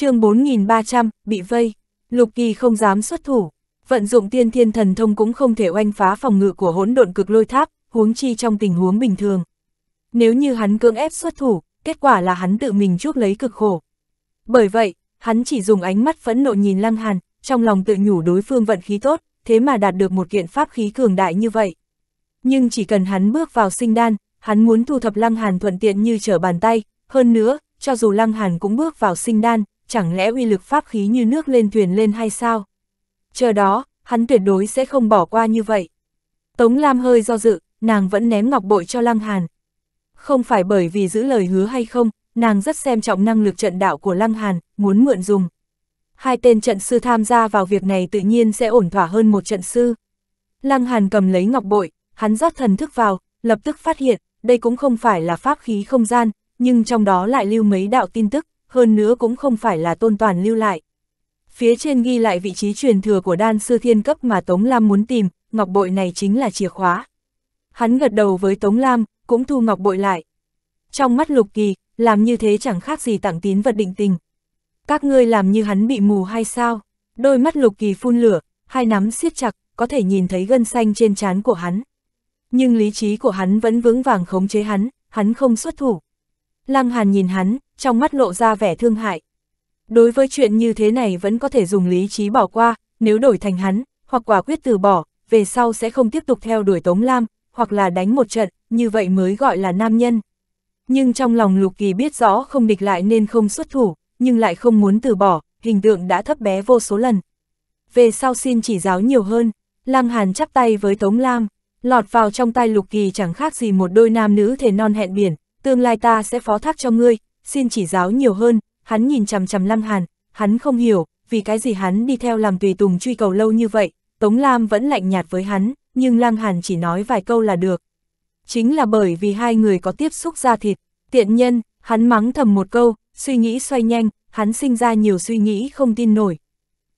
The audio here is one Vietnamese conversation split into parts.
chương 4300, bị vây, Lục Kỳ không dám xuất thủ, vận dụng tiên thiên thần thông cũng không thể oanh phá phòng ngự của hỗn độn cực lôi tháp, huống chi trong tình huống bình thường. Nếu như hắn cưỡng ép xuất thủ, kết quả là hắn tự mình chuốc lấy cực khổ. Bởi vậy, hắn chỉ dùng ánh mắt phẫn nộ nhìn Lăng Hàn, trong lòng tự nhủ đối phương vận khí tốt, thế mà đạt được một kiện pháp khí cường đại như vậy. Nhưng chỉ cần hắn bước vào sinh đan, hắn muốn thu thập Lăng Hàn thuận tiện như trở bàn tay, hơn nữa, cho dù Lăng Hàn cũng bước vào sinh đan, chẳng lẽ uy lực pháp khí như nước lên thuyền lên hay sao? Chờ đó, hắn tuyệt đối sẽ không bỏ qua như vậy. Tống Lam hơi do dự, nàng vẫn ném ngọc bội cho Lăng Hàn. Không phải bởi vì giữ lời hứa hay không, nàng rất xem trọng năng lực trận đạo của Lăng Hàn, muốn mượn dùng. Hai tên trận sư tham gia vào việc này tự nhiên sẽ ổn thỏa hơn một trận sư. Lăng Hàn cầm lấy ngọc bội, hắn rót thần thức vào, lập tức phát hiện, đây cũng không phải là pháp khí không gian, nhưng trong đó lại lưu mấy đạo tin tức, hơn nữa cũng không phải là tôn toàn lưu lại. Phía trên ghi lại vị trí truyền thừa của đan sư thiên cấp mà Tống Lam muốn tìm, ngọc bội này chính là chìa khóa. Hắn gật đầu với Tống Lam, cũng thu ngọc bội lại. Trong mắt Lục Kỳ, làm như thế chẳng khác gì tặng tín vật định tình. Các ngươi làm như hắn bị mù hay sao? Đôi mắt Lục Kỳ phun lửa, hai nắm siết chặt, có thể nhìn thấy gân xanh trên trán của hắn. Nhưng lý trí của hắn vẫn vững vàng khống chế hắn, hắn không xuất thủ. Lăng Hàn nhìn hắn, trong mắt lộ ra vẻ thương hại. Đối với chuyện như thế này vẫn có thể dùng lý trí bỏ qua, nếu đổi thành hắn, hoặc quả quyết từ bỏ, về sau sẽ không tiếp tục theo đuổi Tống Lam, hoặc là đánh một trận, như vậy mới gọi là nam nhân. Nhưng trong lòng Lục Kỳ biết rõ không địch lại nên không xuất thủ, nhưng lại không muốn từ bỏ, hình tượng đã thấp bé vô số lần. Về sau xin chỉ giáo nhiều hơn, Lăng Hàn chắp tay với Tống Lam, lọt vào trong tay Lục Kỳ chẳng khác gì một đôi nam nữ thể non hẹn biển, tương lai ta sẽ phó thác cho ngươi, xin chỉ giáo nhiều hơn, hắn nhìn chằm chằm Lăng Hàn, hắn không hiểu, vì cái gì hắn đi theo làm tùy tùng truy cầu lâu như vậy, Tống Lam vẫn lạnh nhạt với hắn, nhưng Lăng Hàn chỉ nói vài câu là được. Chính là bởi vì hai người có tiếp xúc da thịt, tiện nhân, hắn mắng thầm một câu, suy nghĩ xoay nhanh, hắn sinh ra nhiều suy nghĩ không tin nổi.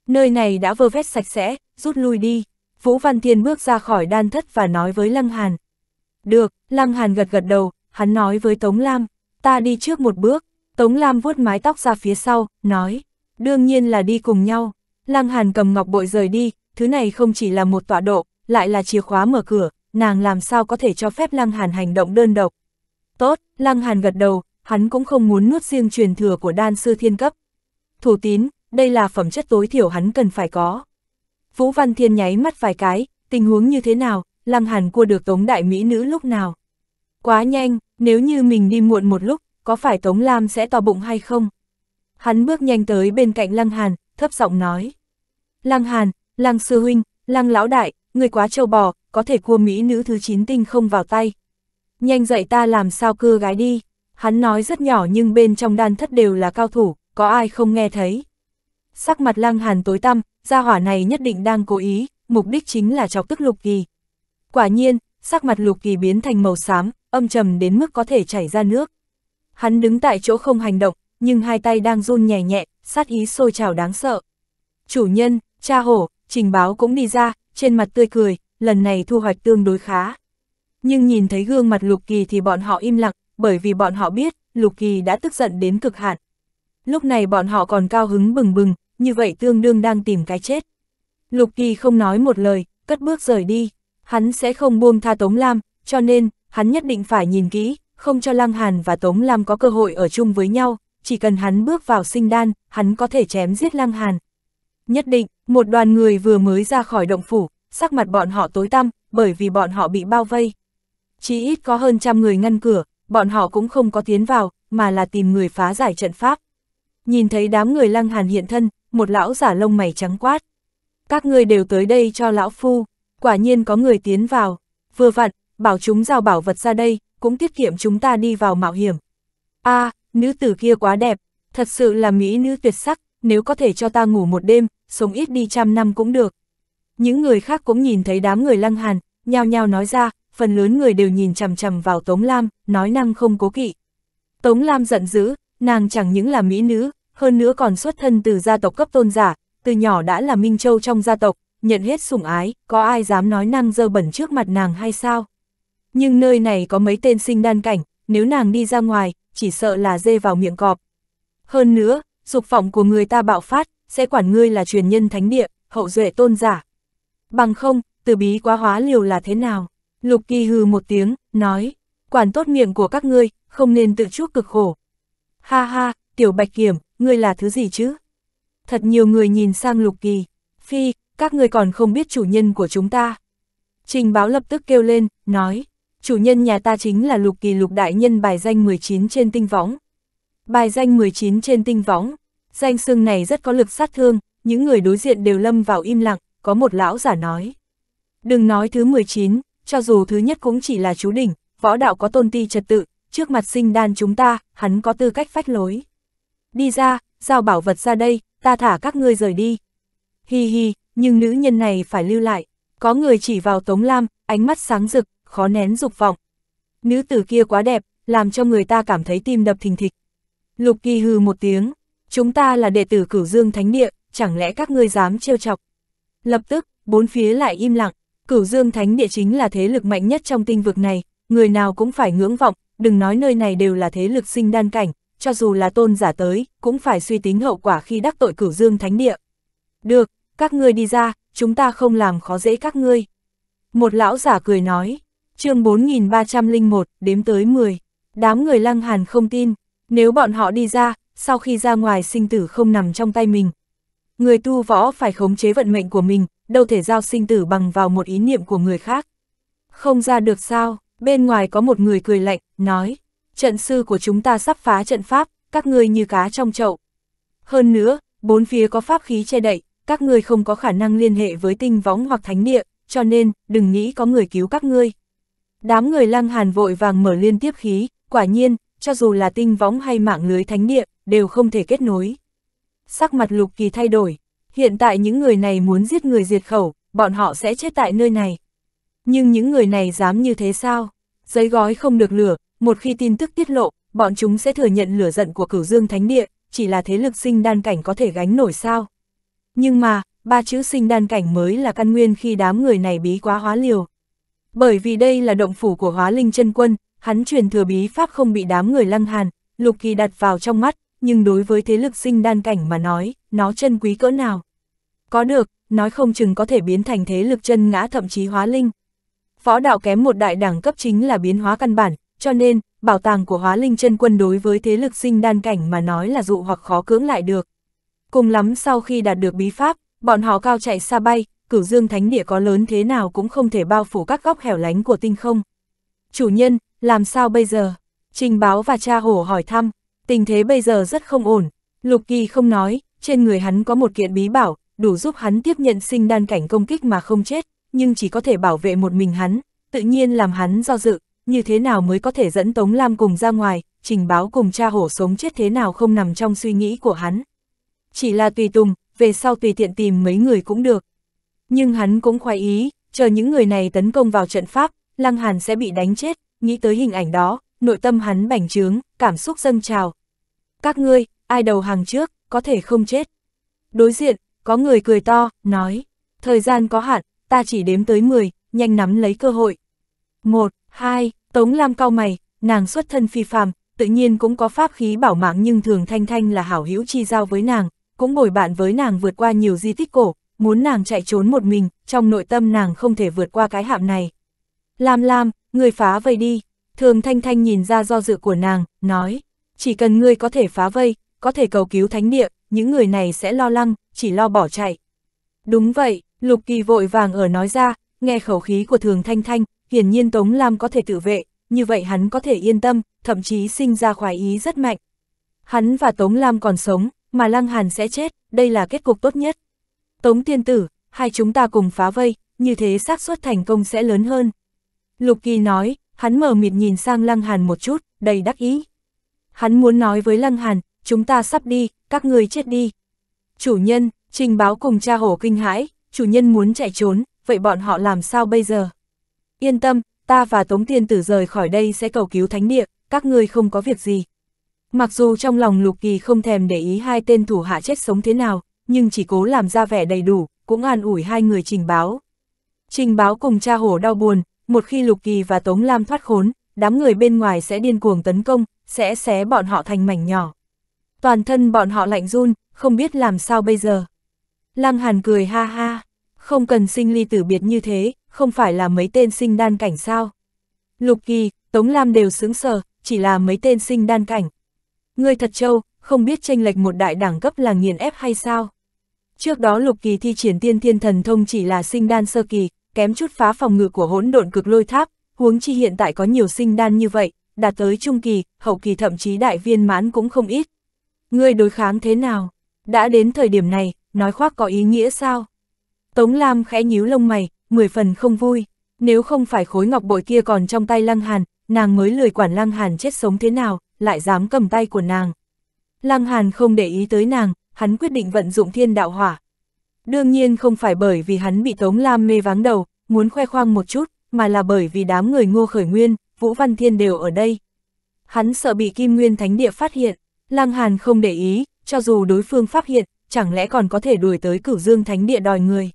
Nơi này đã vơ vét sạch sẽ, rút lui đi. Vũ Văn Thiên bước ra khỏi đan thất và nói với Lăng Hàn. Được, Lăng Hàn gật gật đầu, hắn nói với Tống Lam, ta đi trước một bước, Tống Lam vuốt mái tóc ra phía sau, nói, đương nhiên là đi cùng nhau, Lăng Hàn cầm ngọc bội rời đi, thứ này không chỉ là một tọa độ, lại là chìa khóa mở cửa, nàng làm sao có thể cho phép Lăng Hàn hành động đơn độc. Tốt, Lăng Hàn gật đầu, hắn cũng không muốn nuốt riêng truyền thừa của đan sư thiên cấp. Thủ tín, đây là phẩm chất tối thiểu hắn cần phải có. Vũ Văn Thiên nháy mắt vài cái, tình huống như thế nào, Lăng Hàn cua được tống đại mỹ nữ lúc nào. Quá nhanh, nếu như mình đi muộn một lúc, có phải Tống Lam sẽ to bụng hay không? Hắn bước nhanh tới bên cạnh Lăng Hàn, thấp giọng nói. Lăng Hàn, Lăng Sư Huynh, Lăng Lão Đại, người quá trâu bò, có thể cua Mỹ nữ thứ 9 tinh không vào tay. Nhanh dậy ta làm sao cưa gái đi. Hắn nói rất nhỏ nhưng bên trong đan thất đều là cao thủ, có ai không nghe thấy. Sắc mặt Lăng Hàn tối tăm, gia hỏa này nhất định đang cố ý, mục đích chính là chọc tức Lục Kỳ. Quả nhiên, sắc mặt Lục Kỳ biến thành màu xám, âm trầm đến mức có thể chảy ra nước. Hắn đứng tại chỗ không hành động, nhưng hai tay đang run nhẹ nhẹ, sát ý sôi trào đáng sợ. Chủ nhân, cha hổ, trình báo cũng đi ra, trên mặt tươi cười, lần này thu hoạch tương đối khá. Nhưng nhìn thấy gương mặt Lục Kỳ thì bọn họ im lặng, bởi vì bọn họ biết, Lục Kỳ đã tức giận đến cực hạn. Lúc này bọn họ còn cao hứng bừng bừng, như vậy tương đương đang tìm cái chết. Lục Kỳ không nói một lời, cất bước rời đi, hắn sẽ không buông tha Tống Lam, cho nên, hắn nhất định phải nhìn kỹ, không cho Lăng Hàn và Tống Lam có cơ hội ở chung với nhau, chỉ cần hắn bước vào sinh đan, hắn có thể chém giết Lăng Hàn. Nhất định, một đoàn người vừa mới ra khỏi động phủ, sắc mặt bọn họ tối tăm, bởi vì bọn họ bị bao vây. Chỉ ít có hơn trăm người ngăn cửa, bọn họ cũng không có tiến vào, mà là tìm người phá giải trận pháp. Nhìn thấy đám người Lăng Hàn hiện thân, một lão giả lông mày trắng quát. Các ngươi đều tới đây cho lão phu, quả nhiên có người tiến vào. Vừa vặn, bảo chúng giao bảo vật ra đây, cũng tiết kiệm chúng ta đi vào mạo hiểm. a à, nữ tử kia quá đẹp, thật sự là mỹ nữ tuyệt sắc, nếu có thể cho ta ngủ một đêm, sống ít đi trăm năm cũng được. Những người khác cũng nhìn thấy đám người lăng hàn, nhao nhao nói ra, phần lớn người đều nhìn chằm chằm vào Tống Lam, nói năng không cố kỵ. Tống Lam giận dữ, nàng chẳng những là mỹ nữ, hơn nữa còn xuất thân từ gia tộc cấp tôn giả, từ nhỏ đã là Minh Châu trong gia tộc, nhận hết sủng ái, có ai dám nói năng dơ bẩn trước mặt nàng hay sao? nhưng nơi này có mấy tên sinh đan cảnh, nếu nàng đi ra ngoài, chỉ sợ là dê vào miệng cọp. Hơn nữa, dục vọng của người ta bạo phát, sẽ quản ngươi là truyền nhân thánh địa, hậu duệ tôn giả. Bằng không, từ bí quá hóa liều là thế nào? Lục kỳ hừ một tiếng, nói, quản tốt miệng của các ngươi, không nên tự chuốc cực khổ. Ha ha, tiểu bạch kiểm, ngươi là thứ gì chứ? Thật nhiều người nhìn sang lục kỳ, phi, các ngươi còn không biết chủ nhân của chúng ta. Trình báo lập tức kêu lên, nói, chủ nhân nhà ta chính là lục kỳ lục đại nhân bài danh 19 trên tinh võng. Bài danh 19 trên tinh võng, danh xưng này rất có lực sát thương, những người đối diện đều lâm vào im lặng, có một lão giả nói. Đừng nói thứ 19, cho dù thứ nhất cũng chỉ là chú đỉnh, võ đạo có tôn ti trật tự, trước mặt sinh đan chúng ta, hắn có tư cách phách lối. Đi ra, giao bảo vật ra đây, ta thả các ngươi rời đi. Hi hi, nhưng nữ nhân này phải lưu lại. Có người chỉ vào Tống Lam, ánh mắt sáng rực, khó nén dục vọng. Nữ tử kia quá đẹp, làm cho người ta cảm thấy tim đập thình thịch. Lục kỳ hư một tiếng, chúng ta là đệ tử cửu dương thánh địa, chẳng lẽ các ngươi dám trêu chọc. Lập tức, bốn phía lại im lặng, cửu dương thánh địa chính là thế lực mạnh nhất trong tinh vực này, người nào cũng phải ngưỡng vọng, đừng nói nơi này đều là thế lực sinh đan cảnh, cho dù là tôn giả tới, cũng phải suy tính hậu quả khi đắc tội cửu dương thánh địa. Được, các ngươi đi ra, chúng ta không làm khó dễ các ngươi. Một lão giả cười nói, chương 4301, đếm tới 10. Đám người lăng hàn không tin, nếu bọn họ đi ra, sau khi ra ngoài sinh tử không nằm trong tay mình. Người tu võ phải khống chế vận mệnh của mình, đâu thể giao sinh tử bằng vào một ý niệm của người khác. Không ra được sao, bên ngoài có một người cười lạnh, nói, trận sư của chúng ta sắp phá trận pháp, các ngươi như cá trong chậu. Hơn nữa, bốn phía có pháp khí che đậy, các ngươi không có khả năng liên hệ với tinh võng hoặc thánh địa, cho nên, đừng nghĩ có người cứu các ngươi. Đám người lăng hàn vội vàng mở liên tiếp khí, quả nhiên, cho dù là tinh võng hay mạng lưới thánh địa, đều không thể kết nối. Sắc mặt lục kỳ thay đổi, hiện tại những người này muốn giết người diệt khẩu, bọn họ sẽ chết tại nơi này. Nhưng những người này dám như thế sao? Giấy gói không được lửa, một khi tin tức tiết lộ, bọn chúng sẽ thừa nhận lửa giận của cửu dương thánh địa, chỉ là thế lực sinh đan cảnh có thể gánh nổi sao. Nhưng mà, ba chữ sinh đan cảnh mới là căn nguyên khi đám người này bí quá hóa liều. Bởi vì đây là động phủ của hóa linh chân quân, hắn truyền thừa bí pháp không bị đám người lăng hàn, lục kỳ đặt vào trong mắt, nhưng đối với thế lực sinh đan cảnh mà nói, nó chân quý cỡ nào. Có được, nói không chừng có thể biến thành thế lực chân ngã thậm chí hóa linh. Võ đạo kém một đại đẳng cấp chính là biến hóa căn bản, cho nên, bảo tàng của hóa linh chân quân đối với thế lực sinh đan cảnh mà nói là dụ hoặc khó cưỡng lại được. Cùng lắm sau khi đạt được bí pháp, bọn họ cao chạy xa bay, cửu dương thánh địa có lớn thế nào cũng không thể bao phủ các góc hẻo lánh của tinh không. Chủ nhân, làm sao bây giờ? Trình báo và cha hổ hỏi thăm, tình thế bây giờ rất không ổn. Lục kỳ không nói, trên người hắn có một kiện bí bảo, đủ giúp hắn tiếp nhận sinh đan cảnh công kích mà không chết, nhưng chỉ có thể bảo vệ một mình hắn, tự nhiên làm hắn do dự, như thế nào mới có thể dẫn Tống Lam cùng ra ngoài, trình báo cùng cha hổ sống chết thế nào không nằm trong suy nghĩ của hắn. Chỉ là tùy tùng, về sau tùy tiện tìm mấy người cũng được. Nhưng hắn cũng khoái ý, chờ những người này tấn công vào trận pháp, Lăng Hàn sẽ bị đánh chết, nghĩ tới hình ảnh đó, nội tâm hắn bành trướng, cảm xúc dâng trào. Các ngươi, ai đầu hàng trước, có thể không chết. Đối diện, có người cười to, nói, thời gian có hạn, ta chỉ đếm tới 10, nhanh nắm lấy cơ hội. Một, hai, Tống Lam cao mày, nàng xuất thân phi phàm, tự nhiên cũng có pháp khí bảo mạng nhưng thường Thanh Thanh là hảo hữu chi giao với nàng, cũng bồi bạn với nàng vượt qua nhiều di tích cổ, muốn nàng chạy trốn một mình, trong nội tâm nàng không thể vượt qua cái hạm này. Lam Lam, người phá vây đi, thường thanh thanh nhìn ra do dự của nàng, nói, chỉ cần ngươi có thể phá vây, có thể cầu cứu thánh địa, những người này sẽ lo lắng, chỉ lo bỏ chạy. Đúng vậy, Lục Kỳ vội vàng ở nói ra, nghe khẩu khí của thường thanh thanh, hiển nhiên Tống Lam có thể tự vệ, như vậy hắn có thể yên tâm, thậm chí sinh ra khoái ý rất mạnh. Hắn và Tống Lam còn sống, mà Lăng Hàn sẽ chết, đây là kết cục tốt nhất. Tống tiên tử, hai chúng ta cùng phá vây, như thế xác suất thành công sẽ lớn hơn. Lục Kỳ nói, hắn mở mịt nhìn sang Lăng Hàn một chút, đầy đắc ý. Hắn muốn nói với Lăng Hàn, chúng ta sắp đi, các người chết đi. Chủ nhân, trình báo cùng cha hổ kinh hãi, chủ nhân muốn chạy trốn, vậy bọn họ làm sao bây giờ? Yên tâm, ta và Tống Tiên Tử rời khỏi đây sẽ cầu cứu thánh địa, các người không có việc gì. Mặc dù trong lòng Lục Kỳ không thèm để ý hai tên thủ hạ chết sống thế nào, nhưng chỉ cố làm ra vẻ đầy đủ, cũng an ủi hai người trình báo. Trình báo cùng cha hổ đau buồn, một khi Lục Kỳ và Tống Lam thoát khốn, đám người bên ngoài sẽ điên cuồng tấn công, sẽ xé bọn họ thành mảnh nhỏ. Toàn thân bọn họ lạnh run, không biết làm sao bây giờ. Lăng Hàn cười ha ha, không cần sinh ly tử biệt như thế, không phải là mấy tên sinh đan cảnh sao. Lục Kỳ, Tống Lam đều sướng sờ, chỉ là mấy tên sinh đan cảnh. Ngươi thật trâu, không biết tranh lệch một đại đẳng cấp là nghiền ép hay sao? Trước đó Lục Kỳ thi triển tiên thiên thần thông chỉ là sinh đan sơ kỳ, kém chút phá phòng ngự của hỗn độn cực lôi tháp, huống chi hiện tại có nhiều sinh đan như vậy, đạt tới trung kỳ, hậu kỳ thậm chí đại viên mãn cũng không ít. Ngươi đối kháng thế nào? Đã đến thời điểm này, nói khoác có ý nghĩa sao? Tống Lam khẽ nhíu lông mày, mười phần không vui. Nếu không phải khối ngọc bội kia còn trong tay Lăng Hàn, nàng mới lười quản Lăng Hàn chết sống thế nào, lại dám cầm tay của nàng. Lăng Hàn không để ý tới nàng, hắn quyết định vận dụng thiên đạo hỏa. Đương nhiên không phải bởi vì hắn bị Tống Lam mê váng đầu, muốn khoe khoang một chút, mà là bởi vì đám người ngô khởi nguyên, Vũ Văn Thiên đều ở đây. Hắn sợ bị Kim Nguyên Thánh Địa phát hiện, Lăng Hàn không để ý, cho dù đối phương phát hiện, chẳng lẽ còn có thể đuổi tới cửu dương Thánh Địa đòi người.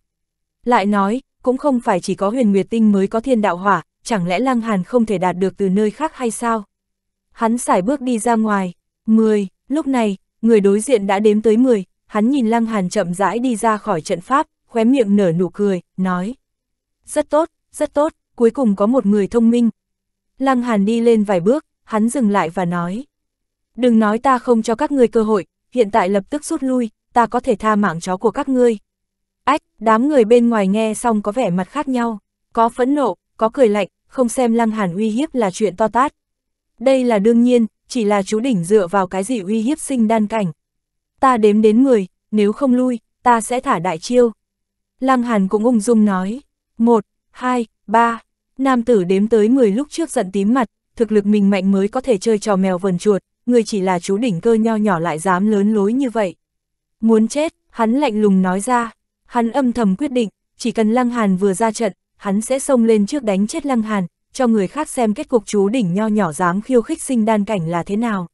Lại nói, cũng không phải chỉ có huyền nguyệt tinh mới có thiên đạo hỏa, chẳng lẽ Lăng Hàn không thể đạt được từ nơi khác hay sao? Hắn xài bước đi ra ngoài, 10, lúc này, người đối diện đã đếm tới 10, hắn nhìn Lăng Hàn chậm rãi đi ra khỏi trận pháp, khóe miệng nở nụ cười, nói. Rất tốt, rất tốt, cuối cùng có một người thông minh. Lăng Hàn đi lên vài bước, hắn dừng lại và nói. Đừng nói ta không cho các ngươi cơ hội, hiện tại lập tức rút lui, ta có thể tha mạng chó của các ngươi. Ách, đám người bên ngoài nghe xong có vẻ mặt khác nhau, có phẫn nộ, có cười lạnh, không xem Lăng Hàn uy hiếp là chuyện to tát. Đây là đương nhiên, chỉ là chú đỉnh dựa vào cái gì uy hiếp sinh đan cảnh. Ta đếm đến 10, nếu không lui, ta sẽ thả đại chiêu. Lăng Hàn cũng ung dung nói, 1, 2, 3, nam tử đếm tới 10 lúc trước giận tím mặt, thực lực mình mạnh mới có thể chơi trò mèo vần chuột, người chỉ là chú đỉnh cơ nho nhỏ lại dám lớn lối như vậy. Muốn chết, hắn lạnh lùng nói ra, hắn âm thầm quyết định, chỉ cần Lăng Hàn vừa ra trận, hắn sẽ xông lên trước đánh chết Lăng Hàn, cho người khác xem kết cục chú đỉnh nho nhỏ dám khiêu khích sinh đan cảnh là thế nào.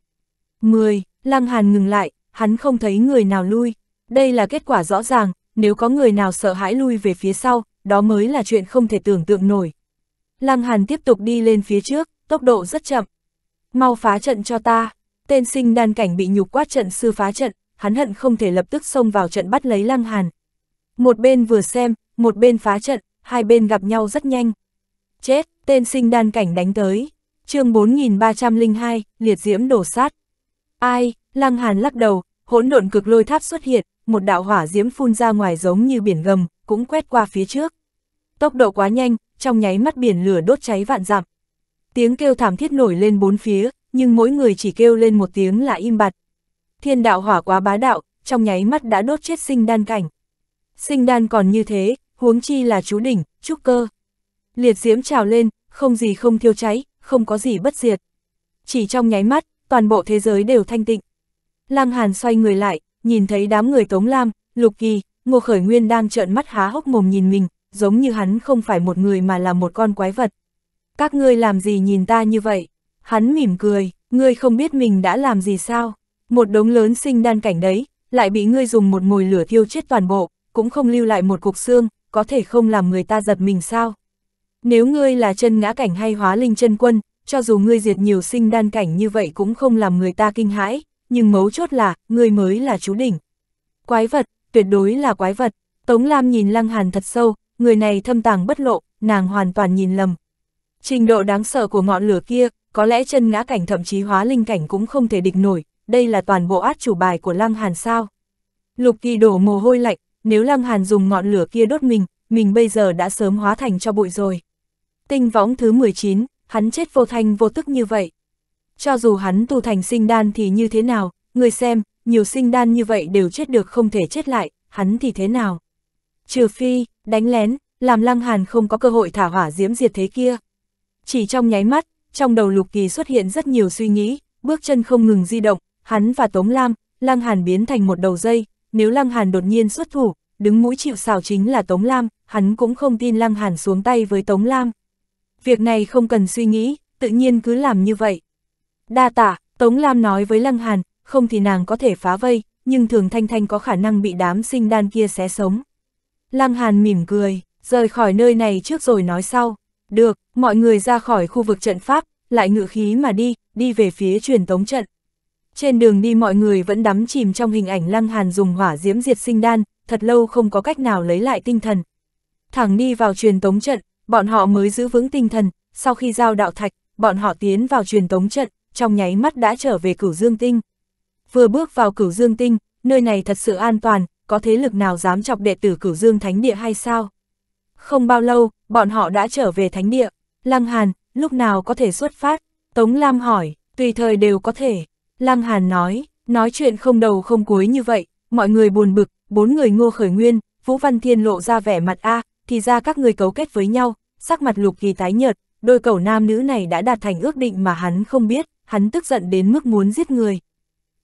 10. Lăng Hàn ngừng lại, hắn không thấy người nào lui. Đây là kết quả rõ ràng, nếu có người nào sợ hãi lui về phía sau, đó mới là chuyện không thể tưởng tượng nổi. Lăng Hàn tiếp tục đi lên phía trước, tốc độ rất chậm. Mau phá trận cho ta, tên sinh đan cảnh bị nhục quát trận sư phá trận, hắn hận không thể lập tức xông vào trận bắt lấy Lăng Hàn. Một bên vừa xem, một bên phá trận, hai bên gặp nhau rất nhanh. Chết, tên sinh đan cảnh đánh tới. chương 4302, liệt diễm đổ sát. Ai, lăng hàn lắc đầu, hỗn độn cực lôi tháp xuất hiện, một đạo hỏa diễm phun ra ngoài giống như biển gầm, cũng quét qua phía trước. Tốc độ quá nhanh, trong nháy mắt biển lửa đốt cháy vạn dặm. Tiếng kêu thảm thiết nổi lên bốn phía, nhưng mỗi người chỉ kêu lên một tiếng là im bặt. Thiên đạo hỏa quá bá đạo, trong nháy mắt đã đốt chết sinh đan cảnh. Sinh đan còn như thế, huống chi là chú đỉnh, trúc cơ liệt diễm trào lên, không gì không thiêu cháy, không có gì bất diệt. Chỉ trong nháy mắt, toàn bộ thế giới đều thanh tịnh. Lăng Hàn xoay người lại, nhìn thấy đám người Tống Lam, Lục Kỳ, Ngô Khởi Nguyên đang trợn mắt há hốc mồm nhìn mình, giống như hắn không phải một người mà là một con quái vật. Các ngươi làm gì nhìn ta như vậy? Hắn mỉm cười, ngươi không biết mình đã làm gì sao? Một đống lớn sinh đan cảnh đấy, lại bị ngươi dùng một mồi lửa thiêu chết toàn bộ, cũng không lưu lại một cục xương, có thể không làm người ta giật mình sao? Nếu ngươi là chân ngã cảnh hay hóa linh chân quân, cho dù ngươi diệt nhiều sinh đan cảnh như vậy cũng không làm người ta kinh hãi, nhưng mấu chốt là, ngươi mới là chú đỉnh. Quái vật, tuyệt đối là quái vật. Tống Lam nhìn Lăng Hàn thật sâu, người này thâm tàng bất lộ, nàng hoàn toàn nhìn lầm. Trình độ đáng sợ của ngọn lửa kia, có lẽ chân ngã cảnh thậm chí hóa linh cảnh cũng không thể địch nổi, đây là toàn bộ át chủ bài của Lăng Hàn sao. Lục kỳ đổ mồ hôi lạnh, nếu Lăng Hàn dùng ngọn lửa kia đốt mình, mình bây giờ đã sớm hóa thành cho bụi rồi. Tinh võng thứ 19, hắn chết vô thanh vô tức như vậy. Cho dù hắn tu thành sinh đan thì như thế nào, người xem, nhiều sinh đan như vậy đều chết được không thể chết lại, hắn thì thế nào? Trừ phi, đánh lén, làm lăng hàn không có cơ hội thả hỏa diễm diệt thế kia. Chỉ trong nháy mắt, trong đầu lục kỳ xuất hiện rất nhiều suy nghĩ, bước chân không ngừng di động, hắn và Tống Lam, lăng hàn biến thành một đầu dây, nếu lăng hàn đột nhiên xuất thủ, đứng mũi chịu xào chính là Tống Lam, hắn cũng không tin lăng hàn xuống tay với Tống Lam việc này không cần suy nghĩ, tự nhiên cứ làm như vậy. Đa tạ, Tống Lam nói với Lăng Hàn, không thì nàng có thể phá vây, nhưng thường Thanh Thanh có khả năng bị đám sinh đan kia xé sống. Lăng Hàn mỉm cười, rời khỏi nơi này trước rồi nói sau. Được, mọi người ra khỏi khu vực trận pháp, lại ngự khí mà đi, đi về phía truyền tống trận. Trên đường đi mọi người vẫn đắm chìm trong hình ảnh Lăng Hàn dùng hỏa diễm diệt sinh đan, thật lâu không có cách nào lấy lại tinh thần. Thẳng đi vào truyền tống trận, bọn họ mới giữ vững tinh thần, sau khi giao đạo thạch, bọn họ tiến vào truyền tống trận, trong nháy mắt đã trở về cửu dương tinh. Vừa bước vào cửu dương tinh, nơi này thật sự an toàn, có thế lực nào dám chọc đệ tử cửu dương thánh địa hay sao? Không bao lâu, bọn họ đã trở về thánh địa. Lăng Hàn, lúc nào có thể xuất phát? Tống Lam hỏi, tùy thời đều có thể. Lăng Hàn nói, nói chuyện không đầu không cuối như vậy, mọi người buồn bực, bốn người ngô khởi nguyên, Vũ Văn Thiên lộ ra vẻ mặt a, à, thì ra các người cấu kết với nhau, sắc mặt lục kỳ tái nhợt, đôi cẩu nam nữ này đã đạt thành ước định mà hắn không biết, hắn tức giận đến mức muốn giết người.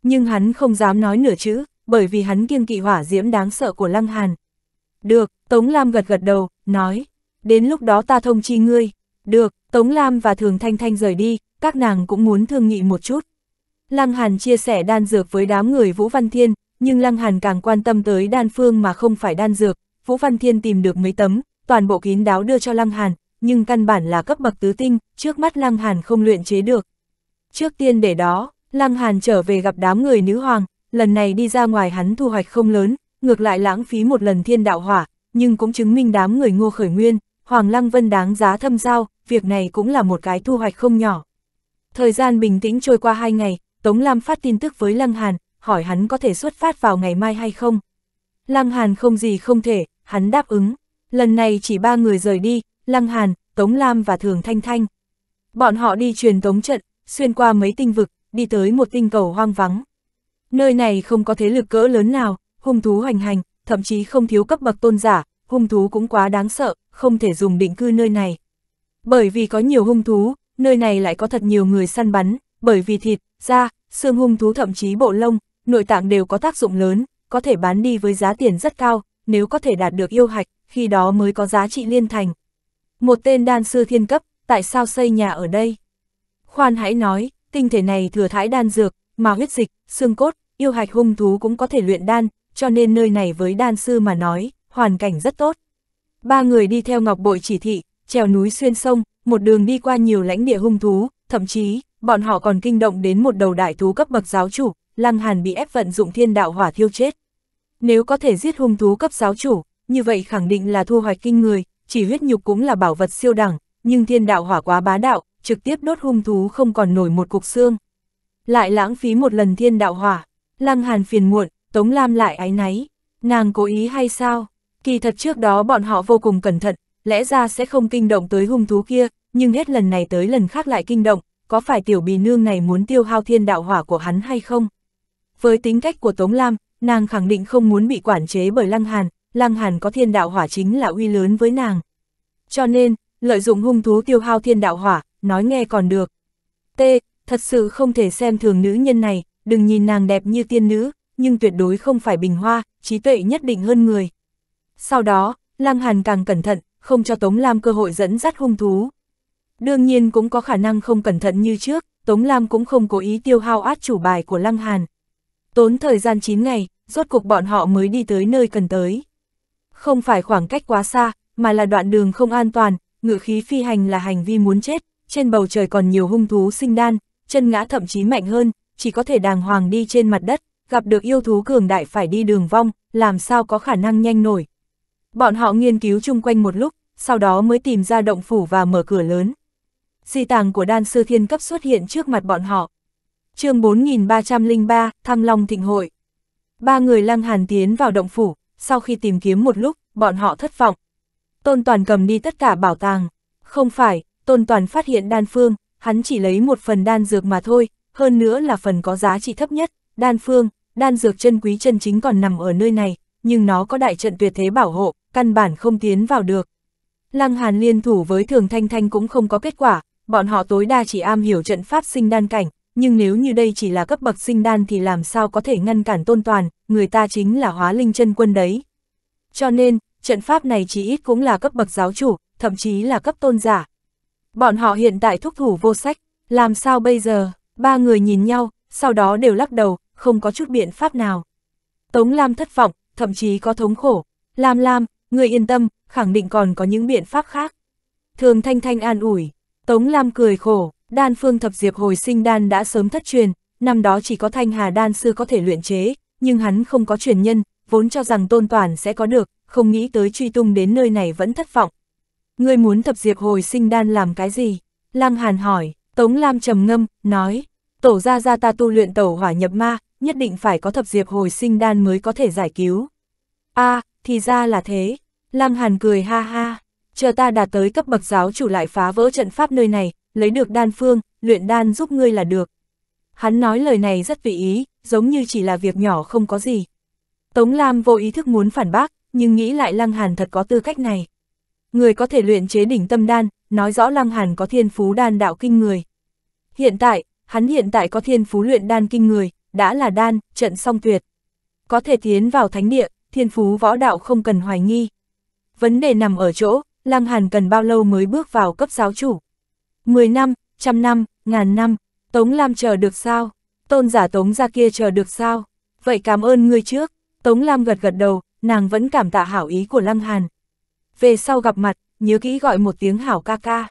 Nhưng hắn không dám nói nửa chữ, bởi vì hắn kiêng kỵ hỏa diễm đáng sợ của Lăng Hàn. Được, Tống Lam gật gật đầu, nói, đến lúc đó ta thông chi ngươi. Được, Tống Lam và Thường Thanh Thanh rời đi, các nàng cũng muốn thương nghị một chút. Lăng Hàn chia sẻ đan dược với đám người Vũ Văn Thiên, nhưng Lăng Hàn càng quan tâm tới đan phương mà không phải đan dược, Vũ Văn Thiên tìm được mấy tấm, toàn bộ kín đáo đưa cho Lăng Hàn, nhưng căn bản là cấp bậc tứ tinh, trước mắt Lăng Hàn không luyện chế được. Trước tiên để đó, Lăng Hàn trở về gặp đám người nữ hoàng, lần này đi ra ngoài hắn thu hoạch không lớn, ngược lại lãng phí một lần thiên đạo hỏa, nhưng cũng chứng minh đám người ngô khởi nguyên, Hoàng Lăng Vân đáng giá thâm giao, việc này cũng là một cái thu hoạch không nhỏ. Thời gian bình tĩnh trôi qua hai ngày, Tống Lam phát tin tức với Lăng Hàn, hỏi hắn có thể xuất phát vào ngày mai hay không. Lăng Hàn không gì không thể, hắn đáp ứng. Lần này chỉ ba người rời đi, Lăng Hàn, Tống Lam và Thường Thanh Thanh. Bọn họ đi truyền tống trận, xuyên qua mấy tinh vực, đi tới một tinh cầu hoang vắng. Nơi này không có thế lực cỡ lớn nào, hung thú hoành hành, thậm chí không thiếu cấp bậc tôn giả, hung thú cũng quá đáng sợ, không thể dùng định cư nơi này. Bởi vì có nhiều hung thú, nơi này lại có thật nhiều người săn bắn, bởi vì thịt, da, xương hung thú thậm chí bộ lông, nội tạng đều có tác dụng lớn, có thể bán đi với giá tiền rất cao, nếu có thể đạt được yêu hạch, khi đó mới có giá trị liên thành. Một tên đan sư thiên cấp, tại sao xây nhà ở đây? Khoan hãy nói, tinh thể này thừa thái đan dược, mà huyết dịch, xương cốt, yêu hạch hung thú cũng có thể luyện đan, cho nên nơi này với đan sư mà nói, hoàn cảnh rất tốt. Ba người đi theo ngọc bội chỉ thị, trèo núi xuyên sông, một đường đi qua nhiều lãnh địa hung thú, thậm chí, bọn họ còn kinh động đến một đầu đại thú cấp bậc giáo chủ, Lăng Hàn bị ép vận dụng thiên đạo hỏa thiêu chết. Nếu có thể giết hung thú cấp giáo chủ, như vậy khẳng định là thu hoạch kinh người, chỉ huyết nhục cũng là bảo vật siêu đẳng, nhưng thiên đạo hỏa quá bá đạo, trực tiếp đốt hung thú không còn nổi một cục xương. Lại lãng phí một lần thiên đạo hỏa, lăng hàn phiền muộn, Tống Lam lại ái náy, nàng cố ý hay sao? Kỳ thật trước đó bọn họ vô cùng cẩn thận, lẽ ra sẽ không kinh động tới hung thú kia, nhưng hết lần này tới lần khác lại kinh động, có phải tiểu bì nương này muốn tiêu hao thiên đạo hỏa của hắn hay không? Với tính cách của Tống Lam, nàng khẳng định không muốn bị quản chế bởi Lăng Hàn, Lăng Hàn có thiên đạo hỏa chính là uy lớn với nàng. Cho nên, lợi dụng hung thú tiêu hao thiên đạo hỏa, nói nghe còn được. T, thật sự không thể xem thường nữ nhân này, đừng nhìn nàng đẹp như tiên nữ, nhưng tuyệt đối không phải bình hoa, trí tuệ nhất định hơn người. Sau đó, Lăng Hàn càng cẩn thận, không cho Tống Lam cơ hội dẫn dắt hung thú. Đương nhiên cũng có khả năng không cẩn thận như trước, Tống Lam cũng không cố ý tiêu hao át chủ bài của Lăng Hàn. Tốn thời gian 9 ngày, rốt cuộc bọn họ mới đi tới nơi cần tới. Không phải khoảng cách quá xa, mà là đoạn đường không an toàn, ngựa khí phi hành là hành vi muốn chết, trên bầu trời còn nhiều hung thú sinh đan, chân ngã thậm chí mạnh hơn, chỉ có thể đàng hoàng đi trên mặt đất, gặp được yêu thú cường đại phải đi đường vong, làm sao có khả năng nhanh nổi. Bọn họ nghiên cứu chung quanh một lúc, sau đó mới tìm ra động phủ và mở cửa lớn. Di tàng của đan sư thiên cấp xuất hiện trước mặt bọn họ, chương 4303, thăm Long Thịnh Hội. Ba người lăng hàn tiến vào động phủ, sau khi tìm kiếm một lúc, bọn họ thất vọng. Tôn Toàn cầm đi tất cả bảo tàng. Không phải, Tôn Toàn phát hiện đan phương, hắn chỉ lấy một phần đan dược mà thôi, hơn nữa là phần có giá trị thấp nhất, đan phương, đan dược chân quý chân chính còn nằm ở nơi này, nhưng nó có đại trận tuyệt thế bảo hộ, căn bản không tiến vào được. Lăng Hàn liên thủ với Thường Thanh Thanh cũng không có kết quả, bọn họ tối đa chỉ am hiểu trận pháp sinh đan cảnh, nhưng nếu như đây chỉ là cấp bậc sinh đan thì làm sao có thể ngăn cản tôn toàn, người ta chính là hóa linh chân quân đấy. Cho nên, trận pháp này chỉ ít cũng là cấp bậc giáo chủ, thậm chí là cấp tôn giả. Bọn họ hiện tại thúc thủ vô sách, làm sao bây giờ, ba người nhìn nhau, sau đó đều lắc đầu, không có chút biện pháp nào. Tống Lam thất vọng, thậm chí có thống khổ. Lam Lam, người yên tâm, khẳng định còn có những biện pháp khác. Thường Thanh Thanh an ủi, Tống Lam cười khổ, Đan phương thập diệp hồi sinh đan đã sớm thất truyền, năm đó chỉ có thanh hà đan sư có thể luyện chế, nhưng hắn không có truyền nhân, vốn cho rằng tôn toàn sẽ có được, không nghĩ tới truy tung đến nơi này vẫn thất vọng. Ngươi muốn thập diệp hồi sinh đan làm cái gì? Lăng Hàn hỏi, Tống Lam trầm ngâm, nói, tổ gia gia ta tu luyện tẩu hỏa nhập ma, nhất định phải có thập diệp hồi sinh đan mới có thể giải cứu. a à, thì ra là thế. Lăng Hàn cười ha ha, chờ ta đạt tới cấp bậc giáo chủ lại phá vỡ trận pháp nơi này, lấy được đan phương, luyện đan giúp ngươi là được. Hắn nói lời này rất vị ý, giống như chỉ là việc nhỏ không có gì. Tống Lam vô ý thức muốn phản bác, nhưng nghĩ lại Lăng Hàn thật có tư cách này. Người có thể luyện chế đỉnh tâm đan, nói rõ Lăng Hàn có thiên phú đan đạo kinh người. Hiện tại, hắn hiện tại có thiên phú luyện đan kinh người, đã là đan, trận song tuyệt. Có thể tiến vào thánh địa, thiên phú võ đạo không cần hoài nghi. Vấn đề nằm ở chỗ, Lăng Hàn cần bao lâu mới bước vào cấp giáo chủ. 10 năm, trăm năm, ngàn năm, Tống Lam chờ được sao? Tôn giả Tống ra kia chờ được sao? Vậy cảm ơn ngươi trước. Tống Lam gật gật đầu, nàng vẫn cảm tạ hảo ý của Lăng Hàn. Về sau gặp mặt, nhớ kỹ gọi một tiếng hảo ca ca.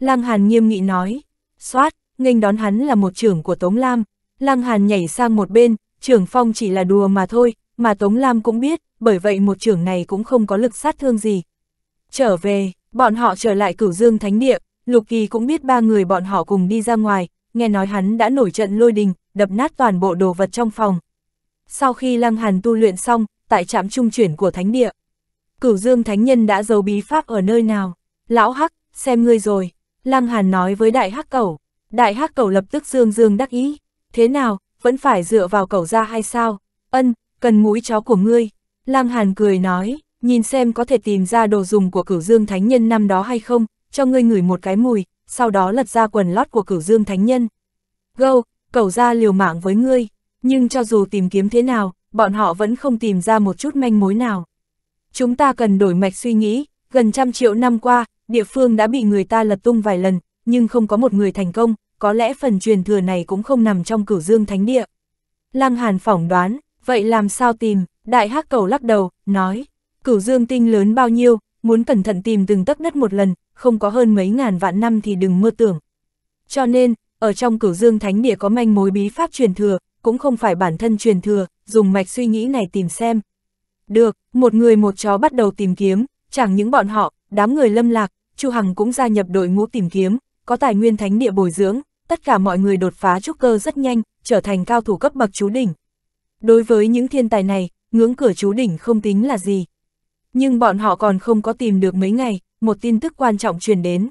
Lăng Hàn nghiêm nghị nói, soát, nghênh đón hắn là một trưởng của Tống Lam. Lăng Hàn nhảy sang một bên, trưởng phong chỉ là đùa mà thôi, mà Tống Lam cũng biết, bởi vậy một trưởng này cũng không có lực sát thương gì. Trở về, bọn họ trở lại cửu dương thánh địa, Lục Kỳ cũng biết ba người bọn họ cùng đi ra ngoài, nghe nói hắn đã nổi trận lôi đình, đập nát toàn bộ đồ vật trong phòng. Sau khi Lăng Hàn tu luyện xong, tại trạm trung chuyển của thánh địa, Cửu Dương Thánh Nhân đã giấu bí pháp ở nơi nào? Lão Hắc, xem ngươi rồi. Lăng Hàn nói với Đại Hắc Cẩu. Đại Hắc Cẩu lập tức dương dương đắc ý. Thế nào, vẫn phải dựa vào cẩu ra hay sao? Ân, cần mũi chó của ngươi. Lăng Hàn cười nói, nhìn xem có thể tìm ra đồ dùng của Cửu Dương Thánh Nhân năm đó hay không, cho ngươi ngửi một cái mùi, sau đó lật ra quần lót của cửu dương thánh nhân. Gâu, cầu ra liều mạng với ngươi, nhưng cho dù tìm kiếm thế nào, bọn họ vẫn không tìm ra một chút manh mối nào. Chúng ta cần đổi mạch suy nghĩ, gần trăm triệu năm qua, địa phương đã bị người ta lật tung vài lần, nhưng không có một người thành công, có lẽ phần truyền thừa này cũng không nằm trong cửu dương thánh địa. Lăng Hàn phỏng đoán, vậy làm sao tìm, đại hắc cầu lắc đầu, nói, cửu dương tinh lớn bao nhiêu, muốn cẩn thận tìm từng tấc đất một lần, không có hơn mấy ngàn vạn năm thì đừng mơ tưởng. Cho nên, ở trong cửu dương thánh địa có manh mối bí pháp truyền thừa, cũng không phải bản thân truyền thừa, dùng mạch suy nghĩ này tìm xem. Được, một người một chó bắt đầu tìm kiếm, chẳng những bọn họ, đám người lâm lạc, Chu Hằng cũng gia nhập đội ngũ tìm kiếm, có tài nguyên thánh địa bồi dưỡng, tất cả mọi người đột phá trúc cơ rất nhanh, trở thành cao thủ cấp bậc chú đỉnh. Đối với những thiên tài này, ngưỡng cửa chú đỉnh không tính là gì. Nhưng bọn họ còn không có tìm được mấy ngày, một tin tức quan trọng truyền đến.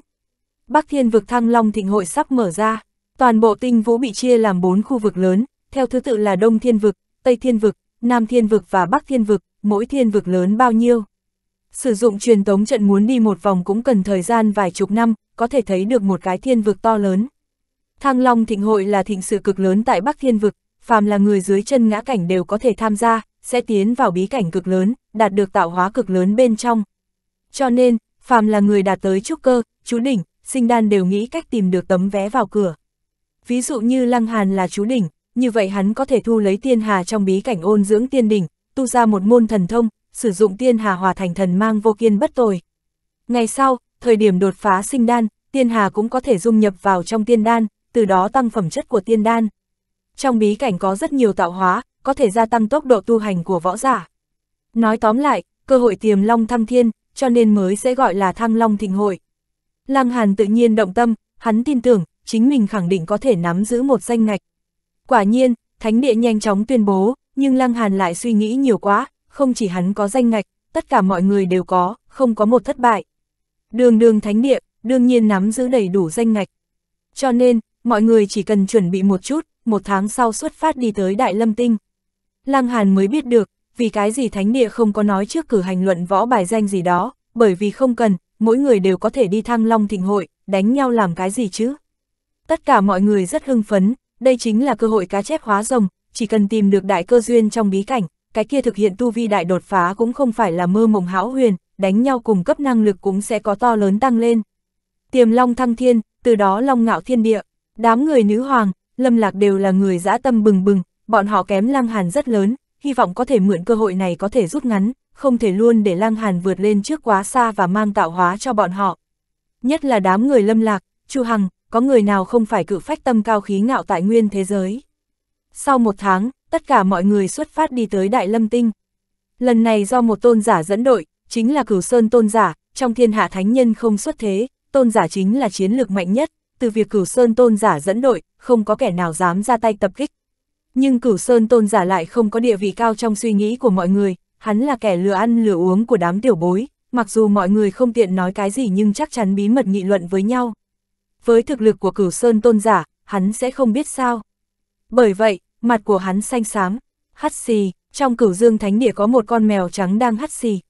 Bắc Thiên vực Thăng Long Thịnh hội sắp mở ra, toàn bộ tinh vũ bị chia làm bốn khu vực lớn, theo thứ tự là Đông Thiên vực, Tây Thiên vực, Nam Thiên vực và Bắc Thiên vực, mỗi thiên vực lớn bao nhiêu. Sử dụng truyền tống trận muốn đi một vòng cũng cần thời gian vài chục năm, có thể thấy được một cái thiên vực to lớn. Thăng Long Thịnh hội là thịnh sự cực lớn tại Bắc Thiên vực, phàm là người dưới chân ngã cảnh đều có thể tham gia, sẽ tiến vào bí cảnh cực lớn, đạt được tạo hóa cực lớn bên trong. Cho nên, phàm là người đạt tới trúc cơ, chú đỉnh, sinh đan đều nghĩ cách tìm được tấm vé vào cửa. Ví dụ như Lăng Hàn là chú đỉnh, như vậy hắn có thể thu lấy tiên hà trong bí cảnh ôn dưỡng tiên đỉnh, tu ra một môn thần thông, sử dụng tiên hà hòa thành thần mang vô kiên bất tồi. Ngày sau, thời điểm đột phá sinh đan, tiên hà cũng có thể dung nhập vào trong tiên đan, từ đó tăng phẩm chất của tiên đan. Trong bí cảnh có rất nhiều tạo hóa, có thể gia tăng tốc độ tu hành của võ giả. Nói tóm lại, cơ hội tiềm long thăng thiên, cho nên mới sẽ gọi là thăng long thịnh hội. Lăng Hàn tự nhiên động tâm, hắn tin tưởng, chính mình khẳng định có thể nắm giữ một danh ngạch. Quả nhiên, Thánh địa nhanh chóng tuyên bố, nhưng Lăng Hàn lại suy nghĩ nhiều quá, không chỉ hắn có danh ngạch, tất cả mọi người đều có, không có một thất bại. Đường đường Thánh địa, đương nhiên nắm giữ đầy đủ danh ngạch. Cho nên, mọi người chỉ cần chuẩn bị một chút, một tháng sau xuất phát đi tới Đại Lâm Tinh. Lăng Hàn mới biết được, vì cái gì thánh địa không có nói trước cử hành luận võ bài danh gì đó, bởi vì không cần, mỗi người đều có thể đi thăng long thịnh hội, đánh nhau làm cái gì chứ. Tất cả mọi người rất hưng phấn, đây chính là cơ hội cá chép hóa rồng, chỉ cần tìm được đại cơ duyên trong bí cảnh, cái kia thực hiện tu vi đại đột phá cũng không phải là mơ mộng hão huyền, đánh nhau cùng cấp năng lực cũng sẽ có to lớn tăng lên. Tiềm long thăng thiên, từ đó long ngạo thiên địa, đám người nữ hoàng, lâm lạc đều là người dã tâm bừng bừng, bọn họ kém Lăng Hàn rất lớn, hy vọng có thể mượn cơ hội này có thể rút ngắn, không thể luôn để Lăng Hàn vượt lên trước quá xa và mang tạo hóa cho bọn họ. Nhất là đám người lâm lạc, Chu Hằng, có người nào không phải cự phách tâm cao khí ngạo tại nguyên thế giới. Sau một tháng, tất cả mọi người xuất phát đi tới Đại Lâm Tinh. Lần này do một tôn giả dẫn đội, chính là cửu sơn tôn giả, trong thiên hạ thánh nhân không xuất thế, tôn giả chính là chiến lược mạnh nhất, từ việc cửu sơn tôn giả dẫn đội, không có kẻ nào dám ra tay tập kích, nhưng cửu sơn tôn giả lại không có địa vị cao trong suy nghĩ của mọi người, hắn là kẻ lừa ăn lừa uống của đám tiểu bối, mặc dù mọi người không tiện nói cái gì nhưng chắc chắn bí mật nghị luận với nhau. Với thực lực của cửu sơn tôn giả, hắn sẽ không biết sao. Bởi vậy, mặt của hắn xanh xám, hắt xì, trong cửu dương thánh địa có một con mèo trắng đang hắt xì.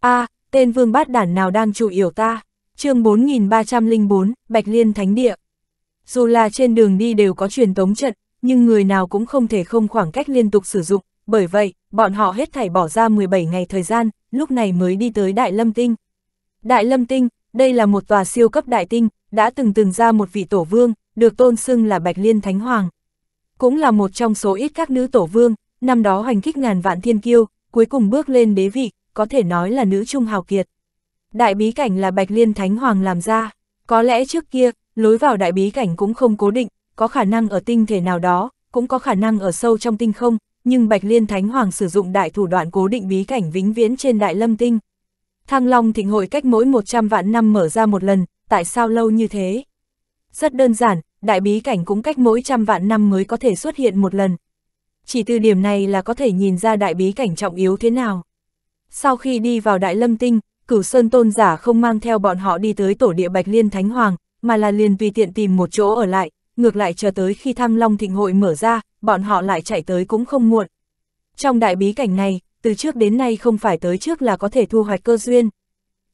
a tên vương bát đản nào đang chủ yểu ta, chương 4304, Bạch Liên Thánh Địa. Dù là trên đường đi đều có truyền tống trận, nhưng người nào cũng không thể không khoảng cách liên tục sử dụng, bởi vậy, bọn họ hết thảy bỏ ra 17 ngày thời gian, lúc này mới đi tới Đại Lâm Tinh. Đại Lâm Tinh, đây là một tòa siêu cấp đại tinh, đã từng từng ra một vị tổ vương, được tôn xưng là Bạch Liên Thánh Hoàng. Cũng là một trong số ít các nữ tổ vương, năm đó hoành kích ngàn vạn thiên kiêu, cuối cùng bước lên đế vị, có thể nói là nữ trung hào kiệt. Đại bí cảnh là Bạch Liên Thánh Hoàng làm ra, có lẽ trước kia, lối vào đại bí cảnh cũng không cố định, có khả năng ở tinh thể nào đó, cũng có khả năng ở sâu trong tinh không, nhưng Bạch Liên Thánh Hoàng sử dụng đại thủ đoạn cố định bí cảnh vĩnh viễn trên đại lâm tinh. Thăng Long thịnh hội cách mỗi 100 vạn năm mở ra một lần, tại sao lâu như thế? Rất đơn giản, đại bí cảnh cũng cách mỗi trăm vạn năm mới có thể xuất hiện một lần. Chỉ từ điểm này là có thể nhìn ra đại bí cảnh trọng yếu thế nào. Sau khi đi vào đại lâm tinh, cửu sơn tôn giả không mang theo bọn họ đi tới tổ địa Bạch Liên Thánh Hoàng, mà là liền tùy tiện tìm một chỗ ở lại, ngược lại chờ tới khi thăm Long Thịnh Hội mở ra, bọn họ lại chạy tới cũng không muộn. Trong đại bí cảnh này, từ trước đến nay không phải tới trước là có thể thu hoạch cơ duyên.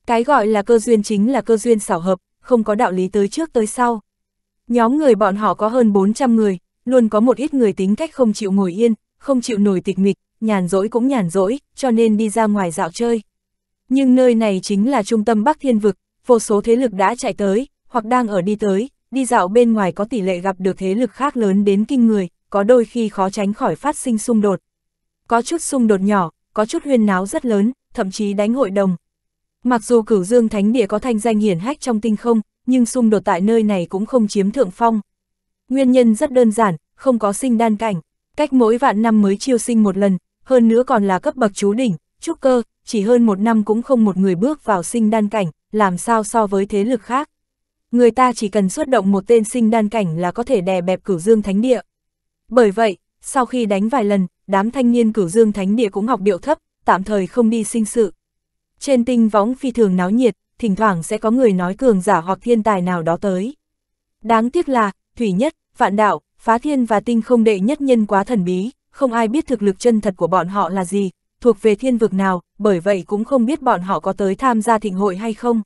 Cái gọi là cơ duyên chính là cơ duyên xảo hợp, không có đạo lý tới trước tới sau. Nhóm người bọn họ có hơn 400 người, luôn có một ít người tính cách không chịu ngồi yên, không chịu nổi tịch mịch, nhàn rỗi cũng nhàn rỗi, cho nên đi ra ngoài dạo chơi. Nhưng nơi này chính là trung tâm Bắc Thiên Vực, vô số thế lực đã chạy tới, hoặc đang ở đi tới, đi dạo bên ngoài có tỷ lệ gặp được thế lực khác lớn đến kinh người, có đôi khi khó tránh khỏi phát sinh xung đột. Có chút xung đột nhỏ, có chút huyên náo rất lớn, thậm chí đánh hội đồng. Mặc dù cửu dương thánh địa có thanh danh hiển hách trong tinh không, nhưng xung đột tại nơi này cũng không chiếm thượng phong. Nguyên nhân rất đơn giản, không có sinh đan cảnh, cách mỗi vạn năm mới chiêu sinh một lần, hơn nữa còn là cấp bậc chú đỉnh, trúc cơ, chỉ hơn một năm cũng không một người bước vào sinh đan cảnh, làm sao so với thế lực khác người ta chỉ cần xuất động một tên sinh đan cảnh là có thể đè bẹp cửu dương thánh địa. Bởi vậy, sau khi đánh vài lần, đám thanh niên cửu dương thánh địa cũng học điệu thấp, tạm thời không đi sinh sự. Trên tinh võng phi thường náo nhiệt, thỉnh thoảng sẽ có người nói cường giả hoặc thiên tài nào đó tới. Đáng tiếc là, thủy nhất, vạn đạo, phá thiên và tinh không đệ nhất nhân quá thần bí, không ai biết thực lực chân thật của bọn họ là gì, thuộc về thiên vực nào, bởi vậy cũng không biết bọn họ có tới tham gia thịnh hội hay không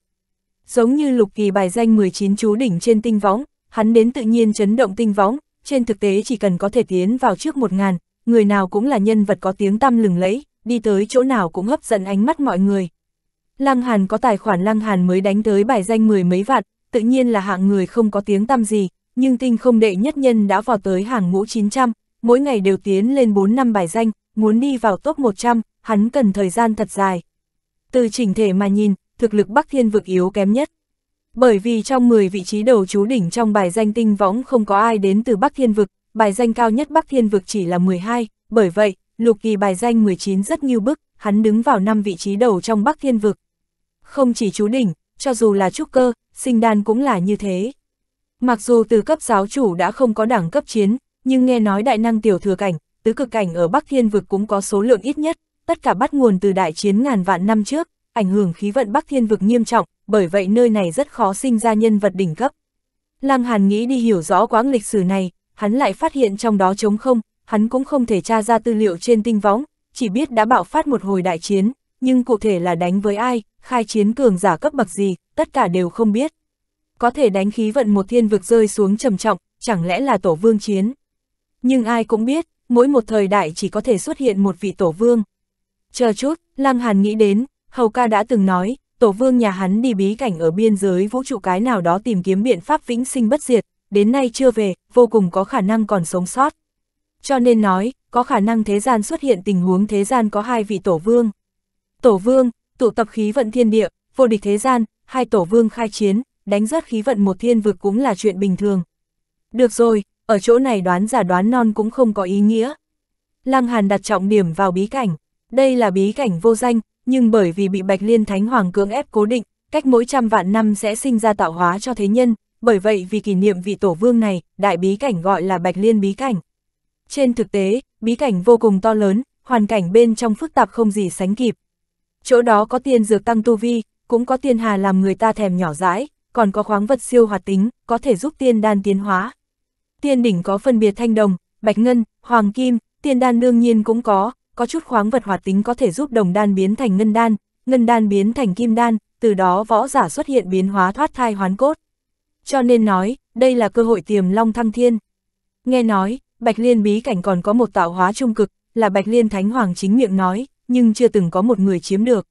giống như lục kỳ bài danh 19 chú đỉnh trên tinh võng, hắn đến tự nhiên chấn động tinh võng, trên thực tế chỉ cần có thể tiến vào trước một ngàn, người nào cũng là nhân vật có tiếng tăm lừng lẫy, đi tới chỗ nào cũng hấp dẫn ánh mắt mọi người. Lăng Hàn có tài khoản Lăng Hàn mới đánh tới bài danh mười mấy vạn, tự nhiên là hạng người không có tiếng tăm gì, nhưng tinh không đệ nhất nhân đã vào tới hàng ngũ 900, mỗi ngày đều tiến lên 4 năm bài danh, muốn đi vào top 100, hắn cần thời gian thật dài. Từ chỉnh thể mà nhìn, thực lực Bắc Thiên vực yếu kém nhất. Bởi vì trong 10 vị trí đầu chú đỉnh trong bài danh tinh võng không có ai đến từ Bắc Thiên vực, bài danh cao nhất Bắc Thiên vực chỉ là 12, bởi vậy, Lục Kỳ bài danh 19 rất nghiêu bức, hắn đứng vào 5 vị trí đầu trong Bắc Thiên vực. Không chỉ chú đỉnh, cho dù là trúc cơ, sinh đan cũng là như thế. Mặc dù từ cấp giáo chủ đã không có đẳng cấp chiến, nhưng nghe nói đại năng tiểu thừa cảnh, tứ cực cảnh ở Bắc Thiên vực cũng có số lượng ít nhất, tất cả bắt nguồn từ đại chiến ngàn vạn năm trước, ảnh hưởng khí vận Bắc Thiên vực nghiêm trọng, bởi vậy nơi này rất khó sinh ra nhân vật đỉnh cấp. Lăng Hàn nghĩ đi hiểu rõ quãng lịch sử này, hắn lại phát hiện trong đó trống không, hắn cũng không thể tra ra tư liệu trên tinh võng, chỉ biết đã bạo phát một hồi đại chiến, nhưng cụ thể là đánh với ai, khai chiến cường giả cấp bậc gì, tất cả đều không biết. Có thể đánh khí vận một thiên vực rơi xuống trầm trọng, chẳng lẽ là tổ vương chiến. Nhưng ai cũng biết, mỗi một thời đại chỉ có thể xuất hiện một vị tổ vương. Chờ chút, Lăng Hàn nghĩ đến, Hầu ca đã từng nói, tổ vương nhà hắn đi bí cảnh ở biên giới vũ trụ cái nào đó tìm kiếm biện pháp vĩnh sinh bất diệt, đến nay chưa về, vô cùng có khả năng còn sống sót. Cho nên nói, có khả năng thế gian xuất hiện tình huống thế gian có hai vị tổ vương. Tổ vương, tụ tập khí vận thiên địa, vô địch thế gian, hai tổ vương khai chiến, đánh rớt khí vận một thiên vực cũng là chuyện bình thường. Được rồi, ở chỗ này đoán giả đoán non cũng không có ý nghĩa. Lăng Hàn đặt trọng điểm vào bí cảnh, đây là bí cảnh vô danh, nhưng bởi vì bị Bạch Liên Thánh Hoàng cưỡng ép cố định, cách mỗi trăm vạn năm sẽ sinh ra tạo hóa cho thế nhân, bởi vậy vì kỷ niệm vị tổ vương này, đại bí cảnh gọi là Bạch Liên bí cảnh. Trên thực tế, bí cảnh vô cùng to lớn, hoàn cảnh bên trong phức tạp không gì sánh kịp. Chỗ đó có tiên dược tăng tu vi, cũng có tiên hà làm người ta thèm nhỏ dãi, còn có khoáng vật siêu hoạt tính, có thể giúp tiên đan tiến hóa. Tiên đỉnh có phân biệt thanh đồng, bạch ngân, hoàng kim, tiên đan đương nhiên cũng có, có chút khoáng vật hoạt tính có thể giúp đồng đan biến thành ngân đan, ngân đan biến thành kim đan, từ đó võ giả xuất hiện biến hóa thoát thai hoán cốt. Cho nên nói, đây là cơ hội tiềm long thăng thiên. Nghe nói, Bạch Liên bí cảnh còn có một tạo hóa trung cực, là Bạch Liên Thánh Hoàng chính miệng nói, nhưng chưa từng có một người chiếm được.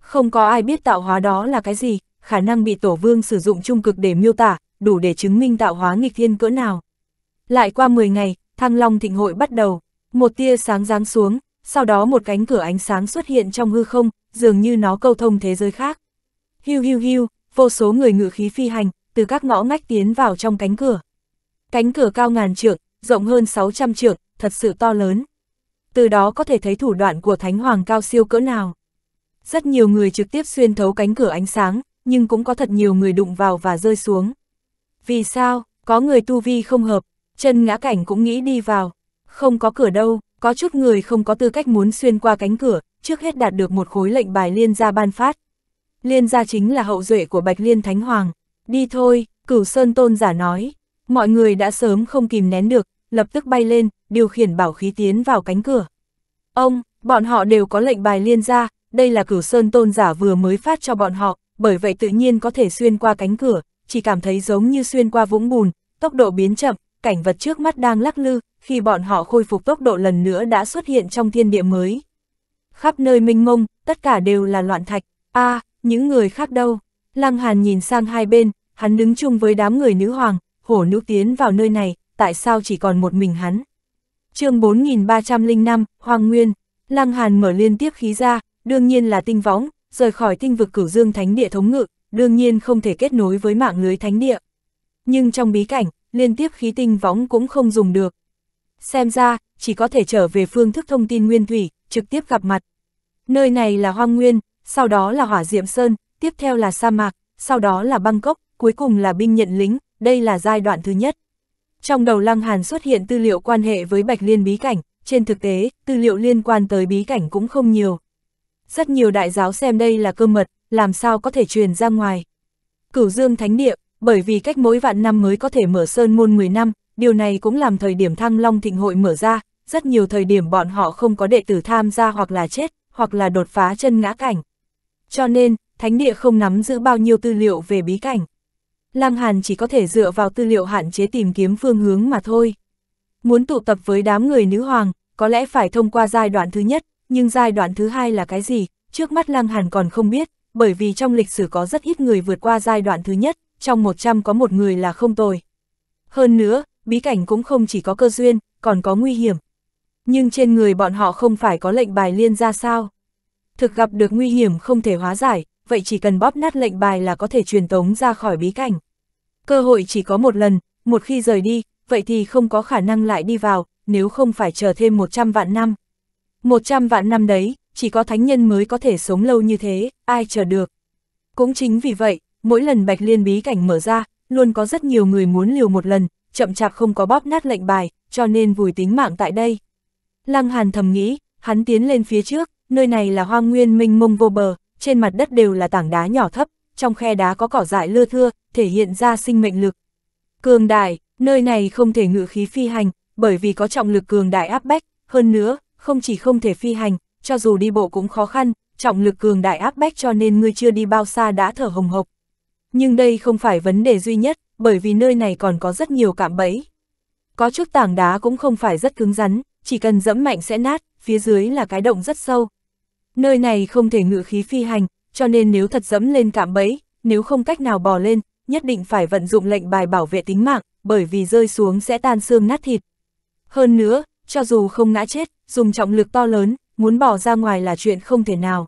Không có ai biết tạo hóa đó là cái gì, khả năng bị Tổ Vương sử dụng trung cực để miêu tả, đủ để chứng minh tạo hóa nghịch thiên cỡ nào. Lại qua 10 ngày, Thăng Long Thịnh Hội bắt đầu, một tia sáng giáng xuống, sau đó một cánh cửa ánh sáng xuất hiện trong hư không, dường như nó câu thông thế giới khác. Hiu hiu hiu, vô số người ngự khí phi hành, từ các ngõ ngách tiến vào trong cánh cửa. Cánh cửa cao ngàn trượng, rộng hơn 600 trượng, thật sự to lớn. Từ đó có thể thấy thủ đoạn của Thánh Hoàng cao siêu cỡ nào. Rất nhiều người trực tiếp xuyên thấu cánh cửa ánh sáng, nhưng cũng có thật nhiều người đụng vào và rơi xuống. Vì sao, có người tu vi không hợp, chân ngã cảnh cũng nghĩ đi vào, không có cửa đâu có chút người không có tư cách muốn xuyên qua cánh cửa, trước hết đạt được một khối lệnh bài liên gia ban phát. Liên gia chính là hậu duệ của Bạch Liên Thánh Hoàng. Đi thôi, cửu sơn tôn giả nói. Mọi người đã sớm không kìm nén được, lập tức bay lên, điều khiển bảo khí tiến vào cánh cửa. Ông, bọn họ đều có lệnh bài liên gia, đây là cửu sơn tôn giả vừa mới phát cho bọn họ, bởi vậy tự nhiên có thể xuyên qua cánh cửa, chỉ cảm thấy giống như xuyên qua vũng bùn, tốc độ biến chậm, cảnh vật trước mắt đang lắc lư, khi bọn họ khôi phục tốc độ lần nữa đã xuất hiện trong thiên địa mới. Khắp nơi minh ngông tất cả đều là loạn thạch, a à, những người khác đâu. Lăng Hàn nhìn sang hai bên, hắn đứng chung với đám người nữ hoàng, hổ nữ tiến vào nơi này, tại sao chỉ còn một mình hắn. chương 4305, Hoàng Nguyên, Lăng Hàn mở liên tiếp khí ra, đương nhiên là tinh võng, rời khỏi tinh vực cửu dương thánh địa thống ngự, đương nhiên không thể kết nối với mạng lưới thánh địa. Nhưng trong bí cảnh, liên tiếp khí tinh võng cũng không dùng được, Xem ra, chỉ có thể trở về phương thức thông tin nguyên thủy, trực tiếp gặp mặt. Nơi này là hoang nguyên, sau đó là hỏa diệm sơn, tiếp theo là sa mạc, sau đó là Bangkok, cuối cùng là binh nhận lính, đây là giai đoạn thứ nhất. Trong đầu Lăng Hàn xuất hiện tư liệu quan hệ với Bạch Liên bí cảnh, trên thực tế, tư liệu liên quan tới bí cảnh cũng không nhiều. Rất nhiều đại giáo xem đây là cơ mật, làm sao có thể truyền ra ngoài. Cửu Dương Thánh Địa, bởi vì cách mỗi vạn năm mới có thể mở sơn môn 10 năm, điều này cũng làm thời điểm thăng long thịnh hội mở ra, rất nhiều thời điểm bọn họ không có đệ tử tham gia hoặc là chết, hoặc là đột phá chân ngã cảnh. Cho nên, thánh địa không nắm giữ bao nhiêu tư liệu về bí cảnh. Lăng Hàn chỉ có thể dựa vào tư liệu hạn chế tìm kiếm phương hướng mà thôi. Muốn tụ tập với đám người nữ hoàng, có lẽ phải thông qua giai đoạn thứ nhất, nhưng giai đoạn thứ hai là cái gì, trước mắt Lăng Hàn còn không biết, bởi vì trong lịch sử có rất ít người vượt qua giai đoạn thứ nhất, trong 100 có một người là không tồi. Hơn nữa, bí cảnh cũng không chỉ có cơ duyên, còn có nguy hiểm. Nhưng trên người bọn họ không phải có lệnh bài liên ra sao? Thực gặp được nguy hiểm không thể hóa giải, vậy chỉ cần bóp nát lệnh bài là có thể truyền tống ra khỏi bí cảnh. Cơ hội chỉ có một lần, một khi rời đi, vậy thì không có khả năng lại đi vào, nếu không phải chờ thêm 100 vạn năm. 100 vạn năm đấy, chỉ có thánh nhân mới có thể sống lâu như thế, ai chờ được. Cũng chính vì vậy, mỗi lần Bạch Liên bí cảnh mở ra, luôn có rất nhiều người muốn liều một lần, chậm chạp không có bóp nát lệnh bài, cho nên vùi tính mạng tại đây. Lăng Hàn thầm nghĩ, hắn tiến lên phía trước, nơi này là hoang nguyên Minh mông vô bờ, trên mặt đất đều là tảng đá nhỏ thấp, trong khe đá có cỏ dại lưa thưa, thể hiện ra sinh mệnh lực. Cường đại, nơi này không thể ngự khí phi hành, bởi vì có trọng lực cường đại áp bách, hơn nữa, không chỉ không thể phi hành, cho dù đi bộ cũng khó khăn, trọng lực cường đại áp bách cho nên ngươi chưa đi bao xa đã thở hồng hộc. Nhưng đây không phải vấn đề duy nhất, bởi vì nơi này còn có rất nhiều cạm bẫy. Có chút tảng đá cũng không phải rất cứng rắn, chỉ cần dẫm mạnh sẽ nát, phía dưới là cái động rất sâu. Nơi này không thể ngự khí phi hành, cho nên nếu thật dẫm lên cạm bẫy, nếu không cách nào bò lên, nhất định phải vận dụng lệnh bài bảo vệ tính mạng, bởi vì rơi xuống sẽ tan xương nát thịt. Hơn nữa, cho dù không ngã chết, dùng trọng lực to lớn, muốn bò ra ngoài là chuyện không thể nào.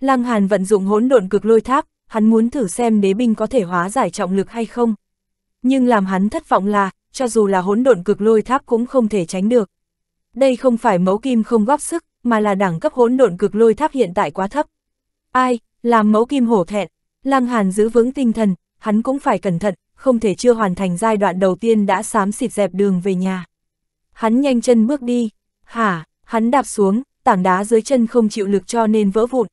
Lăng Hàn vận dụng hỗn độn cực lôi tháp, hắn muốn thử xem đế binh có thể hóa giải trọng lực hay không nhưng làm hắn thất vọng là, cho dù là hỗn độn cực lôi tháp cũng không thể tránh được. Đây không phải mẫu kim không góp sức, mà là đẳng cấp hỗn độn cực lôi tháp hiện tại quá thấp. Ai, làm mẫu kim hổ thẹn, lang Hàn giữ vững tinh thần, hắn cũng phải cẩn thận, không thể chưa hoàn thành giai đoạn đầu tiên đã xám xịt dẹp đường về nhà. Hắn nhanh chân bước đi, hả, hắn đạp xuống, tảng đá dưới chân không chịu lực cho nên vỡ vụn.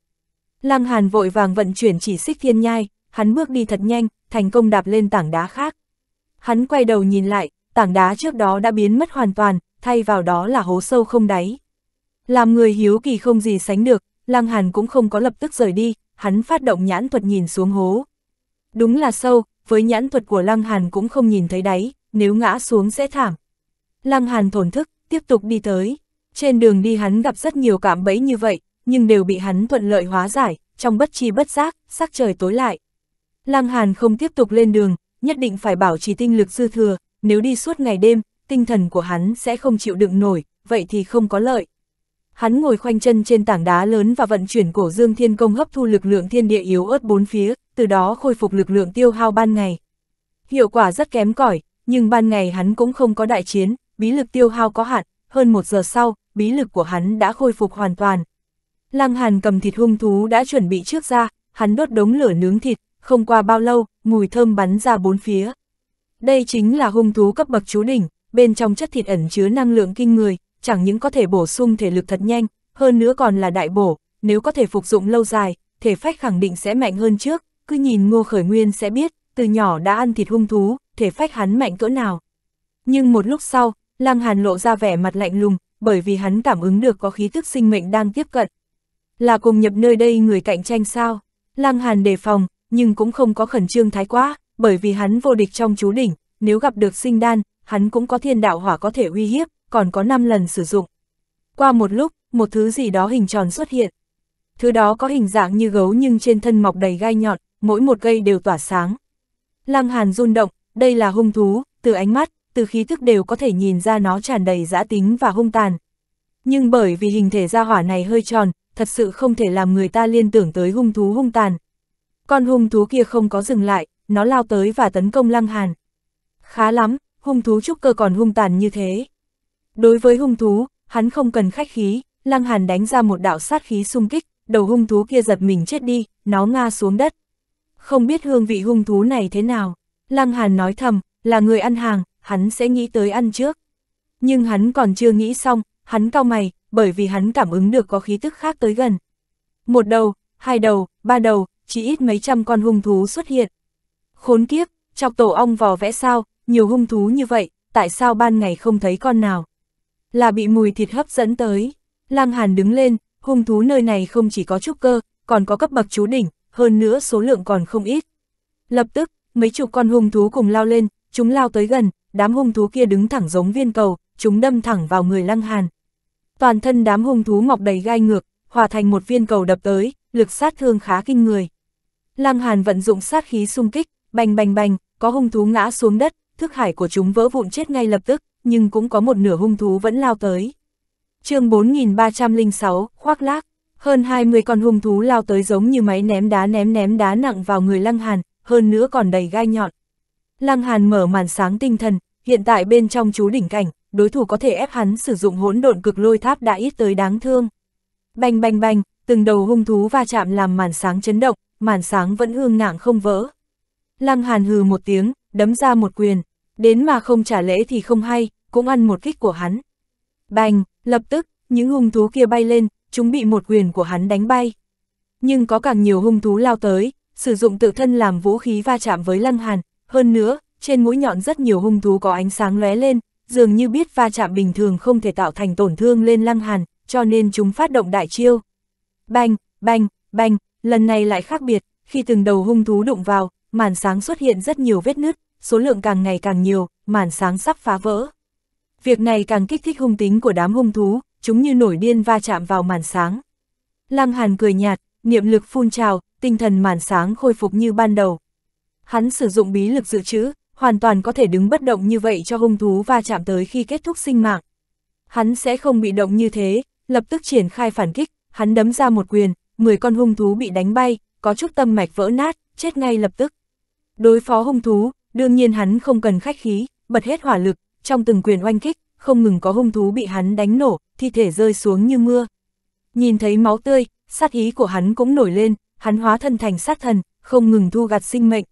Lăng Hàn vội vàng vận chuyển chỉ xích thiên nhai, hắn bước đi thật nhanh, thành công đạp lên tảng đá khác. Hắn quay đầu nhìn lại, tảng đá trước đó đã biến mất hoàn toàn, thay vào đó là hố sâu không đáy. Làm người hiếu kỳ không gì sánh được, Lăng Hàn cũng không có lập tức rời đi, hắn phát động nhãn thuật nhìn xuống hố. Đúng là sâu, với nhãn thuật của Lăng Hàn cũng không nhìn thấy đáy, nếu ngã xuống sẽ thảm. Lăng Hàn thổn thức, tiếp tục đi tới. Trên đường đi hắn gặp rất nhiều cảm bẫy như vậy, nhưng đều bị hắn thuận lợi hóa giải, trong bất chi bất giác, sắc trời tối lại. Lăng Hàn không tiếp tục lên đường, nhất định phải bảo trì tinh lực dư thừa, nếu đi suốt ngày đêm, tinh thần của hắn sẽ không chịu đựng nổi, vậy thì không có lợi. Hắn ngồi khoanh chân trên tảng đá lớn và vận chuyển cổ dương thiên công hấp thu lực lượng thiên địa yếu ớt bốn phía, từ đó khôi phục lực lượng tiêu hao ban ngày. Hiệu quả rất kém cỏi, nhưng ban ngày hắn cũng không có đại chiến, bí lực tiêu hao có hạn, hơn một giờ sau, bí lực của hắn đã khôi phục hoàn toàn. Lăng Hàn cầm thịt hung thú đã chuẩn bị trước ra, hắn đốt đống lửa nướng thịt, không qua bao lâu, mùi thơm bắn ra bốn phía. Đây chính là hung thú cấp bậc chú đỉnh, bên trong chất thịt ẩn chứa năng lượng kinh người, chẳng những có thể bổ sung thể lực thật nhanh, hơn nữa còn là đại bổ, nếu có thể phục dụng lâu dài, thể phách khẳng định sẽ mạnh hơn trước, cứ nhìn Ngô Khởi Nguyên sẽ biết, từ nhỏ đã ăn thịt hung thú, thể phách hắn mạnh cỡ nào. Nhưng một lúc sau, Lăng Hàn lộ ra vẻ mặt lạnh lùng, bởi vì hắn cảm ứng được có khí tức sinh mệnh đang tiếp cận. Là cùng nhập nơi đây người cạnh tranh sao? Lăng Hàn đề phòng, nhưng cũng không có khẩn trương thái quá, bởi vì hắn vô địch trong chú đỉnh, nếu gặp được sinh đan, hắn cũng có thiên đạo hỏa có thể uy hiếp, còn có 5 lần sử dụng. Qua một lúc, một thứ gì đó hình tròn xuất hiện. Thứ đó có hình dạng như gấu nhưng trên thân mọc đầy gai nhọn, mỗi một cây đều tỏa sáng. Lăng Hàn run động, đây là hung thú, từ ánh mắt, từ khí thức đều có thể nhìn ra nó tràn đầy dã tính và hung tàn. Nhưng bởi vì hình thể gia hỏa này hơi tròn, thật sự không thể làm người ta liên tưởng tới hung thú hung tàn, con hung thú kia không có dừng lại, nó lao tới và tấn công Lăng Hàn. Khá lắm, hung thú trúc cơ còn hung tàn như thế. Đối với hung thú, hắn không cần khách khí, Lăng Hàn đánh ra một đạo sát khí xung kích, đầu hung thú kia giật mình chết đi, nó ngã xuống đất. Không biết hương vị hung thú này thế nào, Lăng Hàn nói thầm, là người ăn hàng, hắn sẽ nghĩ tới ăn trước. Nhưng hắn còn chưa nghĩ xong, hắn cau mày, bởi vì hắn cảm ứng được có khí tức khác tới gần. Một đầu, hai đầu, ba đầu, chỉ ít mấy trăm con hung thú xuất hiện. Khốn kiếp, chọc tổ ong vò vẽ sao, nhiều hung thú như vậy, tại sao ban ngày không thấy con nào? Là bị mùi thịt hấp dẫn tới. lang Hàn đứng lên, hung thú nơi này không chỉ có trúc cơ, còn có cấp bậc chú đỉnh, hơn nữa số lượng còn không ít. Lập tức, mấy chục con hung thú cùng lao lên, chúng lao tới gần, đám hung thú kia đứng thẳng giống viên cầu, chúng đâm thẳng vào người Lăng Hàn. Toàn thân đám hung thú mọc đầy gai ngược, hòa thành một viên cầu đập tới, lực sát thương khá kinh người. Lăng Hàn vận dụng sát khí xung kích, bành bành bành, có hung thú ngã xuống đất, thức hải của chúng vỡ vụn chết ngay lập tức, nhưng cũng có một nửa hung thú vẫn lao tới. chương 4306, khoác lác, hơn 20 con hung thú lao tới giống như máy ném đá ném ném đá nặng vào người Lăng Hàn, hơn nữa còn đầy gai nhọn. Lăng Hàn mở màn sáng tinh thần, hiện tại bên trong chú đỉnh cảnh, đối thủ có thể ép hắn sử dụng hỗn độn cực lôi tháp đã ít tới đáng thương. Bành bành bành, từng đầu hung thú va chạm làm màn sáng chấn động, màn sáng vẫn hương nạng không vỡ. Lăng Hàn hừ một tiếng, đấm ra một quyền, đến mà không trả lễ thì không hay, cũng ăn một kích của hắn. Bành, lập tức, những hung thú kia bay lên, chúng bị một quyền của hắn đánh bay. Nhưng có càng nhiều hung thú lao tới, sử dụng tự thân làm vũ khí va chạm với Lăng Hàn, hơn nữa, trên mũi nhọn rất nhiều hung thú có ánh sáng lóe lên, dường như biết va chạm bình thường không thể tạo thành tổn thương lên Lăng Hàn, cho nên chúng phát động đại chiêu. Bành, bành, bành, Lần này lại khác biệt, khi từng đầu hung thú đụng vào, màn sáng xuất hiện rất nhiều vết nứt, số lượng càng ngày càng nhiều, màn sáng sắp phá vỡ. Việc này càng kích thích hung tính của đám hung thú, chúng như nổi điên va chạm vào màn sáng. Lăng Hàn cười nhạt, niệm lực phun trào, tinh thần màn sáng khôi phục như ban đầu. Hắn sử dụng bí lực dự trữ, hoàn toàn có thể đứng bất động như vậy cho hung thú va chạm tới khi kết thúc sinh mạng. Hắn sẽ không bị động như thế, lập tức triển khai phản kích, hắn đấm ra một quyền, 10 con hung thú bị đánh bay, có chút tâm mạch vỡ nát, chết ngay lập tức. Đối phó hung thú, đương nhiên hắn không cần khách khí, bật hết hỏa lực, trong từng quyền oanh kích, không ngừng có hung thú bị hắn đánh nổ, thi thể rơi xuống như mưa. Nhìn thấy máu tươi, sát ý của hắn cũng nổi lên, hắn hóa thân thành sát thần, không ngừng thu gặt sinh mệnh.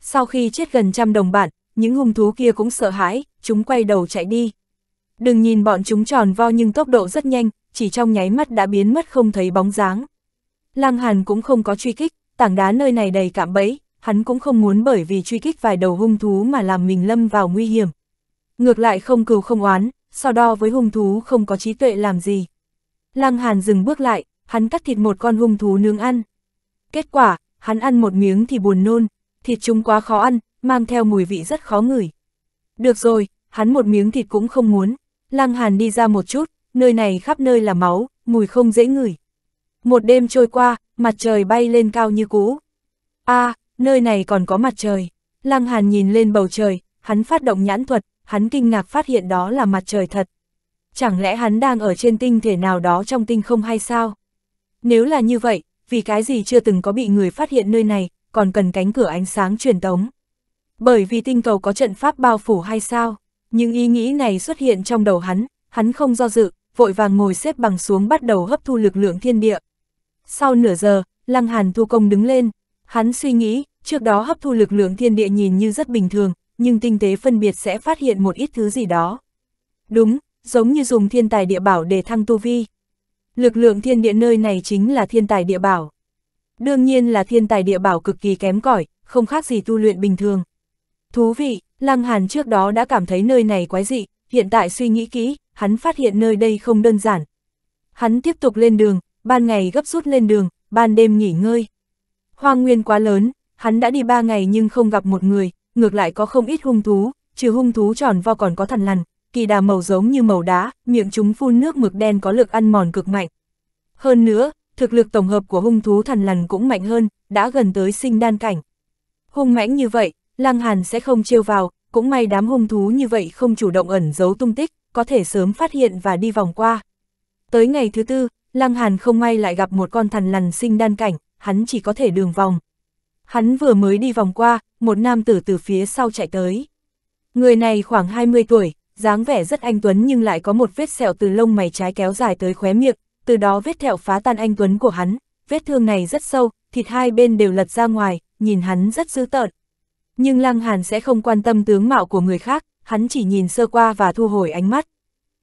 Sau khi chết gần trăm đồng bạn, những hung thú kia cũng sợ hãi, chúng quay đầu chạy đi. Đừng nhìn bọn chúng tròn vo nhưng tốc độ rất nhanh, chỉ trong nháy mắt đã biến mất không thấy bóng dáng. Lăng Hàn cũng không có truy kích, tảng đá nơi này đầy cạm bẫy, hắn cũng không muốn bởi vì truy kích vài đầu hung thú mà làm mình lâm vào nguy hiểm. Ngược lại không cừu không oán, so đo với hung thú không có trí tuệ làm gì. Lăng Hàn dừng bước lại, hắn cắt thịt một con hung thú nướng ăn. Kết quả, hắn ăn một miếng thì buồn nôn, thịt chúng quá khó ăn, mang theo mùi vị rất khó ngửi. Được rồi, hắn một miếng thịt cũng không muốn. Lăng Hàn đi ra một chút, nơi này khắp nơi là máu, mùi không dễ ngửi. Một đêm trôi qua, mặt trời bay lên cao như cũ. a à, nơi này còn có mặt trời. Lăng Hàn nhìn lên bầu trời, hắn phát động nhãn thuật, hắn kinh ngạc phát hiện đó là mặt trời thật. Chẳng lẽ hắn đang ở trên tinh thể nào đó trong tinh không hay sao? Nếu là như vậy, vì cái gì chưa từng có bị người phát hiện nơi này, còn cần cánh cửa ánh sáng truyền tống. Bởi vì tinh cầu có trận pháp bao phủ hay sao? Nhưng ý nghĩ này xuất hiện trong đầu hắn, hắn không do dự, vội vàng ngồi xếp bằng xuống bắt đầu hấp thu lực lượng thiên địa, sau nửa giờ, Lăng Hàn thu công đứng lên. Hắn suy nghĩ, trước đó hấp thu lực lượng thiên địa nhìn như rất bình thường, nhưng tinh tế phân biệt sẽ phát hiện một ít thứ gì đó. Đúng, giống như dùng thiên tài địa bảo để thăng tu vi. Lực lượng thiên địa nơi này chính là thiên tài địa bảo. Đương nhiên là thiên tài địa bảo cực kỳ kém cỏi, không khác gì tu luyện bình thường. Thú vị, Lăng Hàn trước đó đã cảm thấy nơi này quái dị, hiện tại suy nghĩ kỹ, hắn phát hiện nơi đây không đơn giản. Hắn tiếp tục lên đường, ban ngày gấp rút lên đường, ban đêm nghỉ ngơi. Hoang nguyên quá lớn, hắn đã đi ba ngày nhưng không gặp một người, ngược lại có không ít hung thú, trừ hung thú tròn vo còn có thằn lằn, kỳ đà màu giống như màu đá, miệng chúng phun nước mực đen có lực ăn mòn cực mạnh. Hơn nữa, thực lực tổng hợp của hung thú thằn lằn cũng mạnh hơn, đã gần tới sinh đan cảnh. Hung mãnh như vậy, Lăng Hàn sẽ không trêu vào, cũng may đám hung thú như vậy không chủ động ẩn giấu tung tích, có thể sớm phát hiện và đi vòng qua. Tới ngày thứ tư, Lăng Hàn không may lại gặp một con thần lằn sinh đan cảnh, hắn chỉ có thể đường vòng. Hắn vừa mới đi vòng qua, một nam tử từ phía sau chạy tới. Người này khoảng 20 tuổi, dáng vẻ rất anh Tuấn nhưng lại có một vết sẹo từ lông mày trái kéo dài tới khóe miệng, từ đó vết thẹo phá tan anh Tuấn của hắn, vết thương này rất sâu, thịt hai bên đều lật ra ngoài, nhìn hắn rất dữ tợn. Nhưng Lăng Hàn sẽ không quan tâm tướng mạo của người khác, hắn chỉ nhìn sơ qua và thu hồi ánh mắt.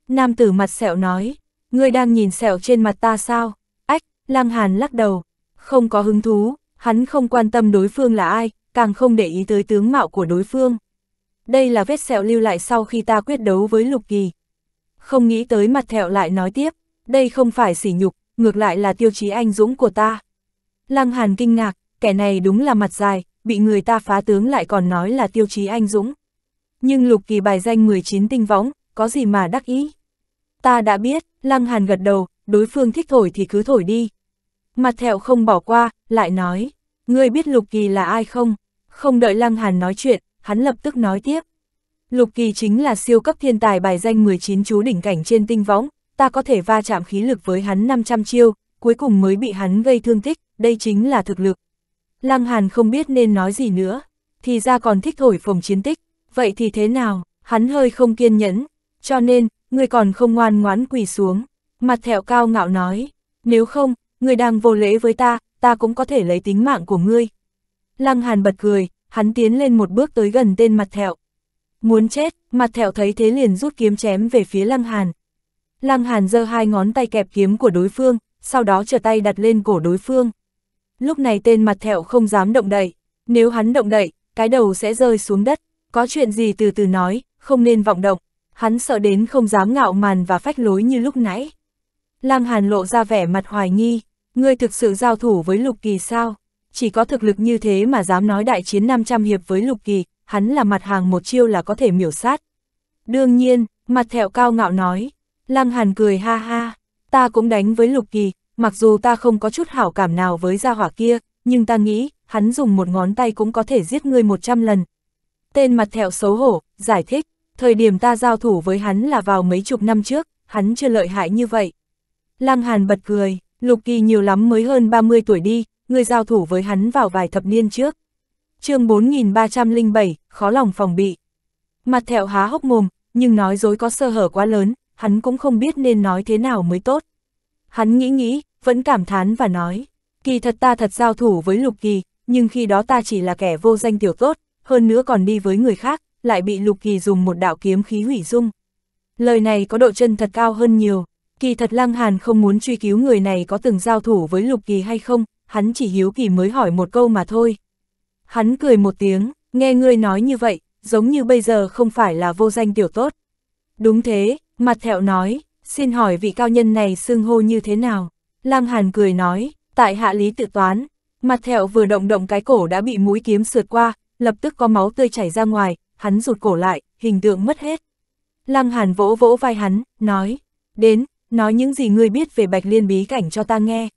Nam tử mặt sẹo nói, Ngươi đang nhìn sẹo trên mặt ta sao? Ách, Lăng Hàn lắc đầu, không có hứng thú, hắn không quan tâm đối phương là ai, càng không để ý tới tướng mạo của đối phương. Đây là vết sẹo lưu lại sau khi ta quyết đấu với Lục Kỳ. Không nghĩ tới mặt thẹo lại nói tiếp, đây không phải sỉ nhục, ngược lại là tiêu chí anh dũng của ta. Lăng Hàn kinh ngạc, kẻ này đúng là mặt dài, bị người ta phá tướng lại còn nói là tiêu chí anh dũng. Nhưng Lục Kỳ bài danh 19 tinh võng, có gì mà đắc ý? Ta đã biết, Lăng Hàn gật đầu, đối phương thích thổi thì cứ thổi đi. Mặt thẹo không bỏ qua, lại nói, ngươi biết Lục Kỳ là ai không? Không đợi Lăng Hàn nói chuyện, hắn lập tức nói tiếp. Lục Kỳ chính là siêu cấp thiên tài bài danh 19 chú đỉnh cảnh trên tinh võng, ta có thể va chạm khí lực với hắn 500 chiêu, cuối cùng mới bị hắn gây thương tích, đây chính là thực lực. Lăng Hàn không biết nên nói gì nữa, thì ra còn thích thổi phồng chiến tích, vậy thì thế nào, hắn hơi không kiên nhẫn, cho nên, ngươi còn không ngoan ngoãn quỳ xuống, mặt thẹo cao ngạo nói, nếu không, ngươi đang vô lễ với ta, ta cũng có thể lấy tính mạng của ngươi. Lăng Hàn bật cười, hắn tiến lên một bước tới gần tên mặt thẹo. Muốn chết, mặt thẹo thấy thế liền rút kiếm chém về phía Lăng Hàn. Lăng Hàn giơ hai ngón tay kẹp kiếm của đối phương, sau đó trở tay đặt lên cổ đối phương. Lúc này tên mặt thẹo không dám động đậy, nếu hắn động đậy, cái đầu sẽ rơi xuống đất, có chuyện gì từ từ nói, không nên vọng động hắn sợ đến không dám ngạo màn và phách lối như lúc nãy. Lăng Hàn lộ ra vẻ mặt hoài nghi, ngươi thực sự giao thủ với Lục Kỳ sao? Chỉ có thực lực như thế mà dám nói đại chiến 500 hiệp với Lục Kỳ, hắn là mặt hàng một chiêu là có thể miểu sát. Đương nhiên, mặt thẹo cao ngạo nói, Lăng Hàn cười ha ha, ta cũng đánh với Lục Kỳ, mặc dù ta không có chút hảo cảm nào với gia hỏa kia, nhưng ta nghĩ, hắn dùng một ngón tay cũng có thể giết ngươi 100 lần. Tên mặt thẹo xấu hổ, giải thích, thời điểm ta giao thủ với hắn là vào mấy chục năm trước, hắn chưa lợi hại như vậy. Lăng Hàn bật cười, Lục Kỳ nhiều lắm mới hơn 30 tuổi đi, người giao thủ với hắn vào vài thập niên trước. chương 4307, khó lòng phòng bị. Mặt thẹo há hốc mồm, nhưng nói dối có sơ hở quá lớn, hắn cũng không biết nên nói thế nào mới tốt. Hắn nghĩ nghĩ, vẫn cảm thán và nói, kỳ thật ta thật giao thủ với Lục Kỳ, nhưng khi đó ta chỉ là kẻ vô danh tiểu tốt, hơn nữa còn đi với người khác, lại bị Lục Kỳ dùng một đạo kiếm khí hủy dung. Lời này có độ chân thật cao hơn nhiều, kỳ thật Lăng Hàn không muốn truy cứu người này có từng giao thủ với Lục Kỳ hay không, hắn chỉ hiếu kỳ mới hỏi một câu mà thôi. Hắn cười một tiếng, nghe ngươi nói như vậy, giống như bây giờ không phải là vô danh tiểu tốt. Đúng thế, mặt thẹo nói, xin hỏi vị cao nhân này xưng hô như thế nào? Lăng Hàn cười nói, tại hạ lý tự toán, mặt thẹo vừa động động cái cổ đã bị mũi kiếm sượt qua, lập tức có máu tươi chảy ra ngoài, hắn rụt cổ lại, hình tượng mất hết. Lăng Hàn vỗ vỗ vai hắn, nói, đến, nói những gì ngươi biết về Bạch Liên bí cảnh cho ta nghe.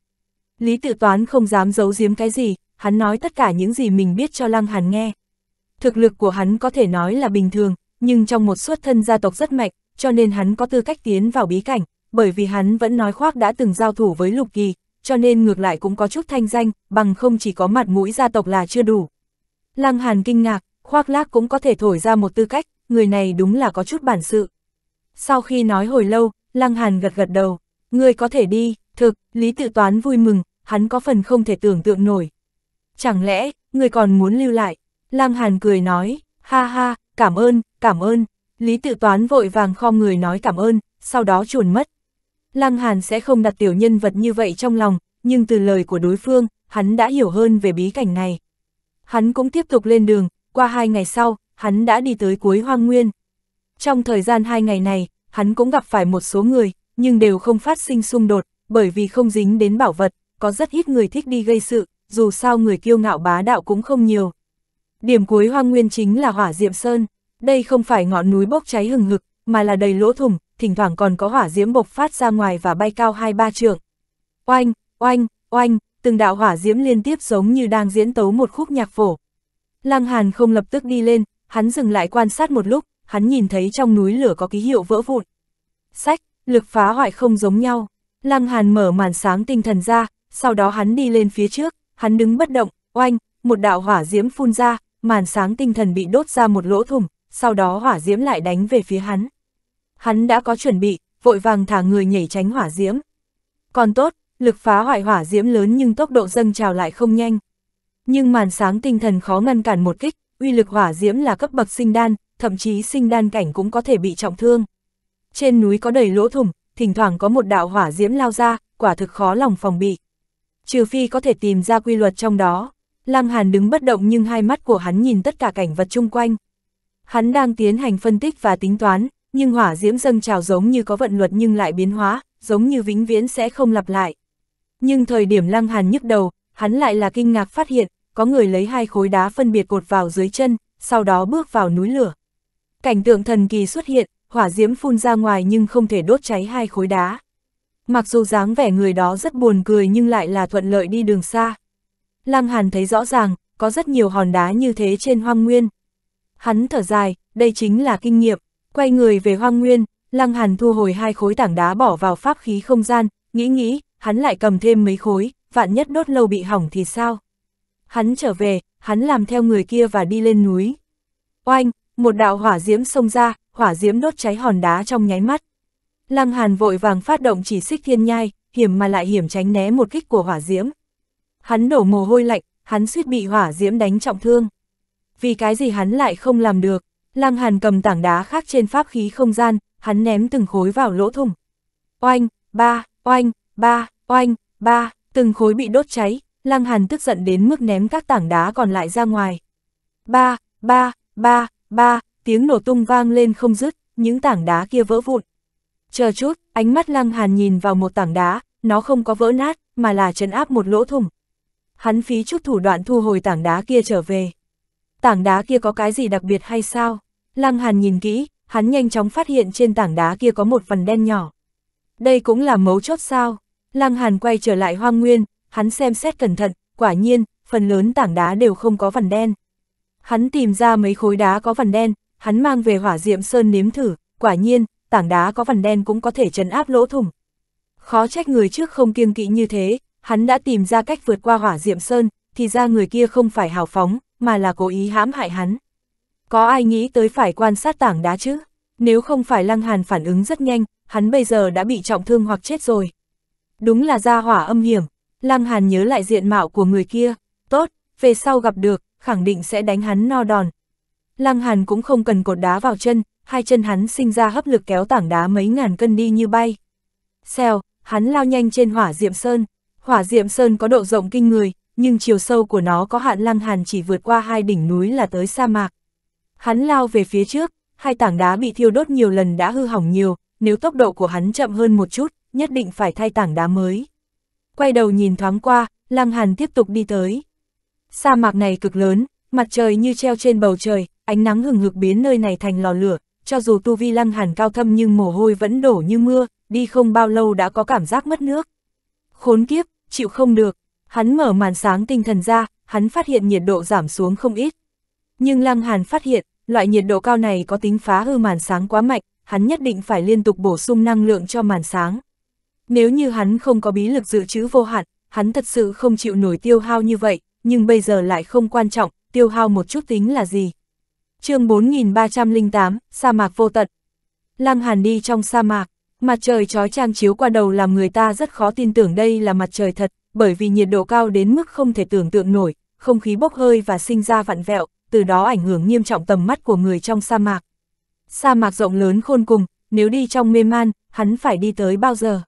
Lý tự toán không dám giấu giếm cái gì, hắn nói tất cả những gì mình biết cho Lăng Hàn nghe. Thực lực của hắn có thể nói là bình thường, nhưng trong một suốt thân gia tộc rất mạnh, cho nên hắn có tư cách tiến vào bí cảnh, bởi vì hắn vẫn nói khoác đã từng giao thủ với Lục Kỳ, cho nên ngược lại cũng có chút thanh danh, bằng không chỉ có mặt mũi gia tộc là chưa đủ. Lăng Hàn kinh ngạc, khoác lác cũng có thể thổi ra một tư cách, người này đúng là có chút bản sự. Sau khi nói hồi lâu, Lăng Hàn gật gật đầu, người có thể đi, thực, Lý Tự Toán vui mừng, hắn có phần không thể tưởng tượng nổi. Chẳng lẽ, người còn muốn lưu lại? Lăng Hàn cười nói, ha ha, cảm ơn, cảm ơn. Lý Tự Toán vội vàng khom người nói cảm ơn, sau đó chuồn mất. Lăng Hàn sẽ không đặt tiểu nhân vật như vậy trong lòng, nhưng từ lời của đối phương, hắn đã hiểu hơn về bí cảnh này. Hắn cũng tiếp tục lên đường, qua hai ngày sau, hắn đã đi tới cuối hoang nguyên. Trong thời gian hai ngày này, hắn cũng gặp phải một số người, nhưng đều không phát sinh xung đột, bởi vì không dính đến bảo vật, có rất ít người thích đi gây sự, dù sao người kiêu ngạo bá đạo cũng không nhiều. Điểm cuối hoang nguyên chính là hỏa diệm sơn, đây không phải ngọn núi bốc cháy hừng hực, mà là đầy lỗ thủng, thỉnh thoảng còn có hỏa diễm bộc phát ra ngoài và bay cao hai ba trượng. Oanh, oanh, oanh, từng đạo hỏa diễm liên tiếp giống như đang diễn tấu một khúc nhạc phổ, Lăng Hàn không lập tức đi lên, hắn dừng lại quan sát một lúc, hắn nhìn thấy trong núi lửa có ký hiệu vỡ vụn. Sách, lực phá hoại không giống nhau. Lăng Hàn mở màn sáng tinh thần ra, sau đó hắn đi lên phía trước, hắn đứng bất động, oanh, một đạo hỏa diễm phun ra, màn sáng tinh thần bị đốt ra một lỗ thủng, sau đó hỏa diễm lại đánh về phía hắn. Hắn đã có chuẩn bị, vội vàng thả người nhảy tránh hỏa diễm. Còn tốt, lực phá hoại hỏa diễm lớn nhưng tốc độ dâng trào lại không nhanh nhưng màn sáng tinh thần khó ngăn cản một kích, uy lực hỏa diễm là cấp bậc sinh đan, thậm chí sinh đan cảnh cũng có thể bị trọng thương. Trên núi có đầy lỗ thủng, thỉnh thoảng có một đạo hỏa diễm lao ra, quả thực khó lòng phòng bị. Trừ phi có thể tìm ra quy luật trong đó. Lăng Hàn đứng bất động nhưng hai mắt của hắn nhìn tất cả cảnh vật chung quanh. Hắn đang tiến hành phân tích và tính toán, nhưng hỏa diễm dâng trào giống như có vận luật nhưng lại biến hóa, giống như vĩnh viễn sẽ không lặp lại. Nhưng thời điểm Lăng Hàn nhức đầu, hắn lại là kinh ngạc phát hiện, có người lấy hai khối đá phân biệt cột vào dưới chân, sau đó bước vào núi lửa. Cảnh tượng thần kỳ xuất hiện, hỏa diễm phun ra ngoài nhưng không thể đốt cháy hai khối đá. Mặc dù dáng vẻ người đó rất buồn cười nhưng lại là thuận lợi đi đường xa. Lăng Hàn thấy rõ ràng, có rất nhiều hòn đá như thế trên hoang nguyên. Hắn thở dài, đây chính là kinh nghiệm. Quay người về hoang nguyên, Lăng Hàn thu hồi hai khối tảng đá bỏ vào pháp khí không gian, nghĩ nghĩ, hắn lại cầm thêm mấy khối, vạn nhất đốt lâu bị hỏng thì sao? hắn trở về, hắn làm theo người kia và đi lên núi. Oanh, một đạo hỏa diễm xông ra, hỏa diễm đốt cháy hòn đá trong nháy mắt. Lăng Hàn vội vàng phát động chỉ xích thiên nhai, hiểm mà lại hiểm tránh né một kích của hỏa diễm. Hắn đổ mồ hôi lạnh, hắn suýt bị hỏa diễm đánh trọng thương. Vì cái gì hắn lại không làm được, Lăng Hàn cầm tảng đá khác trên pháp khí không gian, hắn ném từng khối vào lỗ thủng. Oanh, ba, oanh, ba, oanh, ba, từng khối bị đốt cháy, Lăng Hàn tức giận đến mức ném các tảng đá còn lại ra ngoài. Ba, ba, ba, ba, tiếng nổ tung vang lên không dứt, những tảng đá kia vỡ vụn. Chờ chút, ánh mắt Lăng Hàn nhìn vào một tảng đá, nó không có vỡ nát, mà là chấn áp một lỗ thủng. Hắn phí chút thủ đoạn thu hồi tảng đá kia trở về. Tảng đá kia có cái gì đặc biệt hay sao? Lăng Hàn nhìn kỹ, hắn nhanh chóng phát hiện trên tảng đá kia có một phần đen nhỏ. Đây cũng là mấu chốt sao? Lăng Hàn quay trở lại hoang nguyên, hắn xem xét cẩn thận, quả nhiên, phần lớn tảng đá đều không có vằn đen. Hắn tìm ra mấy khối đá có vằn đen, hắn mang về hỏa diệm sơn nếm thử, quả nhiên, tảng đá có vằn đen cũng có thể chấn áp lỗ thủng. Khó trách người trước không kiêng kỵ như thế, hắn đã tìm ra cách vượt qua hỏa diệm sơn, thì ra người kia không phải hào phóng, mà là cố ý hãm hại hắn. Có ai nghĩ tới phải quan sát tảng đá chứ? Nếu không phải Lăng Hàn phản ứng rất nhanh, hắn bây giờ đã bị trọng thương hoặc chết rồi. Đúng là gia hỏa âm hiểm, Lăng Hàn nhớ lại diện mạo của người kia, tốt, về sau gặp được, khẳng định sẽ đánh hắn no đòn. Lăng Hàn cũng không cần cột đá vào chân, hai chân hắn sinh ra hấp lực kéo tảng đá mấy ngàn cân đi như bay. Xèo, hắn lao nhanh trên hỏa diệm sơn. Hỏa diệm sơn có độ rộng kinh người, nhưng chiều sâu của nó có hạn lăng hàn chỉ vượt qua hai đỉnh núi là tới sa mạc. Hắn lao về phía trước, hai tảng đá bị thiêu đốt nhiều lần đã hư hỏng nhiều, nếu tốc độ của hắn chậm hơn một chút, nhất định phải thay tảng đá mới quay đầu nhìn thoáng qua, Lăng Hàn tiếp tục đi tới. Sa mạc này cực lớn, mặt trời như treo trên bầu trời, ánh nắng hừng hực biến nơi này thành lò lửa, cho dù tu vi Lăng Hàn cao thâm nhưng mồ hôi vẫn đổ như mưa, đi không bao lâu đã có cảm giác mất nước. Khốn kiếp, chịu không được, hắn mở màn sáng tinh thần ra, hắn phát hiện nhiệt độ giảm xuống không ít. Nhưng Lăng Hàn phát hiện, loại nhiệt độ cao này có tính phá hư màn sáng quá mạnh, hắn nhất định phải liên tục bổ sung năng lượng cho màn sáng. Nếu như hắn không có bí lực dự trữ vô hạn, hắn thật sự không chịu nổi tiêu hao như vậy, nhưng bây giờ lại không quan trọng, tiêu hao một chút tính là gì. chương 4308, sa mạc vô tận. Lăng Hàn đi trong sa mạc, mặt trời trói trang chiếu qua đầu làm người ta rất khó tin tưởng đây là mặt trời thật, bởi vì nhiệt độ cao đến mức không thể tưởng tượng nổi, không khí bốc hơi và sinh ra vặn vẹo, từ đó ảnh hưởng nghiêm trọng tầm mắt của người trong sa mạc. Sa mạc rộng lớn khôn cùng, nếu đi trong mê man, hắn phải đi tới bao giờ?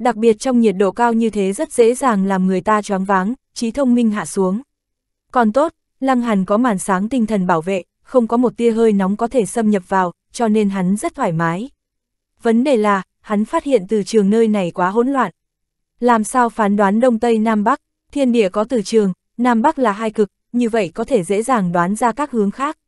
đặc biệt trong nhiệt độ cao như thế rất dễ dàng làm người ta choáng váng, trí thông minh hạ xuống. Còn tốt, Lăng Hàn có màn sáng tinh thần bảo vệ, không có một tia hơi nóng có thể xâm nhập vào, cho nên hắn rất thoải mái. Vấn đề là, hắn phát hiện từ trường nơi này quá hỗn loạn. Làm sao phán đoán Đông Tây Nam Bắc, thiên địa có từ trường, Nam Bắc là hai cực, như vậy có thể dễ dàng đoán ra các hướng khác.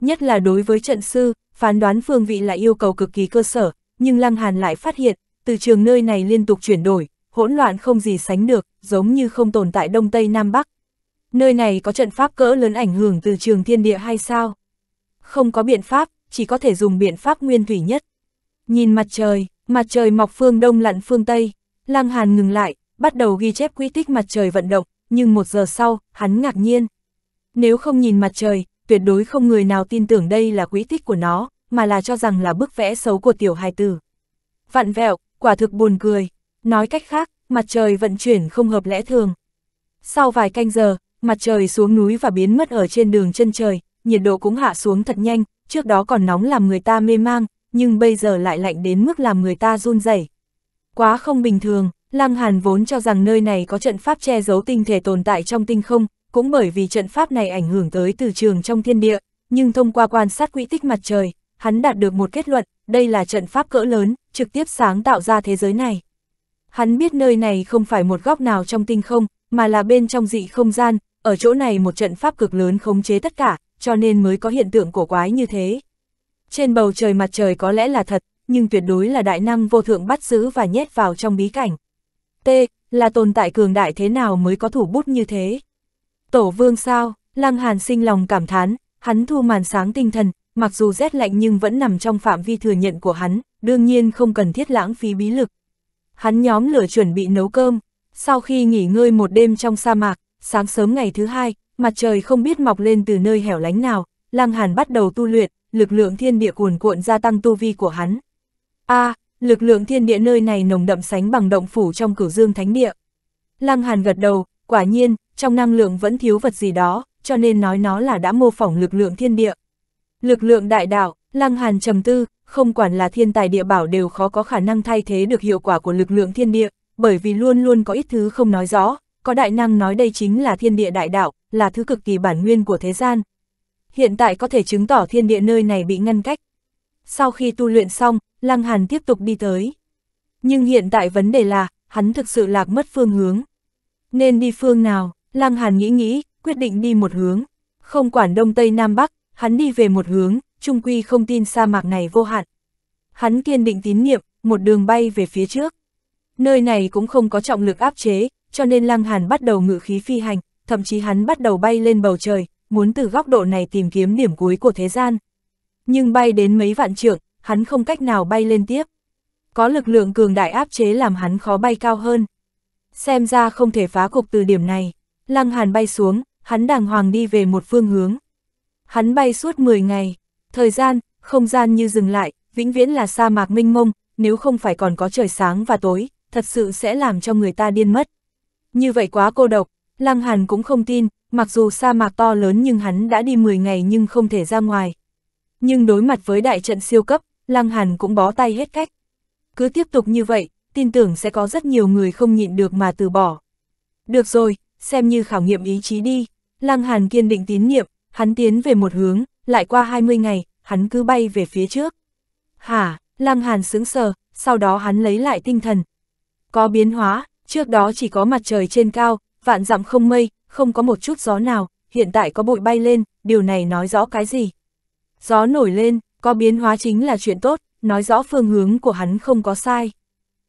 Nhất là đối với trận sư, phán đoán phương vị là yêu cầu cực kỳ cơ sở, nhưng Lăng Hàn lại phát hiện, từ trường nơi này liên tục chuyển đổi, hỗn loạn không gì sánh được, giống như không tồn tại Đông Tây Nam Bắc. Nơi này có trận pháp cỡ lớn ảnh hưởng từ trường thiên địa hay sao? Không có biện pháp, chỉ có thể dùng biện pháp nguyên thủy nhất. Nhìn mặt trời, mặt trời mọc phương đông lặn phương Tây, Lăng Hàn ngừng lại, bắt đầu ghi chép quy tích mặt trời vận động, nhưng một giờ sau, hắn ngạc nhiên. Nếu không nhìn mặt trời, tuyệt đối không người nào tin tưởng đây là quỹ tích của nó, mà là cho rằng là bức vẽ xấu của tiểu hài tử. Vạn vẹo, quả thực buồn cười. Nói cách khác, mặt trời vận chuyển không hợp lẽ thường. Sau vài canh giờ, mặt trời xuống núi và biến mất ở trên đường chân trời, nhiệt độ cũng hạ xuống thật nhanh, trước đó còn nóng làm người ta mê mang, nhưng bây giờ lại lạnh đến mức làm người ta run rẩy. Quá không bình thường, Lăng Hàn vốn cho rằng nơi này có trận pháp che giấu tinh thể tồn tại trong tinh không, cũng bởi vì trận pháp này ảnh hưởng tới từ trường trong thiên địa, nhưng thông qua quan sát quỹ tích mặt trời, hắn đạt được một kết luận, đây là trận pháp cỡ lớn, trực tiếp sáng tạo ra thế giới này. Hắn biết nơi này không phải một góc nào trong tinh không, mà là bên trong dị không gian, ở chỗ này một trận pháp cực lớn khống chế tất cả, cho nên mới có hiện tượng cổ quái như thế. Trên bầu trời mặt trời có lẽ là thật, nhưng tuyệt đối là đại năng vô thượng bắt giữ và nhét vào trong bí cảnh. T. Là tồn tại cường đại thế nào mới có thủ bút như thế? Tổ vương sao? Lăng Hàn sinh lòng cảm thán, hắn thu màn sáng tinh thần, mặc dù rét lạnh nhưng vẫn nằm trong phạm vi thừa nhận của hắn, đương nhiên không cần thiết lãng phí bí lực. Hắn nhóm lửa chuẩn bị nấu cơm, sau khi nghỉ ngơi một đêm trong sa mạc, sáng sớm ngày thứ hai, mặt trời không biết mọc lên từ nơi hẻo lánh nào, Lăng Hàn bắt đầu tu luyện, lực lượng thiên địa cuồn cuộn gia tăng tu vi của hắn. A, à, lực lượng thiên địa nơi này nồng đậm sánh bằng động phủ trong cửu dương thánh địa. Lăng Hàn gật đầu, quả nhiên, trong năng lượng vẫn thiếu vật gì đó, cho nên nói nó là đã mô phỏng lực lượng thiên địa. Lực lượng đại đạo, Lăng Hàn trầm tư, không quản là thiên tài địa bảo đều khó có khả năng thay thế được hiệu quả của lực lượng thiên địa, bởi vì luôn luôn có ít thứ không nói rõ, có đại năng nói đây chính là thiên địa đại đạo, là thứ cực kỳ bản nguyên của thế gian. Hiện tại có thể chứng tỏ thiên địa nơi này bị ngăn cách. Sau khi tu luyện xong, Lăng Hàn tiếp tục đi tới. Nhưng hiện tại vấn đề là, hắn thực sự lạc mất phương hướng. Nên đi phương nào, Lăng Hàn nghĩ nghĩ, quyết định đi một hướng. Không quản Đông Tây Nam Bắc, hắn đi về một hướng, trung quy không tin sa mạc này vô hạn. Hắn kiên định tín niệm, một đường bay về phía trước. Nơi này cũng không có trọng lực áp chế, cho nên Lăng Hàn bắt đầu ngự khí phi hành, thậm chí hắn bắt đầu bay lên bầu trời, muốn từ góc độ này tìm kiếm điểm cuối của thế gian. Nhưng bay đến mấy vạn trượng, hắn không cách nào bay lên tiếp. Có lực lượng cường đại áp chế làm hắn khó bay cao hơn. Xem ra không thể phá cục từ điểm này. Lăng Hàn bay xuống, hắn đàng hoàng đi về một phương hướng, Hắn bay suốt 10 ngày, thời gian, không gian như dừng lại, vĩnh viễn là sa mạc minh mông, nếu không phải còn có trời sáng và tối, thật sự sẽ làm cho người ta điên mất. Như vậy quá cô độc, Lăng Hàn cũng không tin, mặc dù sa mạc to lớn nhưng hắn đã đi 10 ngày nhưng không thể ra ngoài. Nhưng đối mặt với đại trận siêu cấp, Lăng Hàn cũng bó tay hết cách. Cứ tiếp tục như vậy, tin tưởng sẽ có rất nhiều người không nhịn được mà từ bỏ. Được rồi, xem như khảo nghiệm ý chí đi, Lăng Hàn kiên định tín niệm, hắn tiến về một hướng, lại qua 20 ngày, hắn cứ bay về phía trước. Hả, Lăng Hàn sững sờ, sau đó hắn lấy lại tinh thần. Có biến hóa, trước đó chỉ có mặt trời trên cao, vạn dặm không mây, không có một chút gió nào, hiện tại có bụi bay lên, điều này nói rõ cái gì? Gió nổi lên, có biến hóa chính là chuyện tốt, nói rõ phương hướng của hắn không có sai.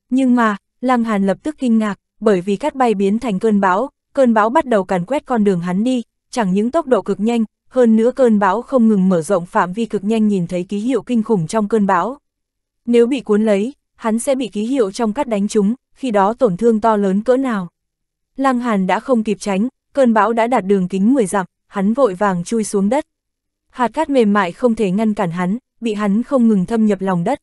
Nhưng mà, Lăng Hàn lập tức kinh ngạc, bởi vì cát bay biến thành cơn bão, cơn bão bắt đầu càn quét con đường hắn đi, chẳng những tốc độ cực nhanh, hơn nữa cơn bão không ngừng mở rộng phạm vi cực nhanh nhìn thấy ký hiệu kinh khủng trong cơn bão. Nếu bị cuốn lấy, hắn sẽ bị ký hiệu trong cắt đánh chúng, khi đó tổn thương to lớn cỡ nào. Lăng Hàn đã không kịp tránh, cơn bão đã đạt đường kính 10 dặm, hắn vội vàng chui xuống đất. Hạt cát mềm mại không thể ngăn cản hắn, bị hắn không ngừng thâm nhập lòng đất.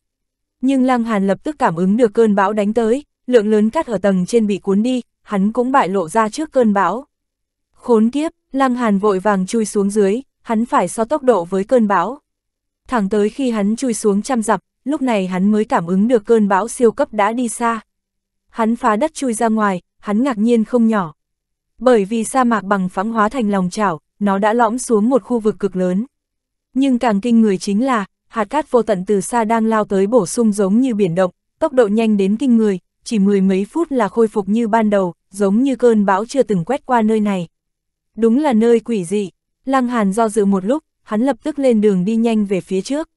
Nhưng Lăng Hàn lập tức cảm ứng được cơn bão đánh tới, lượng lớn cát ở tầng trên bị cuốn đi, hắn cũng bại lộ ra trước cơn bão. Khốn kiếp, Lăng Hàn vội vàng chui xuống dưới, hắn phải so tốc độ với cơn bão. Thẳng tới khi hắn chui xuống trăm dặm, lúc này hắn mới cảm ứng được cơn bão siêu cấp đã đi xa. Hắn phá đất chui ra ngoài, hắn ngạc nhiên không nhỏ. Bởi vì sa mạc bằng phẳng hóa thành lòng chảo, nó đã lõm xuống một khu vực cực lớn. Nhưng càng kinh người chính là, hạt cát vô tận từ xa đang lao tới bổ sung giống như biển động, tốc độ nhanh đến kinh người, chỉ mười mấy phút là khôi phục như ban đầu, giống như cơn bão chưa từng quét qua nơi này. Đúng là nơi quỷ dị, Lăng Hàn do dự một lúc, hắn lập tức lên đường đi nhanh về phía trước.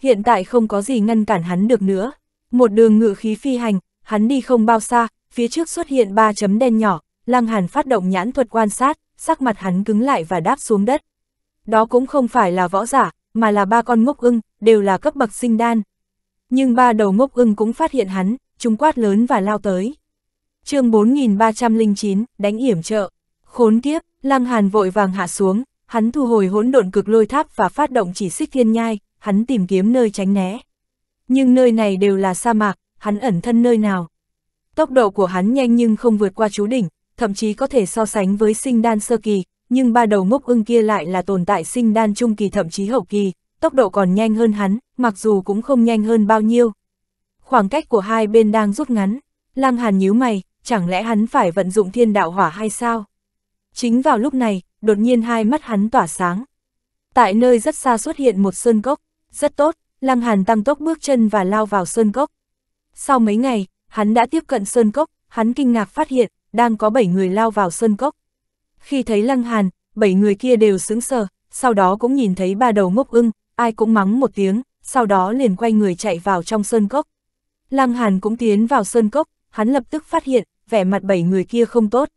Hiện tại không có gì ngăn cản hắn được nữa. Một đường ngự khí phi hành, hắn đi không bao xa, phía trước xuất hiện ba chấm đen nhỏ, Lăng Hàn phát động nhãn thuật quan sát, sắc mặt hắn cứng lại và đáp xuống đất. Đó cũng không phải là võ giả, mà là ba con ngốc ưng, đều là cấp bậc sinh đan. Nhưng ba đầu ngốc ưng cũng phát hiện hắn, chúng quát lớn và lao tới. chương 4309, đánh yểm trợ. Khốn kiếp, Lăng Hàn vội vàng hạ xuống, hắn thu hồi hỗn độn cực lôi tháp và phát động chỉ xích thiên nhai, hắn tìm kiếm nơi tránh né. Nhưng nơi này đều là sa mạc, hắn ẩn thân nơi nào. Tốc độ của hắn nhanh nhưng không vượt qua chú đỉnh, thậm chí có thể so sánh với sinh đan sơ kỳ, nhưng ba đầu ngốc ưng kia lại là tồn tại sinh đan trung kỳ thậm chí hậu kỳ, tốc độ còn nhanh hơn hắn, mặc dù cũng không nhanh hơn bao nhiêu. Khoảng cách của hai bên đang rút ngắn, Lăng Hàn nhíu mày, chẳng lẽ hắn phải vận dụng thiên đạo hỏa hay sao? Chính vào lúc này, đột nhiên hai mắt hắn tỏa sáng. Tại nơi rất xa xuất hiện một sơn cốc, rất tốt, Lăng Hàn tăng tốc bước chân và lao vào sơn cốc. Sau mấy ngày, hắn đã tiếp cận sơn cốc, hắn kinh ngạc phát hiện, đang có bảy người lao vào sơn cốc. Khi thấy Lăng Hàn, bảy người kia đều sững sờ, sau đó cũng nhìn thấy ba đầu ngốc ưng, ai cũng mắng một tiếng, sau đó liền quay người chạy vào trong sơn cốc. Lăng Hàn cũng tiến vào sơn cốc, hắn lập tức phát hiện, vẻ mặt bảy người kia không tốt.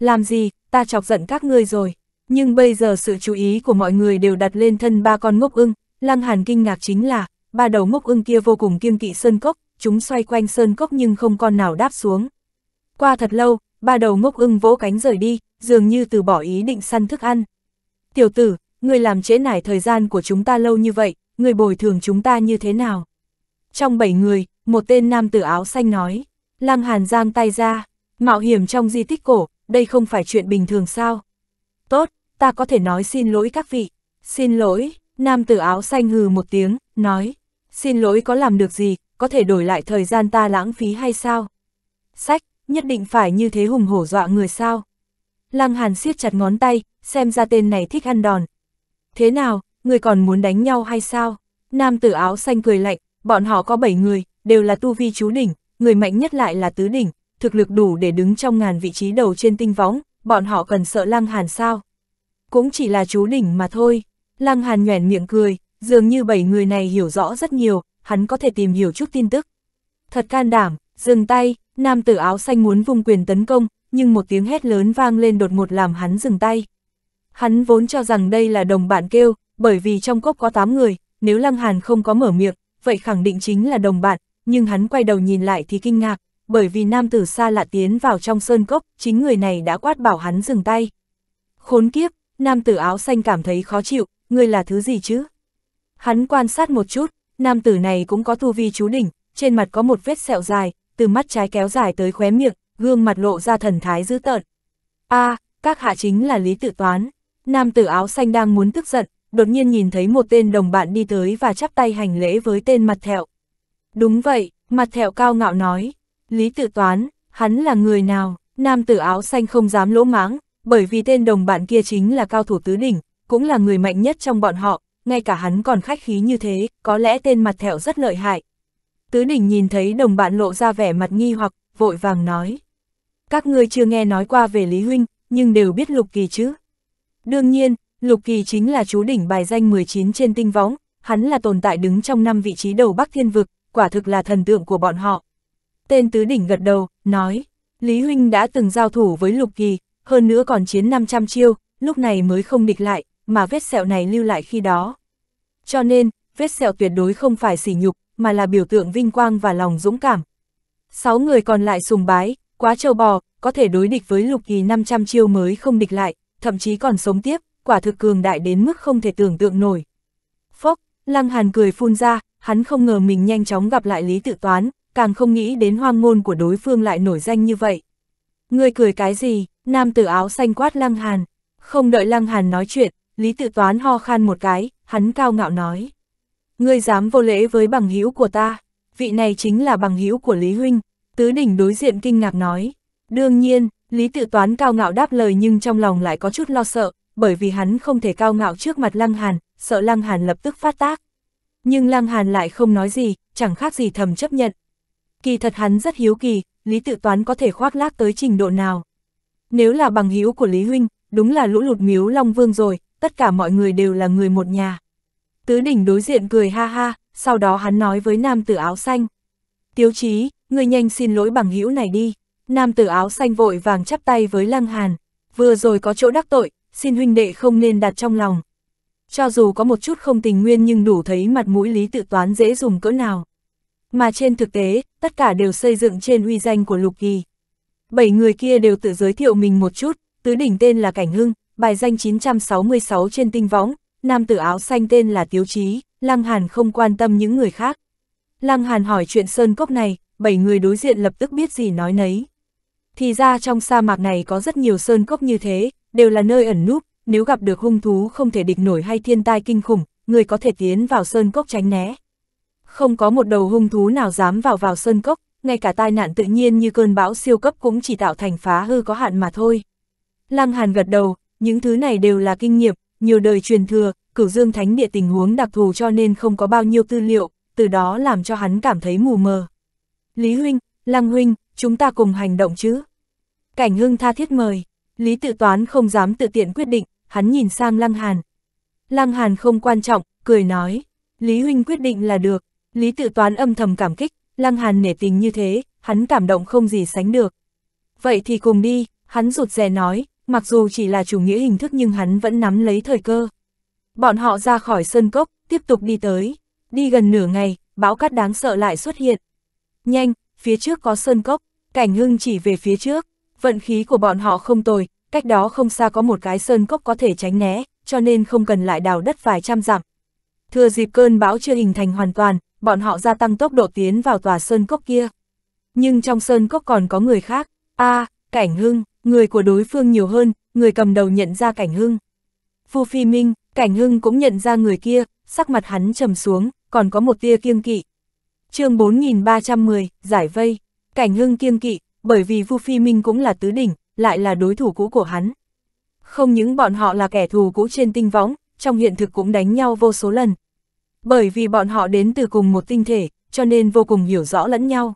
Làm gì, ta chọc giận các ngươi rồi. Nhưng bây giờ sự chú ý của mọi người đều đặt lên thân ba con ngốc ưng, Lăng Hàn kinh ngạc chính là, ba đầu ngốc ưng kia vô cùng kiêng kỵ sơn cốc, chúng xoay quanh sơn cốc nhưng không con nào đáp xuống. Qua thật lâu, ba đầu ngốc ưng vỗ cánh rời đi, dường như từ bỏ ý định săn thức ăn. Tiểu tử, người làm trễ nải thời gian của chúng ta lâu như vậy, người bồi thường chúng ta như thế nào? Trong bảy người, một tên nam tử áo xanh nói, Lăng Hàn giang tay ra, mạo hiểm trong di tích cổ, đây không phải chuyện bình thường sao? Tốt, ta có thể nói xin lỗi các vị. Xin lỗi, nam tử áo xanh hừ một tiếng, nói. Xin lỗi có làm được gì, có thể đổi lại thời gian ta lãng phí hay sao? Sách, nhất định phải như thế hùng hổ dọa người sao? Lăng Hàn siết chặt ngón tay, xem ra tên này thích ăn đòn. Thế nào, người còn muốn đánh nhau hay sao? Nam tử áo xanh cười lạnh, bọn họ có 7 người, đều là tu vi chú đỉnh, người mạnh nhất lại là tứ đỉnh, thực lực đủ để đứng trong ngàn vị trí đầu trên tinh võng, bọn họ cần sợ Lăng Hàn sao? Cũng chỉ là chú đỉnh mà thôi. Lăng Hàn nhoẻn miệng cười, dường như bảy người này hiểu rõ rất nhiều, hắn có thể tìm hiểu chút tin tức. Thật can đảm, dừng tay, nam tử áo xanh muốn vùng quyền tấn công, nhưng một tiếng hét lớn vang lên đột ngột làm hắn dừng tay. Hắn vốn cho rằng đây là đồng bạn kêu, bởi vì trong cốc có 8 người, nếu Lăng Hàn không có mở miệng, vậy khẳng định chính là đồng bạn, nhưng hắn quay đầu nhìn lại thì kinh ngạc, bởi vì nam tử xa lạ tiến vào trong sơn cốc, chính người này đã quát bảo hắn dừng tay. Khốn kiếp, nam tử áo xanh cảm thấy khó chịu, ngươi là thứ gì chứ? Hắn quan sát một chút, nam tử này cũng có tu vi chú đỉnh, trên mặt có một vết sẹo dài, từ mắt trái kéo dài tới khóe miệng, gương mặt lộ ra thần thái dữ tợn. a à, các hạ chính là Lý Tự Toán. Nam tử áo xanh đang muốn tức giận, đột nhiên nhìn thấy một tên đồng bạn đi tới và chắp tay hành lễ với tên mặt thẹo. Đúng vậy, mặt thẹo cao ngạo nói, Lý tự toán, hắn là người nào, nam tử áo xanh không dám lỗ mãng, bởi vì tên đồng bạn kia chính là cao thủ tứ đỉnh, cũng là người mạnh nhất trong bọn họ, ngay cả hắn còn khách khí như thế, có lẽ tên mặt thẹo rất lợi hại. Tứ đỉnh nhìn thấy đồng bạn lộ ra vẻ mặt nghi hoặc, vội vàng nói. Các ngươi chưa nghe nói qua về Lý Huynh, nhưng đều biết Lục Kỳ chứ. Đương nhiên, Lục Kỳ chính là chú đỉnh bài danh 19 trên tinh võng, hắn là tồn tại đứng trong năm vị trí đầu Bắc Thiên Vực, quả thực là thần tượng của bọn họ. Tên tứ đỉnh gật đầu, nói, Lý Huynh đã từng giao thủ với Lục Kỳ, hơn nữa còn chiến 500 chiêu, lúc này mới không địch lại, mà vết sẹo này lưu lại khi đó. Cho nên, vết sẹo tuyệt đối không phải sỉ nhục, mà là biểu tượng vinh quang và lòng dũng cảm. Sáu người còn lại sùng bái, quá trâu bò, có thể đối địch với Lục Kỳ 500 chiêu mới không địch lại, thậm chí còn sống tiếp, quả thực cường đại đến mức không thể tưởng tượng nổi. Phốc, Lăng Hàn cười phun ra, hắn không ngờ mình nhanh chóng gặp lại Lý Tự Toán, càng không nghĩ đến hoang ngôn của đối phương lại nổi danh như vậy. Ngươi cười cái gì, nam tử áo xanh quát Lăng Hàn. Không đợi Lăng Hàn nói chuyện, Lý Tự Toán ho khan một cái, hắn cao ngạo nói. Ngươi dám vô lễ với bằng hữu của ta, vị này chính là bằng hữu của Lý Huynh, tứ đỉnh đối diện kinh ngạc nói. Đương nhiên, Lý Tự Toán cao ngạo đáp lời nhưng trong lòng lại có chút lo sợ, bởi vì hắn không thể cao ngạo trước mặt Lăng Hàn, sợ Lăng Hàn lập tức phát tác. Nhưng Lăng Hàn lại không nói gì, chẳng khác gì thầm chấp nhận, Kỳ thật hắn rất hiếu kỳ, Lý Tự Toán có thể khoác lác tới trình độ nào. Nếu là bằng hữu của Lý Huynh, đúng là lũ lụt miếu Long Vương rồi, tất cả mọi người đều là người một nhà. Tứ đỉnh đối diện cười ha ha, sau đó hắn nói với nam tử áo xanh. Tiếu chí, người nhanh xin lỗi bằng hữu này đi. Nam tử áo xanh vội vàng chắp tay với Lăng Hàn, vừa rồi có chỗ đắc tội, xin huynh đệ không nên đặt trong lòng. Cho dù có một chút không tình nguyên nhưng đủ thấy mặt mũi Lý Tự Toán dễ dùng cỡ nào. Mà trên thực tế, tất cả đều xây dựng trên uy danh của Lục Kỳ. Bảy người kia đều tự giới thiệu mình một chút, tứ đỉnh tên là Cảnh Hưng, bài danh 966 trên tinh võng, nam tử áo xanh tên là Tiếu Chí, Lăng Hàn không quan tâm những người khác. Lăng Hàn hỏi chuyện sơn cốc này, bảy người đối diện lập tức biết gì nói nấy. Thì ra trong sa mạc này có rất nhiều sơn cốc như thế, đều là nơi ẩn núp, nếu gặp được hung thú không thể địch nổi hay thiên tai kinh khủng, người có thể tiến vào sơn cốc tránh né không có một đầu hung thú nào dám vào vào sơn cốc, ngay cả tai nạn tự nhiên như cơn bão siêu cấp cũng chỉ tạo thành phá hư có hạn mà thôi. Lăng Hàn gật đầu, những thứ này đều là kinh nghiệm, nhiều đời truyền thừa, cửu dương thánh địa tình huống đặc thù cho nên không có bao nhiêu tư liệu, từ đó làm cho hắn cảm thấy mù mờ. Lý Huynh, Lăng Huynh, chúng ta cùng hành động chứ? Cảnh Hưng tha thiết mời, Lý Tự Toán không dám tự tiện quyết định, hắn nhìn sang Lăng Hàn. Lăng Hàn không quan trọng, cười nói, Lý Huynh quyết định là được, Lý tự toán âm thầm cảm kích, Lăng Hàn nể tình như thế, hắn cảm động không gì sánh được. Vậy thì cùng đi, hắn rụt rè nói, mặc dù chỉ là chủ nghĩa hình thức nhưng hắn vẫn nắm lấy thời cơ. Bọn họ ra khỏi sơn cốc, tiếp tục đi tới. Đi gần nửa ngày, bão cát đáng sợ lại xuất hiện. Nhanh, phía trước có sơn cốc, cảnh hưng chỉ về phía trước. Vận khí của bọn họ không tồi, cách đó không xa có một cái sơn cốc có thể tránh né, cho nên không cần lại đào đất vài trăm dặm. Thừa dịp cơn bão chưa hình thành hoàn toàn, bọn họ gia tăng tốc độ tiến vào tòa sơn cốc kia. Nhưng trong sơn cốc còn có người khác, a à, cảnh hưng, người của đối phương nhiều hơn, người cầm đầu nhận ra cảnh hưng. Phu Phi Minh, cảnh hưng cũng nhận ra người kia, sắc mặt hắn trầm xuống, còn có một tia kiêng kỵ. chương 4310, giải vây, cảnh hưng kiêng kỵ, bởi vì Vu Phi Minh cũng là tứ đỉnh, lại là đối thủ cũ của hắn. Không những bọn họ là kẻ thù cũ trên tinh võng, trong hiện thực cũng đánh nhau vô số lần, bởi vì bọn họ đến từ cùng một tinh thể, cho nên vô cùng hiểu rõ lẫn nhau.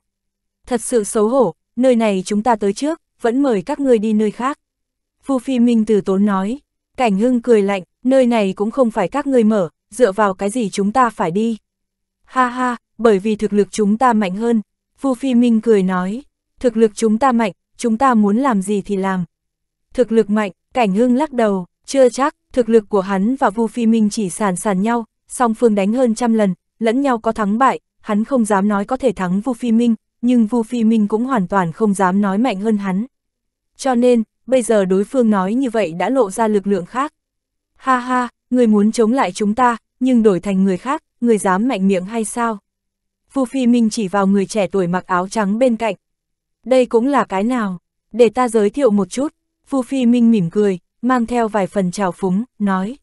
Thật sự xấu hổ, nơi này chúng ta tới trước, vẫn mời các ngươi đi nơi khác. Phu Phi Minh từ tốn nói, cảnh hưng cười lạnh, nơi này cũng không phải các ngươi mở, dựa vào cái gì chúng ta phải đi. Ha ha, bởi vì thực lực chúng ta mạnh hơn, Phu Phi Minh cười nói, thực lực chúng ta mạnh, chúng ta muốn làm gì thì làm. Thực lực mạnh, cảnh hưng lắc đầu, chưa chắc, thực lực của hắn và Vu Phi Minh chỉ sàn sàn nhau, song phương đánh hơn trăm lần, lẫn nhau có thắng bại, hắn không dám nói có thể thắng Vu Phi Minh, nhưng Vu Phi Minh cũng hoàn toàn không dám nói mạnh hơn hắn. Cho nên, bây giờ đối phương nói như vậy đã lộ ra lực lượng khác. Ha ha, người muốn chống lại chúng ta, nhưng đổi thành người khác, người dám mạnh miệng hay sao? Vu Phi Minh chỉ vào người trẻ tuổi mặc áo trắng bên cạnh. Đây cũng là cái nào? Để ta giới thiệu một chút. Vu Phi Minh mỉm cười, mang theo vài phần trào phúng, nói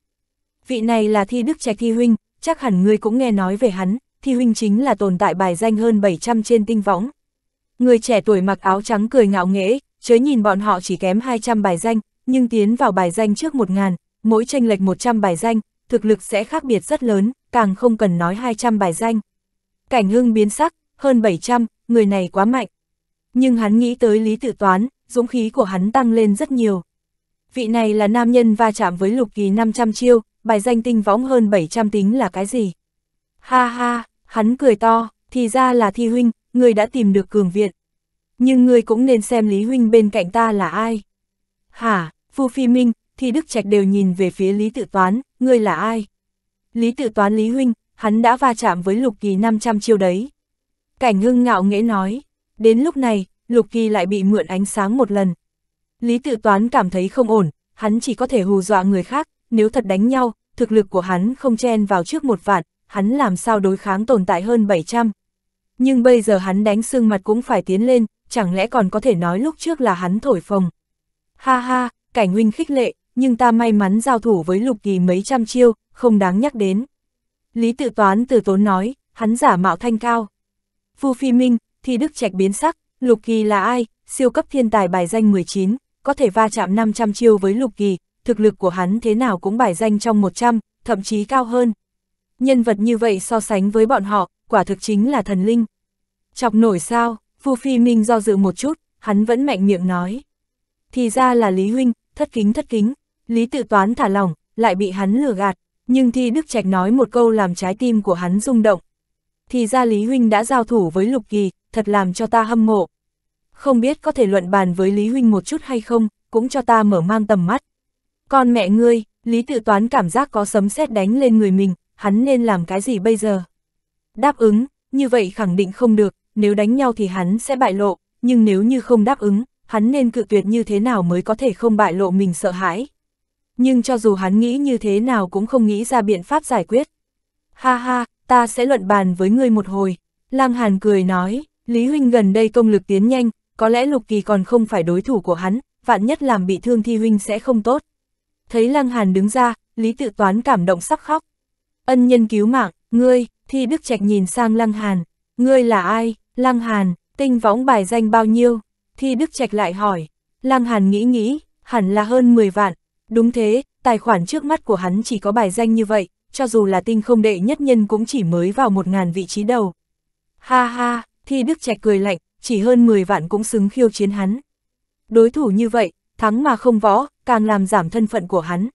vị này là thi đức trạch thi huynh, chắc hẳn ngươi cũng nghe nói về hắn, thi huynh chính là tồn tại bài danh hơn 700 trên tinh võng. Người trẻ tuổi mặc áo trắng cười ngạo nghễ, chớ nhìn bọn họ chỉ kém 200 bài danh, nhưng tiến vào bài danh trước 1.000, mỗi tranh lệch 100 bài danh, thực lực sẽ khác biệt rất lớn, càng không cần nói 200 bài danh. Cảnh hưng biến sắc, hơn 700, người này quá mạnh. Nhưng hắn nghĩ tới lý tự toán, dũng khí của hắn tăng lên rất nhiều vị này là nam nhân va chạm với lục kỳ 500 chiêu, bài danh tinh võng hơn 700 tính là cái gì? Ha ha, hắn cười to, thì ra là thi huynh, người đã tìm được cường viện. Nhưng người cũng nên xem Lý Huynh bên cạnh ta là ai. Hả, Phu Phi Minh, thì Đức Trạch đều nhìn về phía Lý Tự Toán, người là ai? Lý Tự Toán Lý Huynh, hắn đã va chạm với Lục Kỳ 500 chiêu đấy. Cảnh hưng ngạo nghễ nói, đến lúc này, Lục Kỳ lại bị mượn ánh sáng một lần, Lý tự toán cảm thấy không ổn, hắn chỉ có thể hù dọa người khác, nếu thật đánh nhau, thực lực của hắn không chen vào trước một vạn, hắn làm sao đối kháng tồn tại hơn 700. Nhưng bây giờ hắn đánh sưng mặt cũng phải tiến lên, chẳng lẽ còn có thể nói lúc trước là hắn thổi phồng. Ha ha, cảnh huynh khích lệ, nhưng ta may mắn giao thủ với lục kỳ mấy trăm chiêu, không đáng nhắc đến. Lý tự toán từ tốn nói, hắn giả mạo thanh cao. Phu Phi Minh, thì đức trạch biến sắc, lục kỳ là ai, siêu cấp thiên tài bài danh 19, có thể va chạm 500 chiêu với lục kỳ, thực lực của hắn thế nào cũng bài danh trong 100, thậm chí cao hơn. Nhân vật như vậy so sánh với bọn họ, quả thực chính là thần linh. Chọc nổi sao, Phu Phi Minh do dự một chút, hắn vẫn mạnh miệng nói. Thì ra là Lý Huynh, thất kính thất kính, Lý tự toán thả lỏng, lại bị hắn lừa gạt, nhưng Thi Đức Trạch nói một câu làm trái tim của hắn rung động. Thì ra Lý Huynh đã giao thủ với Lục Kỳ, thật làm cho ta hâm mộ không biết có thể luận bàn với Lý Huynh một chút hay không, cũng cho ta mở mang tầm mắt. Con mẹ ngươi, Lý Tự Toán cảm giác có sấm sét đánh lên người mình, hắn nên làm cái gì bây giờ? Đáp ứng, như vậy khẳng định không được, nếu đánh nhau thì hắn sẽ bại lộ, nhưng nếu như không đáp ứng, hắn nên cự tuyệt như thế nào mới có thể không bại lộ mình sợ hãi. Nhưng cho dù hắn nghĩ như thế nào cũng không nghĩ ra biện pháp giải quyết. Ha ha, ta sẽ luận bàn với ngươi một hồi. Lang Hàn cười nói, Lý Huynh gần đây công lực tiến nhanh, có lẽ Lục Kỳ còn không phải đối thủ của hắn, vạn nhất làm bị thương thi huynh sẽ không tốt. Thấy Lăng Hàn đứng ra, Lý Tự Toán cảm động sắp khóc. Ân nhân cứu mạng, ngươi, thi Đức Trạch nhìn sang Lăng Hàn, ngươi là ai, Lăng Hàn, tinh võng bài danh bao nhiêu, thi Đức Trạch lại hỏi, Lăng Hàn nghĩ nghĩ, hẳn là hơn 10 vạn, đúng thế, tài khoản trước mắt của hắn chỉ có bài danh như vậy, cho dù là tinh không đệ nhất nhân cũng chỉ mới vào một ngàn vị trí đầu. Ha ha, thi Đức Trạch cười lạnh, chỉ hơn 10 vạn cũng xứng khiêu chiến hắn. Đối thủ như vậy, thắng mà không võ, càng làm giảm thân phận của hắn.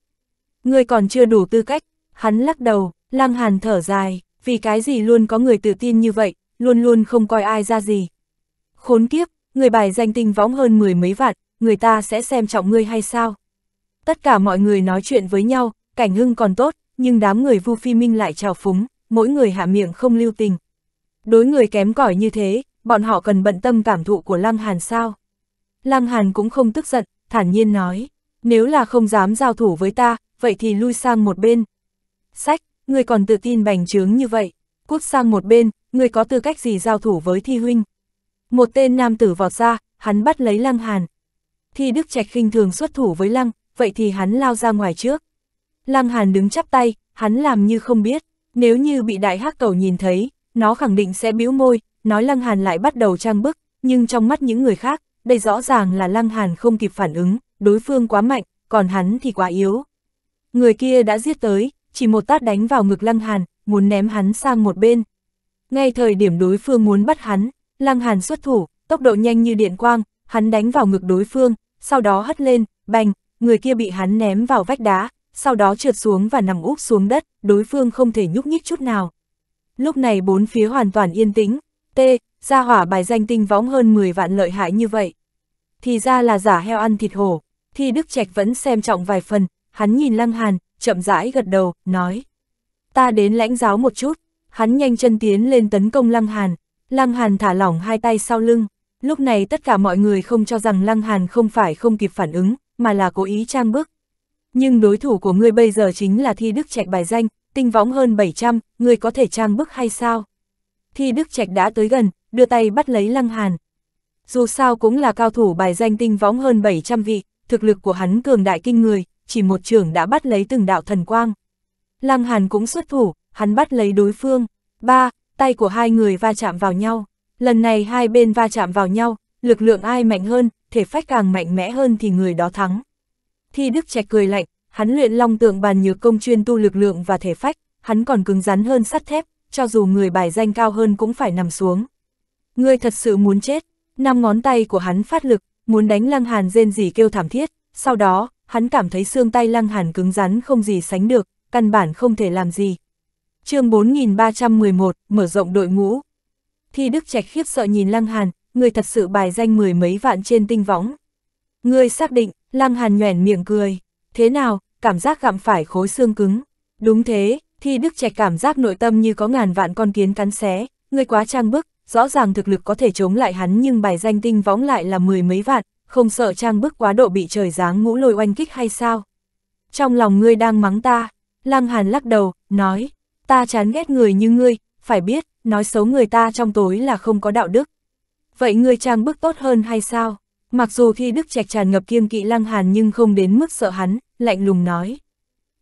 người còn chưa đủ tư cách, hắn lắc đầu, lăng hàn thở dài, vì cái gì luôn có người tự tin như vậy, luôn luôn không coi ai ra gì. Khốn kiếp, người bài danh tinh võng hơn mười mấy vạn, người ta sẽ xem trọng ngươi hay sao? Tất cả mọi người nói chuyện với nhau, cảnh hưng còn tốt, nhưng đám người vu phi minh lại trào phúng, mỗi người hạ miệng không lưu tình. Đối người kém cỏi như thế, bọn họ cần bận tâm cảm thụ của Lăng Hàn sao? Lăng Hàn cũng không tức giận, thản nhiên nói, nếu là không dám giao thủ với ta, vậy thì lui sang một bên. Sách, người còn tự tin bành trướng như vậy, cút sang một bên, người có tư cách gì giao thủ với Thi Huynh? Một tên nam tử vọt ra, hắn bắt lấy Lăng Hàn. Thi Đức Trạch khinh thường xuất thủ với Lăng, vậy thì hắn lao ra ngoài trước. Lăng Hàn đứng chắp tay, hắn làm như không biết, nếu như bị đại hắc cầu nhìn thấy, nó khẳng định sẽ bĩu môi, nói Lăng Hàn lại bắt đầu trang bức, nhưng trong mắt những người khác, đây rõ ràng là Lăng Hàn không kịp phản ứng, đối phương quá mạnh, còn hắn thì quá yếu. Người kia đã giết tới, chỉ một tát đánh vào ngực Lăng Hàn, muốn ném hắn sang một bên. Ngay thời điểm đối phương muốn bắt hắn, Lăng Hàn xuất thủ, tốc độ nhanh như điện quang, hắn đánh vào ngực đối phương, sau đó hất lên, bành, người kia bị hắn ném vào vách đá, sau đó trượt xuống và nằm úp xuống đất, đối phương không thể nhúc nhích chút nào. Lúc này bốn phía hoàn toàn yên tĩnh, T, ra hỏa bài danh tinh võng hơn 10 vạn lợi hại như vậy. Thì ra là giả heo ăn thịt hổ, thì Đức Trạch vẫn xem trọng vài phần, hắn nhìn Lăng Hàn, chậm rãi gật đầu, nói. Ta đến lãnh giáo một chút, hắn nhanh chân tiến lên tấn công Lăng Hàn, Lăng Hàn thả lỏng hai tay sau lưng, lúc này tất cả mọi người không cho rằng Lăng Hàn không phải không kịp phản ứng, mà là cố ý trang bức. Nhưng đối thủ của ngươi bây giờ chính là thi Đức Trạch bài danh, tinh võng hơn 700, ngươi có thể trang bức hay sao? Thi Đức Trạch đã tới gần, đưa tay bắt lấy Lăng Hàn. Dù sao cũng là cao thủ bài danh tinh võng hơn 700 vị, thực lực của hắn cường đại kinh người, chỉ một trưởng đã bắt lấy từng đạo thần quang. Lăng Hàn cũng xuất thủ, hắn bắt lấy đối phương. Ba, tay của hai người va chạm vào nhau. Lần này hai bên va chạm vào nhau, lực lượng ai mạnh hơn, thể phách càng mạnh mẽ hơn thì người đó thắng. Thi Đức Trạch cười lạnh, hắn luyện long tượng bàn nhược công chuyên tu lực lượng và thể phách, hắn còn cứng rắn hơn sắt thép, cho dù người bài danh cao hơn cũng phải nằm xuống. Ngươi thật sự muốn chết, năm ngón tay của hắn phát lực, muốn đánh Lăng Hàn rên rỉ kêu thảm thiết, sau đó, hắn cảm thấy xương tay Lăng Hàn cứng rắn không gì sánh được, căn bản không thể làm gì. chương 4311, mở rộng đội ngũ. Thi Đức Trạch khiếp sợ nhìn Lăng Hàn, người thật sự bài danh mười mấy vạn trên tinh võng. Ngươi xác định, Lăng Hàn nhoẻn miệng cười, thế nào, cảm giác gặm phải khối xương cứng. Đúng thế, Thi Đức Trạch cảm giác nội tâm như có ngàn vạn con kiến cắn xé, người quá trang bức, rõ ràng thực lực có thể chống lại hắn nhưng bài danh tinh võng lại là mười mấy vạn, không sợ trang bức quá độ bị trời giáng ngũ lôi oanh kích hay sao? Trong lòng ngươi đang mắng ta, Lăng Hàn lắc đầu, nói, ta chán ghét người như ngươi, phải biết, nói xấu người ta trong tối là không có đạo đức. Vậy ngươi trang bức tốt hơn hay sao? Mặc dù khi Đức Trạch tràn ngập kiêng kỵ Lăng Hàn nhưng không đến mức sợ hắn, lạnh lùng nói.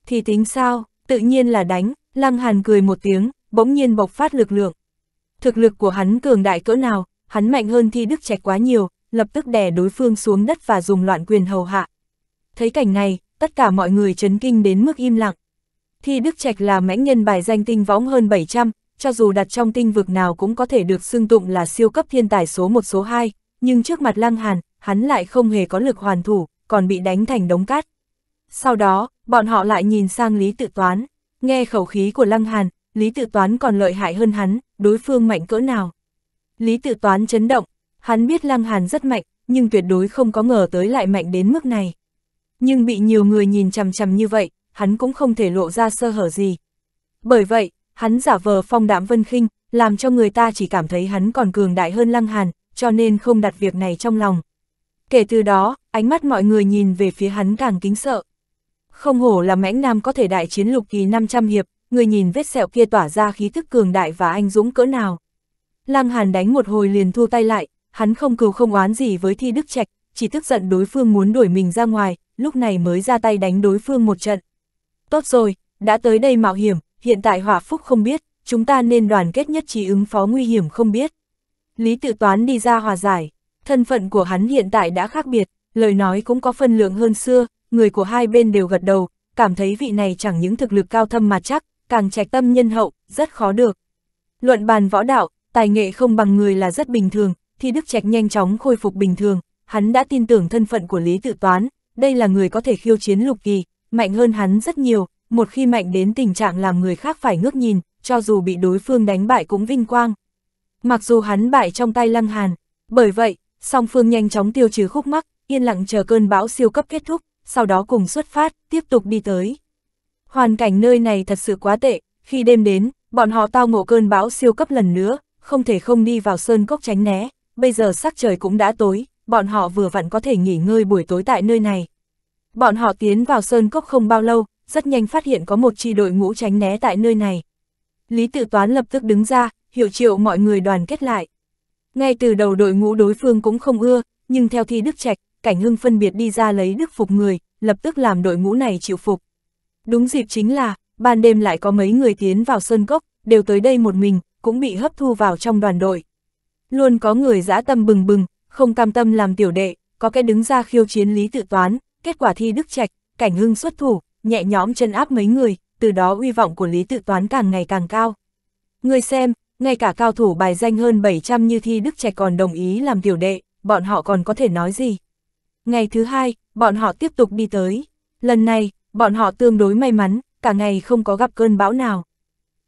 Thì tính sao, Tự nhiên là đánh, Lăng Hàn cười một tiếng, bỗng nhiên bộc phát lực lượng. Thực lực của hắn cường đại cỡ nào, hắn mạnh hơn thi đức trạch quá nhiều, lập tức đè đối phương xuống đất và dùng loạn quyền hầu hạ. Thấy cảnh này, tất cả mọi người chấn kinh đến mức im lặng. Thi Đức Trạch là mãnh nhân bài danh tinh võng hơn 700, cho dù đặt trong tinh vực nào cũng có thể được xưng tụng là siêu cấp thiên tài số 1 số 2, nhưng trước mặt Lăng Hàn, hắn lại không hề có lực hoàn thủ, còn bị đánh thành đống cát. Sau đó, bọn họ lại nhìn sang Lý Tự Toán, nghe khẩu khí của Lăng Hàn, Lý Tự Toán còn lợi hại hơn hắn, đối phương mạnh cỡ nào. Lý Tự Toán chấn động, hắn biết Lăng Hàn rất mạnh, nhưng tuyệt đối không có ngờ tới lại mạnh đến mức này. Nhưng bị nhiều người nhìn chằm chằm như vậy, hắn cũng không thể lộ ra sơ hở gì. Bởi vậy, hắn giả vờ phong đạm vân khinh, làm cho người ta chỉ cảm thấy hắn còn cường đại hơn Lăng Hàn, cho nên không đặt việc này trong lòng. Kể từ đó, ánh mắt mọi người nhìn về phía hắn càng kính sợ. Không hổ là mãnh nam có thể đại chiến lục kỳ 500 hiệp, người nhìn vết sẹo kia tỏa ra khí thức cường đại và anh dũng cỡ nào. Lăng Hàn đánh một hồi liền thu tay lại, hắn không cừu không oán gì với Thi Đức Trạch, chỉ tức giận đối phương muốn đuổi mình ra ngoài, lúc này mới ra tay đánh đối phương một trận. Tốt rồi, đã tới đây mạo hiểm, hiện tại hỏa phúc không biết, chúng ta nên đoàn kết nhất trí ứng phó nguy hiểm không biết. Lý tự toán đi ra hòa giải, thân phận của hắn hiện tại đã khác biệt, lời nói cũng có phân lượng hơn xưa, người của hai bên đều gật đầu, cảm thấy vị này chẳng những thực lực cao thâm mà chắc, càng trạch tâm nhân hậu, rất khó được. Luận bàn võ đạo, tài nghệ không bằng người là rất bình thường, thì Đức Trạch nhanh chóng khôi phục bình thường, hắn đã tin tưởng thân phận của Lý Tự Toán, đây là người có thể khiêu chiến lục kỳ, mạnh hơn hắn rất nhiều, một khi mạnh đến tình trạng làm người khác phải ngước nhìn, cho dù bị đối phương đánh bại cũng vinh quang. Mặc dù hắn bại trong tay Lăng Hàn, bởi vậy, song phương nhanh chóng tiêu trừ khúc mắc, yên lặng chờ cơn bão siêu cấp kết thúc sau đó cùng xuất phát, tiếp tục đi tới. Hoàn cảnh nơi này thật sự quá tệ, khi đêm đến, bọn họ tao ngộ cơn bão siêu cấp lần nữa, không thể không đi vào sơn cốc tránh né, bây giờ sắc trời cũng đã tối, bọn họ vừa vặn có thể nghỉ ngơi buổi tối tại nơi này. Bọn họ tiến vào sơn cốc không bao lâu, rất nhanh phát hiện có một chi đội ngũ tránh né tại nơi này. Lý tự toán lập tức đứng ra, hiệu triệu mọi người đoàn kết lại. Ngay từ đầu đội ngũ đối phương cũng không ưa, nhưng theo thi đức trạch, cảnh hưng phân biệt đi ra lấy đức phục người, lập tức làm đội ngũ này chịu phục. Đúng dịp chính là, ban đêm lại có mấy người tiến vào sơn cốc, đều tới đây một mình, cũng bị hấp thu vào trong đoàn đội. Luôn có người dã tâm bừng bừng, không cam tâm làm tiểu đệ, có cái đứng ra khiêu chiến lý tự toán, kết quả thi đức trạch, cảnh hưng xuất thủ, nhẹ nhõm chân áp mấy người, từ đó uy vọng của lý tự toán càng ngày càng cao. Người xem, ngay cả cao thủ bài danh hơn 700 như thi đức trạch còn đồng ý làm tiểu đệ, bọn họ còn có thể nói gì? Ngày thứ hai, bọn họ tiếp tục đi tới. Lần này, bọn họ tương đối may mắn, cả ngày không có gặp cơn bão nào.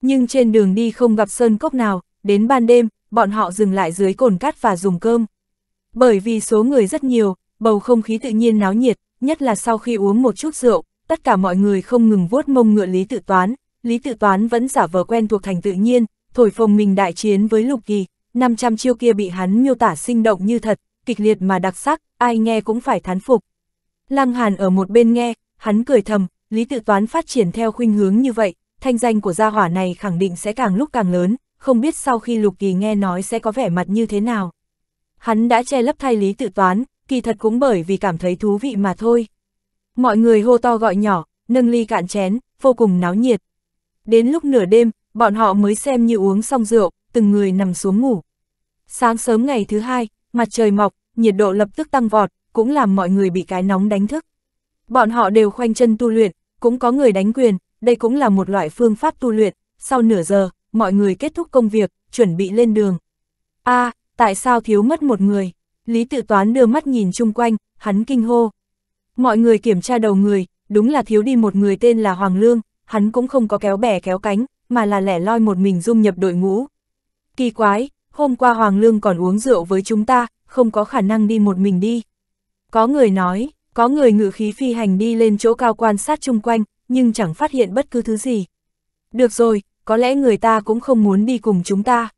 Nhưng trên đường đi không gặp sơn cốc nào, đến ban đêm, bọn họ dừng lại dưới cồn cát và dùng cơm. Bởi vì số người rất nhiều, bầu không khí tự nhiên náo nhiệt, nhất là sau khi uống một chút rượu, tất cả mọi người không ngừng vuốt mông ngựa Lý Tự Toán. Lý Tự Toán vẫn giả vờ quen thuộc thành tự nhiên, thổi phồng mình đại chiến với Lục Kỳ, 500 chiêu kia bị hắn miêu tả sinh động như thật, kịch liệt mà đặc sắc, ai nghe cũng phải thán phục. Lăng Hàn ở một bên nghe, hắn cười thầm, lý tự toán phát triển theo khuynh hướng như vậy, thanh danh của gia hỏa này khẳng định sẽ càng lúc càng lớn, không biết sau khi Lục Kỳ nghe nói sẽ có vẻ mặt như thế nào. Hắn đã che lấp thay lý tự toán, kỳ thật cũng bởi vì cảm thấy thú vị mà thôi. Mọi người hô to gọi nhỏ, nâng ly cạn chén, vô cùng náo nhiệt. Đến lúc nửa đêm, bọn họ mới xem như uống xong rượu, từng người nằm xuống ngủ. Sáng sớm ngày thứ hai, mặt trời mọc, nhiệt độ lập tức tăng vọt, cũng làm mọi người bị cái nóng đánh thức. Bọn họ đều khoanh chân tu luyện, cũng có người đánh quyền, đây cũng là một loại phương pháp tu luyện, sau nửa giờ, mọi người kết thúc công việc, chuẩn bị lên đường. a à, tại sao thiếu mất một người? Lý tự toán đưa mắt nhìn chung quanh, hắn kinh hô. Mọi người kiểm tra đầu người, đúng là thiếu đi một người tên là Hoàng Lương, hắn cũng không có kéo bẻ kéo cánh, mà là lẻ loi một mình dung nhập đội ngũ. Kỳ quái, hôm qua Hoàng Lương còn uống rượu với chúng ta, không có khả năng đi một mình đi. Có người nói, có người ngự khí phi hành đi lên chỗ cao quan sát chung quanh, nhưng chẳng phát hiện bất cứ thứ gì. Được rồi, có lẽ người ta cũng không muốn đi cùng chúng ta.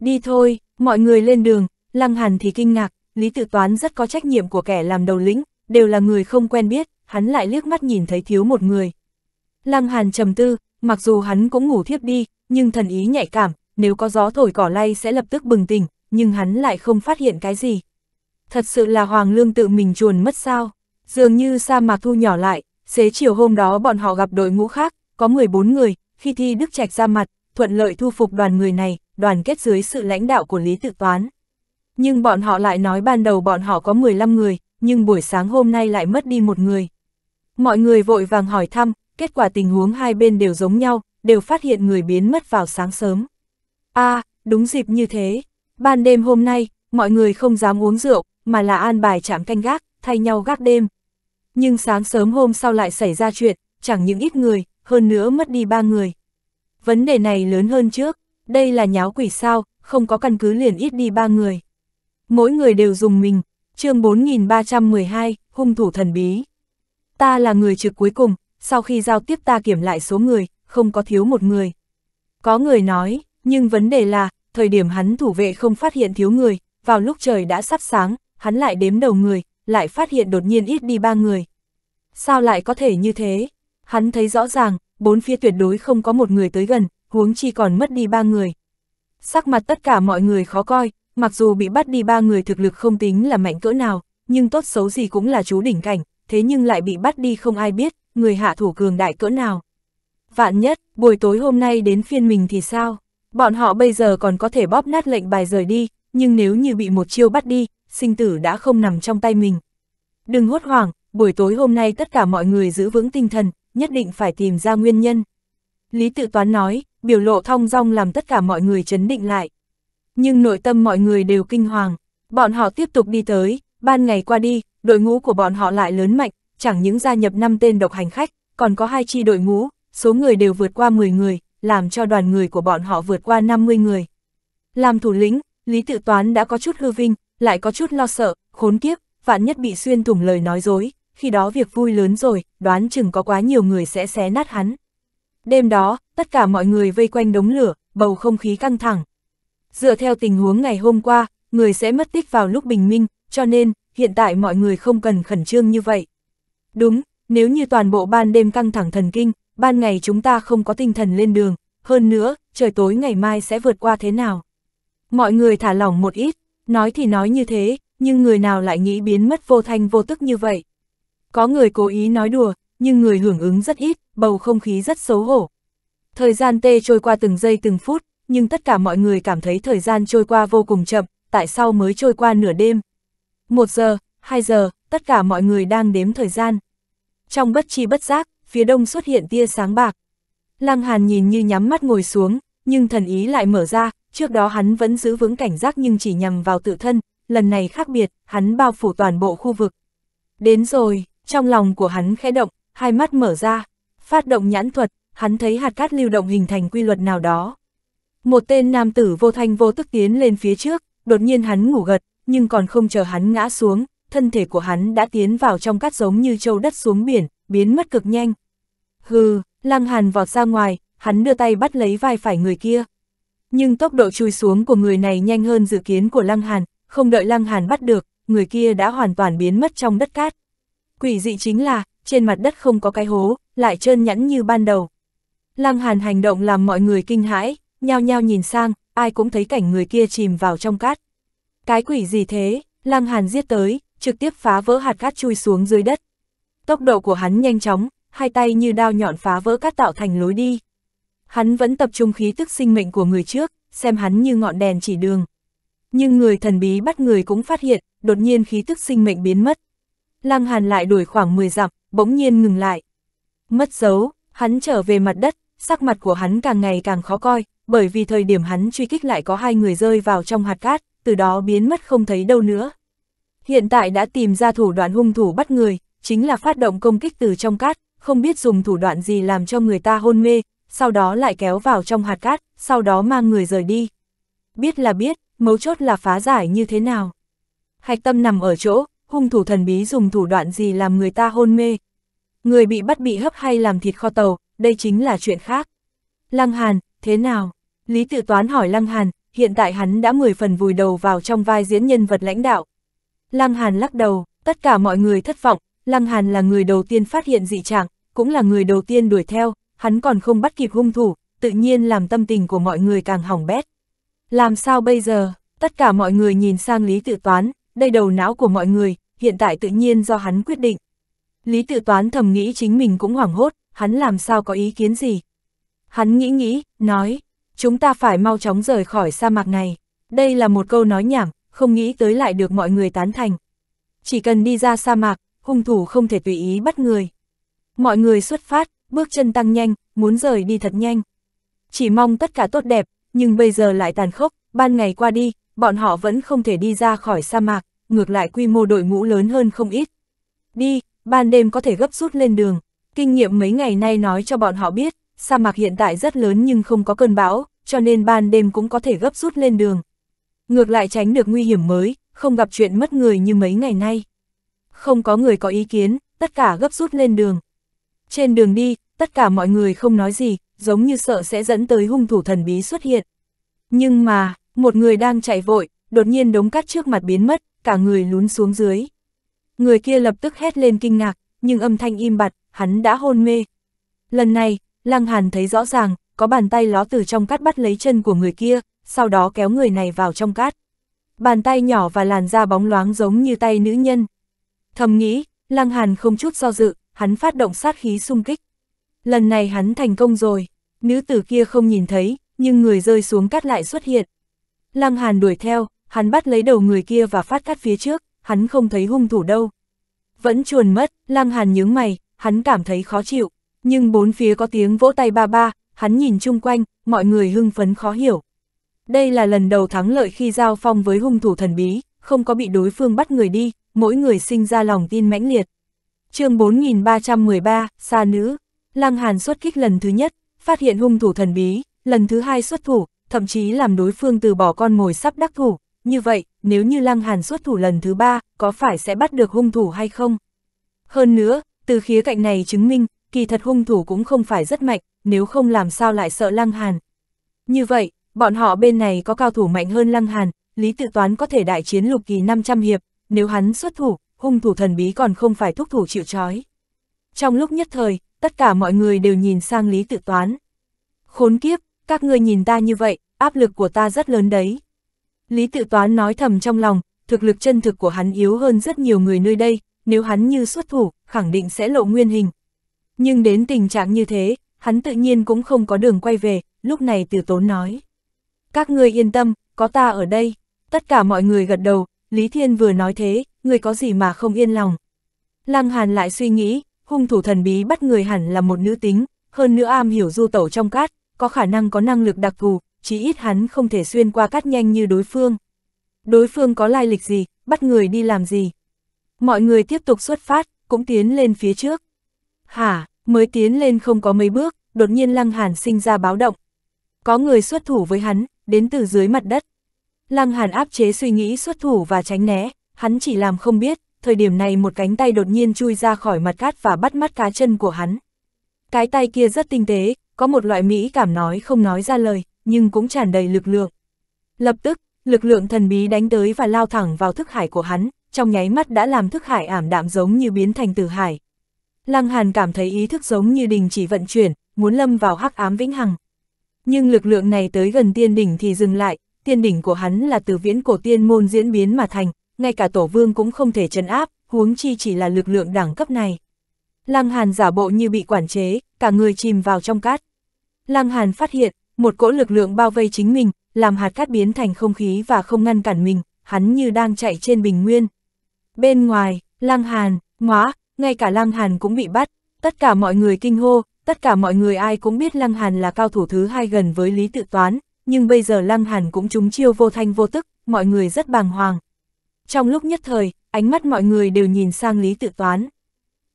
Đi thôi, mọi người lên đường, Lăng Hàn thì kinh ngạc, Lý Tự Toán rất có trách nhiệm của kẻ làm đầu lĩnh, đều là người không quen biết, hắn lại liếc mắt nhìn thấy thiếu một người. Lăng Hàn trầm tư, mặc dù hắn cũng ngủ thiếp đi, nhưng thần ý nhạy cảm, nếu có gió thổi cỏ lay sẽ lập tức bừng tỉnh, nhưng hắn lại không phát hiện cái gì. Thật sự là Hoàng Lương tự mình chuồn mất sao, dường như sa mạc thu nhỏ lại, xế chiều hôm đó bọn họ gặp đội ngũ khác, có 14 người, khi thi Đức Trạch ra mặt, thuận lợi thu phục đoàn người này, đoàn kết dưới sự lãnh đạo của Lý Tự Toán. Nhưng bọn họ lại nói ban đầu bọn họ có 15 người, nhưng buổi sáng hôm nay lại mất đi một người. Mọi người vội vàng hỏi thăm, kết quả tình huống hai bên đều giống nhau, đều phát hiện người biến mất vào sáng sớm a à, đúng dịp như thế. Ban đêm hôm nay, mọi người không dám uống rượu, mà là an bài chạm canh gác, thay nhau gác đêm. Nhưng sáng sớm hôm sau lại xảy ra chuyện, chẳng những ít người, hơn nữa mất đi ba người. Vấn đề này lớn hơn trước, đây là nháo quỷ sao, không có căn cứ liền ít đi ba người. Mỗi người đều dùng mình, chương 4312, hung thủ thần bí. Ta là người trực cuối cùng, sau khi giao tiếp ta kiểm lại số người, không có thiếu một người. Có người nói, nhưng vấn đề là, thời điểm hắn thủ vệ không phát hiện thiếu người, vào lúc trời đã sắp sáng, hắn lại đếm đầu người, lại phát hiện đột nhiên ít đi ba người. Sao lại có thể như thế? Hắn thấy rõ ràng, bốn phía tuyệt đối không có một người tới gần, huống chi còn mất đi ba người. Sắc mặt tất cả mọi người khó coi, mặc dù bị bắt đi ba người thực lực không tính là mạnh cỡ nào, nhưng tốt xấu gì cũng là chú đỉnh cảnh, thế nhưng lại bị bắt đi không ai biết, người hạ thủ cường đại cỡ nào. Vạn nhất, buổi tối hôm nay đến phiên mình thì sao? Bọn họ bây giờ còn có thể bóp nát lệnh bài rời đi, nhưng nếu như bị một chiêu bắt đi, sinh tử đã không nằm trong tay mình. Đừng hốt hoảng, buổi tối hôm nay tất cả mọi người giữ vững tinh thần, nhất định phải tìm ra nguyên nhân. Lý tự toán nói, biểu lộ thong dong làm tất cả mọi người chấn định lại. Nhưng nội tâm mọi người đều kinh hoàng, bọn họ tiếp tục đi tới, ban ngày qua đi, đội ngũ của bọn họ lại lớn mạnh, chẳng những gia nhập 5 tên độc hành khách, còn có hai chi đội ngũ, số người đều vượt qua 10 người, làm cho đoàn người của bọn họ vượt qua 50 người. Làm thủ lĩnh, Lý Tự Toán đã có chút hư vinh, lại có chút lo sợ, khốn kiếp, vạn nhất bị xuyên thủng lời nói dối, khi đó việc vui lớn rồi, đoán chừng có quá nhiều người sẽ xé nát hắn. Đêm đó, tất cả mọi người vây quanh đống lửa, bầu không khí căng thẳng. Dựa theo tình huống ngày hôm qua, người sẽ mất tích vào lúc bình minh, cho nên, hiện tại mọi người không cần khẩn trương như vậy. Đúng, nếu như toàn bộ ban đêm căng thẳng thần kinh, ban ngày chúng ta không có tinh thần lên đường, hơn nữa, trời tối ngày mai sẽ vượt qua thế nào. Mọi người thả lỏng một ít, nói thì nói như thế, nhưng người nào lại nghĩ biến mất vô thanh vô tức như vậy. Có người cố ý nói đùa, nhưng người hưởng ứng rất ít, bầu không khí rất xấu hổ. Thời gian tê trôi qua từng giây từng phút, nhưng tất cả mọi người cảm thấy thời gian trôi qua vô cùng chậm, tại sao mới trôi qua nửa đêm. Một giờ, hai giờ, tất cả mọi người đang đếm thời gian. Trong bất chi bất giác, phía đông xuất hiện tia sáng bạc. Lăng Hàn nhìn như nhắm mắt ngồi xuống, nhưng thần ý lại mở ra, trước đó hắn vẫn giữ vững cảnh giác nhưng chỉ nhằm vào tự thân, lần này khác biệt, hắn bao phủ toàn bộ khu vực. Đến rồi, trong lòng của hắn khẽ động, hai mắt mở ra, phát động nhãn thuật, hắn thấy hạt cát lưu động hình thành quy luật nào đó. Một tên nam tử vô thanh vô tức tiến lên phía trước, đột nhiên hắn ngủ gật, nhưng còn không chờ hắn ngã xuống, thân thể của hắn đã tiến vào trong cát giống như châu đất xuống biển, biến mất cực nhanh, Hừ, Lăng Hàn vọt ra ngoài, hắn đưa tay bắt lấy vai phải người kia. Nhưng tốc độ chui xuống của người này nhanh hơn dự kiến của Lăng Hàn, không đợi Lăng Hàn bắt được, người kia đã hoàn toàn biến mất trong đất cát. Quỷ dị chính là, trên mặt đất không có cái hố, lại trơn nhẵn như ban đầu. Lăng Hàn hành động làm mọi người kinh hãi, nhao nhao nhìn sang, ai cũng thấy cảnh người kia chìm vào trong cát. Cái quỷ gì thế, Lăng Hàn giết tới, trực tiếp phá vỡ hạt cát chui xuống dưới đất. Tốc độ của hắn nhanh chóng, hai tay như đao nhọn phá vỡ cát tạo thành lối đi. Hắn vẫn tập trung khí tức sinh mệnh của người trước, xem hắn như ngọn đèn chỉ đường. Nhưng người thần bí bắt người cũng phát hiện, đột nhiên khí tức sinh mệnh biến mất. Lăng Hàn lại đuổi khoảng 10 dặm, bỗng nhiên ngừng lại. Mất dấu, hắn trở về mặt đất, sắc mặt của hắn càng ngày càng khó coi, bởi vì thời điểm hắn truy kích lại có hai người rơi vào trong hạt cát, từ đó biến mất không thấy đâu nữa. Hiện tại đã tìm ra thủ đoạn hung thủ bắt người, chính là phát động công kích từ trong cát, không biết dùng thủ đoạn gì làm cho người ta hôn mê, sau đó lại kéo vào trong hạt cát, sau đó mang người rời đi. Biết là biết, mấu chốt là phá giải như thế nào. Hạch tâm nằm ở chỗ, hung thủ thần bí dùng thủ đoạn gì làm người ta hôn mê. Người bị bắt bị hấp hay làm thịt kho tàu, đây chính là chuyện khác. Lăng Hàn, thế nào? Lý tự toán hỏi Lăng Hàn, hiện tại hắn đã 10 phần vùi đầu vào trong vai diễn nhân vật lãnh đạo. Lăng Hàn lắc đầu, tất cả mọi người thất vọng, Lăng Hàn là người đầu tiên phát hiện dị trạng, cũng là người đầu tiên đuổi theo, hắn còn không bắt kịp hung thủ, tự nhiên làm tâm tình của mọi người càng hỏng bét. Làm sao bây giờ, tất cả mọi người nhìn sang Lý Tự Toán, đây đầu não của mọi người, hiện tại tự nhiên do hắn quyết định. Lý Tự Toán thầm nghĩ chính mình cũng hoảng hốt, hắn làm sao có ý kiến gì. Hắn nghĩ nghĩ, nói, chúng ta phải mau chóng rời khỏi sa mạc này. Đây là một câu nói nhảm, không nghĩ tới lại được mọi người tán thành. Chỉ cần đi ra sa mạc, hung thủ không thể tùy ý bắt người. Mọi người xuất phát, bước chân tăng nhanh, muốn rời đi thật nhanh. Chỉ mong tất cả tốt đẹp, nhưng bây giờ lại tàn khốc, ban ngày qua đi, bọn họ vẫn không thể đi ra khỏi sa mạc, ngược lại quy mô đội ngũ lớn hơn không ít. Đi, ban đêm có thể gấp rút lên đường. Kinh nghiệm mấy ngày nay nói cho bọn họ biết, sa mạc hiện tại rất lớn nhưng không có cơn bão, cho nên ban đêm cũng có thể gấp rút lên đường. Ngược lại tránh được nguy hiểm mới, không gặp chuyện mất người như mấy ngày nay. Không có người có ý kiến, tất cả gấp rút lên đường. Trên đường đi, tất cả mọi người không nói gì, giống như sợ sẽ dẫn tới hung thủ thần bí xuất hiện. Nhưng mà, một người đang chạy vội, đột nhiên đống cát trước mặt biến mất, cả người lún xuống dưới. Người kia lập tức hét lên kinh ngạc, nhưng âm thanh im bặt, hắn đã hôn mê. Lần này, Lăng Hàn thấy rõ ràng, có bàn tay ló từ trong cát bắt lấy chân của người kia, sau đó kéo người này vào trong cát. Bàn tay nhỏ và làn da bóng loáng giống như tay nữ nhân. Thầm nghĩ, Lăng Hàn không chút do dự, hắn phát động sát khí xung kích. Lần này hắn thành công rồi, nữ tử kia không nhìn thấy, nhưng người rơi xuống cát lại xuất hiện. Lăng Hàn đuổi theo, hắn bắt lấy đầu người kia và phát cắt phía trước, hắn không thấy hung thủ đâu. Vẫn chuồn mất, Lăng Hàn nhướng mày, hắn cảm thấy khó chịu, nhưng bốn phía có tiếng vỗ tay ba ba, hắn nhìn chung quanh, mọi người hưng phấn khó hiểu. Đây là lần đầu thắng lợi khi giao phong với hung thủ thần bí, không có bị đối phương bắt người đi, mỗi người sinh ra lòng tin mãnh liệt chương 4313, xa nữ, Lăng Hàn xuất kích lần thứ nhất, phát hiện hung thủ thần bí, lần thứ hai xuất thủ, thậm chí làm đối phương từ bỏ con mồi sắp đắc thủ. Như vậy, nếu như Lăng Hàn xuất thủ lần thứ ba, có phải sẽ bắt được hung thủ hay không? Hơn nữa, từ khía cạnh này chứng minh, kỳ thật hung thủ cũng không phải rất mạnh, nếu không làm sao lại sợ Lăng Hàn. Như vậy, bọn họ bên này có cao thủ mạnh hơn Lăng Hàn, Lý Tự Toán có thể đại chiến lục kỳ 500 hiệp, nếu hắn xuất thủ, hung thủ thần bí còn không phải thúc thủ chịu trói. Trong lúc nhất thời, tất cả mọi người đều nhìn sang Lý Tự Toán. Khốn kiếp, các ngươi nhìn ta như vậy, áp lực của ta rất lớn đấy. Lý Tự Toán nói thầm trong lòng, thực lực chân thực của hắn yếu hơn rất nhiều người nơi đây, nếu hắn như xuất thủ, khẳng định sẽ lộ nguyên hình. Nhưng đến tình trạng như thế, hắn tự nhiên cũng không có đường quay về, lúc này Tử Tốn nói. Các ngươi yên tâm, có ta ở đây. Tất cả mọi người gật đầu, Lý Thiên vừa nói thế, người có gì mà không yên lòng. Lăng Hàn lại suy nghĩ, hung thủ thần bí bắt người hẳn là một nữ tính, hơn nữa am hiểu du tẩu trong cát, có khả năng có năng lực đặc thù, chí ít hắn không thể xuyên qua cát nhanh như đối phương. Đối phương có lai lịch gì, bắt người đi làm gì. Mọi người tiếp tục xuất phát, cũng tiến lên phía trước. Hả, mới tiến lên không có mấy bước, đột nhiên Lăng Hàn sinh ra báo động. Có người xuất thủ với hắn, đến từ dưới mặt đất. Lăng Hàn áp chế suy nghĩ xuất thủ và tránh né, hắn chỉ làm không biết, thời điểm này một cánh tay đột nhiên chui ra khỏi mặt cát và bắt mắt cá chân của hắn. Cái tay kia rất tinh tế, có một loại mỹ cảm nói không nói ra lời, nhưng cũng tràn đầy lực lượng. Lập tức, lực lượng thần bí đánh tới và lao thẳng vào thức hải của hắn, trong nháy mắt đã làm thức hải ảm đạm giống như biến thành tử hải. Lăng Hàn cảm thấy ý thức giống như đình chỉ vận chuyển, muốn lâm vào hắc ám vĩnh hằng. Nhưng lực lượng này tới gần tiên đỉnh thì dừng lại, tiên đỉnh của hắn là từ viễn cổ tiên môn diễn biến mà thành, ngay cả tổ vương cũng không thể chấn áp, huống chi chỉ là lực lượng đẳng cấp này. Lăng Hàn giả bộ như bị quản chế, cả người chìm vào trong cát. Lăng Hàn phát hiện, một cỗ lực lượng bao vây chính mình, làm hạt cát biến thành không khí và không ngăn cản mình, hắn như đang chạy trên bình nguyên. Bên ngoài, Lăng Hàn, ngóa, ngay cả Lăng Hàn cũng bị bắt, tất cả mọi người kinh hô, tất cả mọi người ai cũng biết Lăng Hàn là cao thủ thứ hai gần với Lý Tự Toán, nhưng bây giờ Lăng Hàn cũng trúng chiêu vô thanh vô tức, mọi người rất bàng hoàng, trong lúc nhất thời, ánh mắt mọi người đều nhìn sang Lý Tự Toán.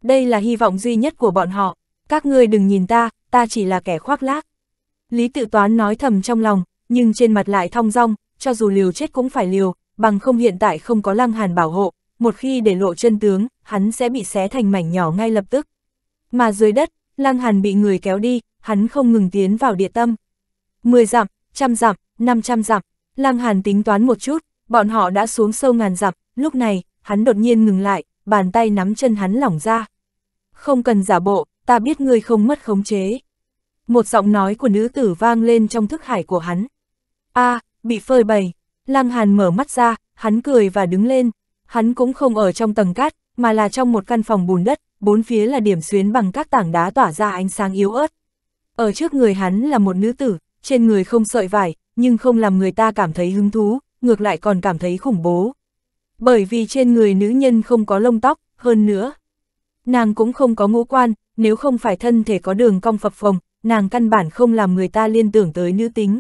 Đây là hy vọng duy nhất của bọn họ, các ngươi đừng nhìn ta, ta chỉ là kẻ khoác lác. Lý Tự Toán nói thầm trong lòng, nhưng trên mặt lại thong dong, cho dù liều chết cũng phải liều, bằng không hiện tại không có lăng hàn bảo hộ, một khi để lộ chân tướng, hắn sẽ bị xé thành mảnh nhỏ ngay lập tức. Mà dưới đất, lăng hàn bị người kéo đi, hắn không ngừng tiến vào địa tâm. 10 dặm, trăm dặm, 500 dặm, lăng hàn tính toán một chút, Bọn họ đã xuống sâu ngàn dặm, lúc này, hắn đột nhiên ngừng lại, bàn tay nắm chân hắn lỏng ra. Không cần giả bộ, ta biết ngươi không mất khống chế. Một giọng nói của nữ tử vang lên trong thức hải của hắn. a à, bị phơi bày. Lăng Hàn mở mắt ra, hắn cười và đứng lên. Hắn cũng không ở trong tầng cát, mà là trong một căn phòng bùn đất, bốn phía là điểm xuyến bằng các tảng đá tỏa ra ánh sáng yếu ớt. Ở trước người hắn là một nữ tử, trên người không sợi vải, nhưng không làm người ta cảm thấy hứng thú, ngược lại còn cảm thấy khủng bố. Bởi vì trên người nữ nhân không có lông tóc, hơn nữa. Nàng cũng không có ngũ quan, nếu không phải thân thể có đường cong phập phồng, nàng căn bản không làm người ta liên tưởng tới nữ tính.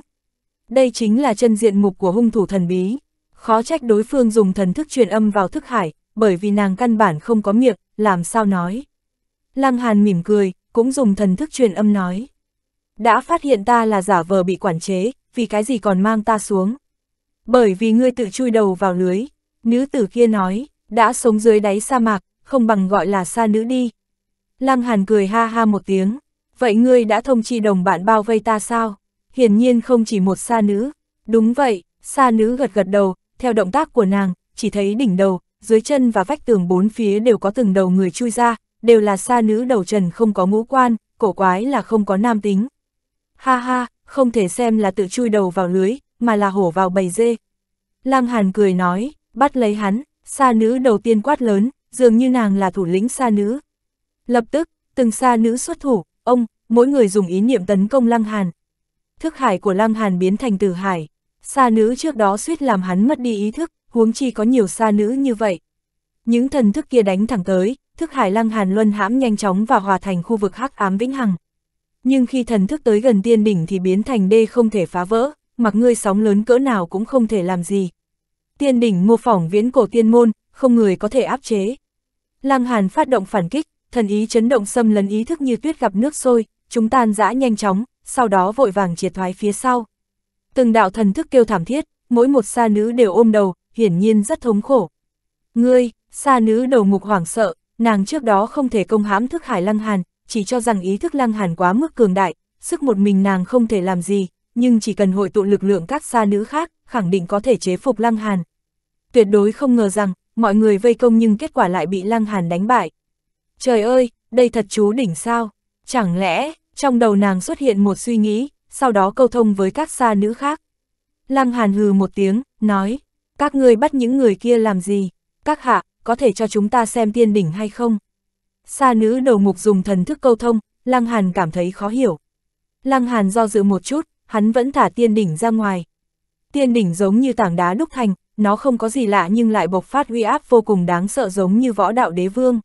Đây chính là chân diện mục của hung thủ thần bí. Khó trách đối phương dùng thần thức truyền âm vào thức hải, bởi vì nàng căn bản không có miệng, làm sao nói. Lăng Hàn mỉm cười, cũng dùng thần thức truyền âm nói. Đã phát hiện ta là giả vờ bị quản chế, vì cái gì còn mang ta xuống. Bởi vì ngươi tự chui đầu vào lưới, nữ tử kia nói, đã sống dưới đáy sa mạc, không bằng gọi là sa nữ đi. Lăng Hàn cười ha ha một tiếng, vậy ngươi đã thông chi đồng bạn bao vây ta sao? Hiển nhiên không chỉ một sa nữ, đúng vậy, sa nữ gật gật đầu, theo động tác của nàng, chỉ thấy đỉnh đầu, dưới chân và vách tường bốn phía đều có từng đầu người chui ra, đều là sa nữ đầu trần không có ngũ quan, cổ quái là không có nam tính. Ha ha, không thể xem là tự chui đầu vào lưới, mà là hổ vào bầy dê. Lăng Hàn cười nói, bắt lấy hắn, Sa nữ đầu tiên quát lớn, dường như nàng là thủ lĩnh sa nữ. Lập tức, từng sa nữ xuất thủ, ông, mỗi người dùng ý niệm tấn công Lăng Hàn. Thức hải của Lăng Hàn biến thành tử hải, Sa nữ trước đó suýt làm hắn mất đi ý thức, huống chi có nhiều sa nữ như vậy. Những thần thức kia đánh thẳng tới, thức hải Lăng Hàn luân hãm nhanh chóng và hòa thành khu vực hắc ám vĩnh hằng. Nhưng khi thần thức tới gần tiên đỉnh thì biến thành đê không thể phá vỡ mặc ngươi sóng lớn cỡ nào cũng không thể làm gì. Tiên đỉnh mô phỏng viễn cổ tiên môn, không người có thể áp chế. Lăng Hàn phát động phản kích, thần ý chấn động xâm lấn ý thức như tuyết gặp nước sôi, chúng tan dã nhanh chóng, sau đó vội vàng triệt thoái phía sau. Từng đạo thần thức kêu thảm thiết, mỗi một sa nữ đều ôm đầu, hiển nhiên rất thống khổ. Ngươi, sa nữ đầu ngục hoảng sợ, nàng trước đó không thể công hãm thức hải lăng hàn, chỉ cho rằng ý thức lăng hàn quá mức cường đại, sức một mình nàng không thể làm gì, nhưng chỉ cần hội tụ lực lượng các xa nữ khác, khẳng định có thể chế phục Lăng Hàn. Tuyệt đối không ngờ rằng, mọi người vây công nhưng kết quả lại bị Lăng Hàn đánh bại. Trời ơi, đây thật chú đỉnh sao? Chẳng lẽ, trong đầu nàng xuất hiện một suy nghĩ, sau đó câu thông với các xa nữ khác. Lăng Hàn hừ một tiếng, nói, các ngươi bắt những người kia làm gì? Các hạ, có thể cho chúng ta xem tiên đỉnh hay không? Sa nữ đầu mục dùng thần thức câu thông, Lăng Hàn cảm thấy khó hiểu. Lăng Hàn do dự một chút, hắn vẫn thả tiên đỉnh ra ngoài. Tiên đỉnh giống như tảng đá đúc thành, nó không có gì lạ nhưng lại bộc phát uy áp vô cùng đáng sợ giống như võ đạo đế vương.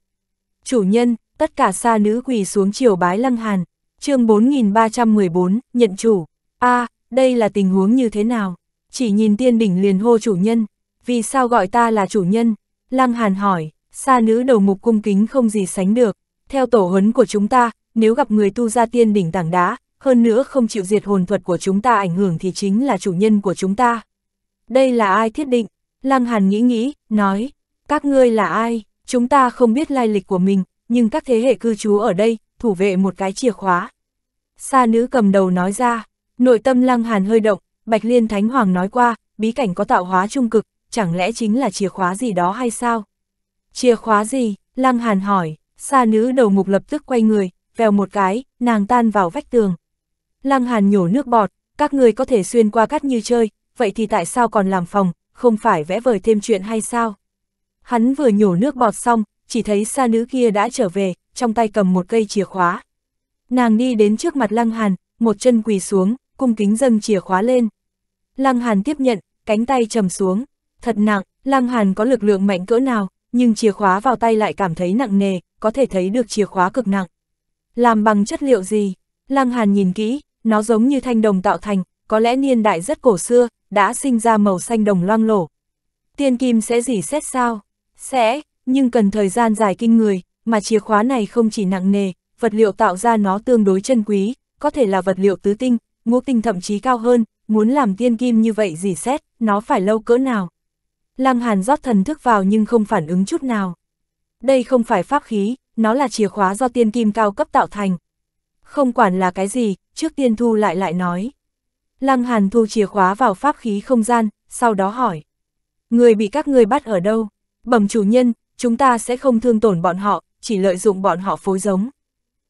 Chủ nhân, tất cả sa nữ quỳ xuống chiều bái lăng hàn, chương 4314, nhận chủ. a à, đây là tình huống như thế nào? Chỉ nhìn tiên đỉnh liền hô chủ nhân, vì sao gọi ta là chủ nhân? Lăng hàn hỏi, sa nữ đầu mục cung kính không gì sánh được. Theo tổ huấn của chúng ta, nếu gặp người tu ra tiên đỉnh tảng đá, hơn nữa không chịu diệt hồn thuật của chúng ta ảnh hưởng thì chính là chủ nhân của chúng ta. Đây là ai thiết định? Lăng Hàn nghĩ nghĩ, nói, các ngươi là ai? Chúng ta không biết lai lịch của mình, nhưng các thế hệ cư trú ở đây, thủ vệ một cái chìa khóa. Sa nữ cầm đầu nói ra, nội tâm Lăng Hàn hơi động, Bạch Liên Thánh Hoàng nói qua, bí cảnh có tạo hóa trung cực, chẳng lẽ chính là chìa khóa gì đó hay sao? Chìa khóa gì? Lăng Hàn hỏi, sa nữ đầu mục lập tức quay người, vèo một cái, nàng tan vào vách tường. Lăng Hàn nhổ nước bọt, các người có thể xuyên qua cắt như chơi, vậy thì tại sao còn làm phòng, không phải vẽ vời thêm chuyện hay sao? Hắn vừa nhổ nước bọt xong, chỉ thấy xa nữ kia đã trở về, trong tay cầm một cây chìa khóa. Nàng đi đến trước mặt Lăng Hàn, một chân quỳ xuống, cung kính dâng chìa khóa lên. Lăng Hàn tiếp nhận, cánh tay trầm xuống, thật nặng, Lăng Hàn có lực lượng mạnh cỡ nào, nhưng chìa khóa vào tay lại cảm thấy nặng nề, có thể thấy được chìa khóa cực nặng. Làm bằng chất liệu gì? Lăng Hàn nhìn kỹ, nó giống như thanh đồng tạo thành, có lẽ niên đại rất cổ xưa, đã sinh ra màu xanh đồng loang lổ. Tiên kim sẽ gì xét sao? Sẽ, nhưng cần thời gian dài kinh người, mà chìa khóa này không chỉ nặng nề, vật liệu tạo ra nó tương đối chân quý, có thể là vật liệu tứ tinh, ngũ tinh thậm chí cao hơn, muốn làm tiên kim như vậy gì xét, nó phải lâu cỡ nào. Lăng Hàn rót thần thức vào nhưng không phản ứng chút nào. Đây không phải pháp khí, nó là chìa khóa do tiên kim cao cấp tạo thành. Không quản là cái gì, trước tiên thu lại lại nói. Lăng Hàn thu chìa khóa vào pháp khí không gian, sau đó hỏi. Người bị các người bắt ở đâu? Bẩm chủ nhân, chúng ta sẽ không thương tổn bọn họ, chỉ lợi dụng bọn họ phối giống.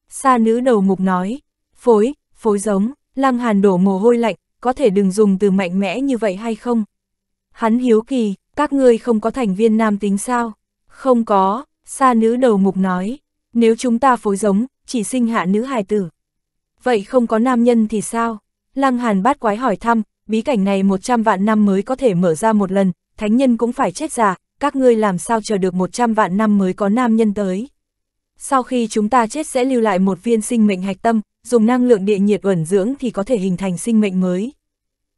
Sa nữ đầu mục nói, phối, phối giống, Lăng Hàn đổ mồ hôi lạnh, có thể đừng dùng từ mạnh mẽ như vậy hay không? Hắn hiếu kỳ, các ngươi không có thành viên nam tính sao? Không có, sa nữ đầu mục nói, nếu chúng ta phối giống, chỉ sinh hạ nữ hài tử, Vậy không có nam nhân thì sao? Lăng Hàn bát quái hỏi thăm, bí cảnh này 100 vạn năm mới có thể mở ra một lần, thánh nhân cũng phải chết già, các ngươi làm sao chờ được 100 vạn năm mới có nam nhân tới. Sau khi chúng ta chết sẽ lưu lại một viên sinh mệnh hạch tâm, dùng năng lượng địa nhiệt ẩn dưỡng thì có thể hình thành sinh mệnh mới.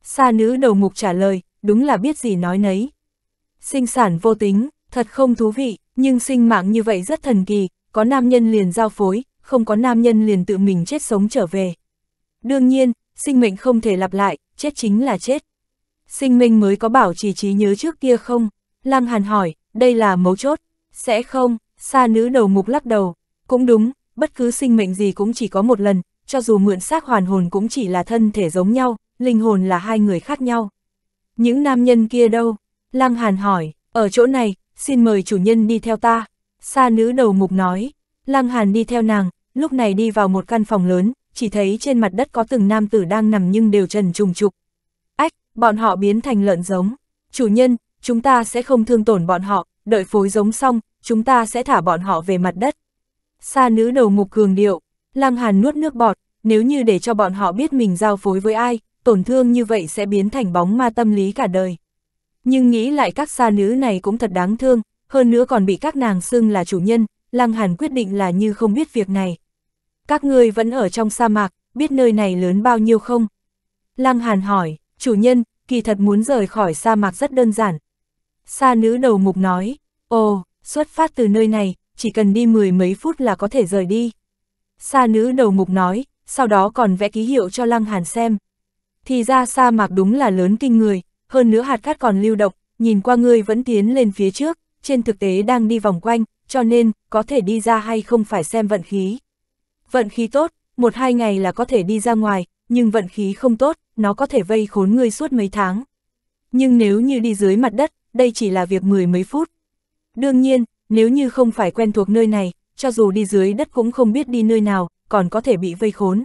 Sa nữ đầu mục trả lời, đúng là biết gì nói nấy. Sinh sản vô tính, thật không thú vị, nhưng sinh mạng như vậy rất thần kỳ, có nam nhân liền giao phối, không có nam nhân liền tự mình chết sống trở về. Đương nhiên, sinh mệnh không thể lặp lại, chết chính là chết. Sinh mệnh mới có bảo trì trí nhớ trước kia không? Lăng Hàn hỏi, đây là mấu chốt, sẽ không, Sa nữ đầu mục lắc đầu, cũng đúng, bất cứ sinh mệnh gì cũng chỉ có một lần, cho dù mượn xác hoàn hồn cũng chỉ là thân thể giống nhau, linh hồn là hai người khác nhau. Những nam nhân kia đâu? Lăng Hàn hỏi, ở chỗ này, xin mời chủ nhân đi theo ta. Sa nữ đầu mục nói, Lăng Hàn đi theo nàng, lúc này đi vào một căn phòng lớn, chỉ thấy trên mặt đất có từng nam tử đang nằm nhưng đều trần trùng trục. Ách, bọn họ biến thành lợn giống. Chủ nhân, chúng ta sẽ không thương tổn bọn họ, đợi phối giống xong, chúng ta sẽ thả bọn họ về mặt đất. Sa nữ đầu mục cường điệu, Lăng Hàn nuốt nước bọt, nếu như để cho bọn họ biết mình giao phối với ai, tổn thương như vậy sẽ biến thành bóng ma tâm lý cả đời. Nhưng nghĩ lại các sa nữ này cũng thật đáng thương, hơn nữa còn bị các nàng xưng là chủ nhân, Lăng Hàn quyết định là như không biết việc này. Các ngươi vẫn ở trong sa mạc, biết nơi này lớn bao nhiêu không? Lăng Hàn hỏi, chủ nhân, kỳ thật muốn rời khỏi sa mạc rất đơn giản. Sa nữ đầu mục nói, ồ, xuất phát từ nơi này, chỉ cần đi mười mấy phút là có thể rời đi. Sa nữ đầu mục nói, sau đó còn vẽ ký hiệu cho Lăng Hàn xem. Thì ra sa mạc đúng là lớn kinh người, hơn nữa hạt cát còn lưu động, nhìn qua ngươi vẫn tiến lên phía trước, trên thực tế đang đi vòng quanh, cho nên, có thể đi ra hay không phải xem vận khí. Vận khí tốt, một hai ngày là có thể đi ra ngoài, nhưng vận khí không tốt, nó có thể vây khốn ngươi suốt mấy tháng. Nhưng nếu như đi dưới mặt đất, đây chỉ là việc mười mấy phút. Đương nhiên, nếu như không phải quen thuộc nơi này, cho dù đi dưới đất cũng không biết đi nơi nào, còn có thể bị vây khốn.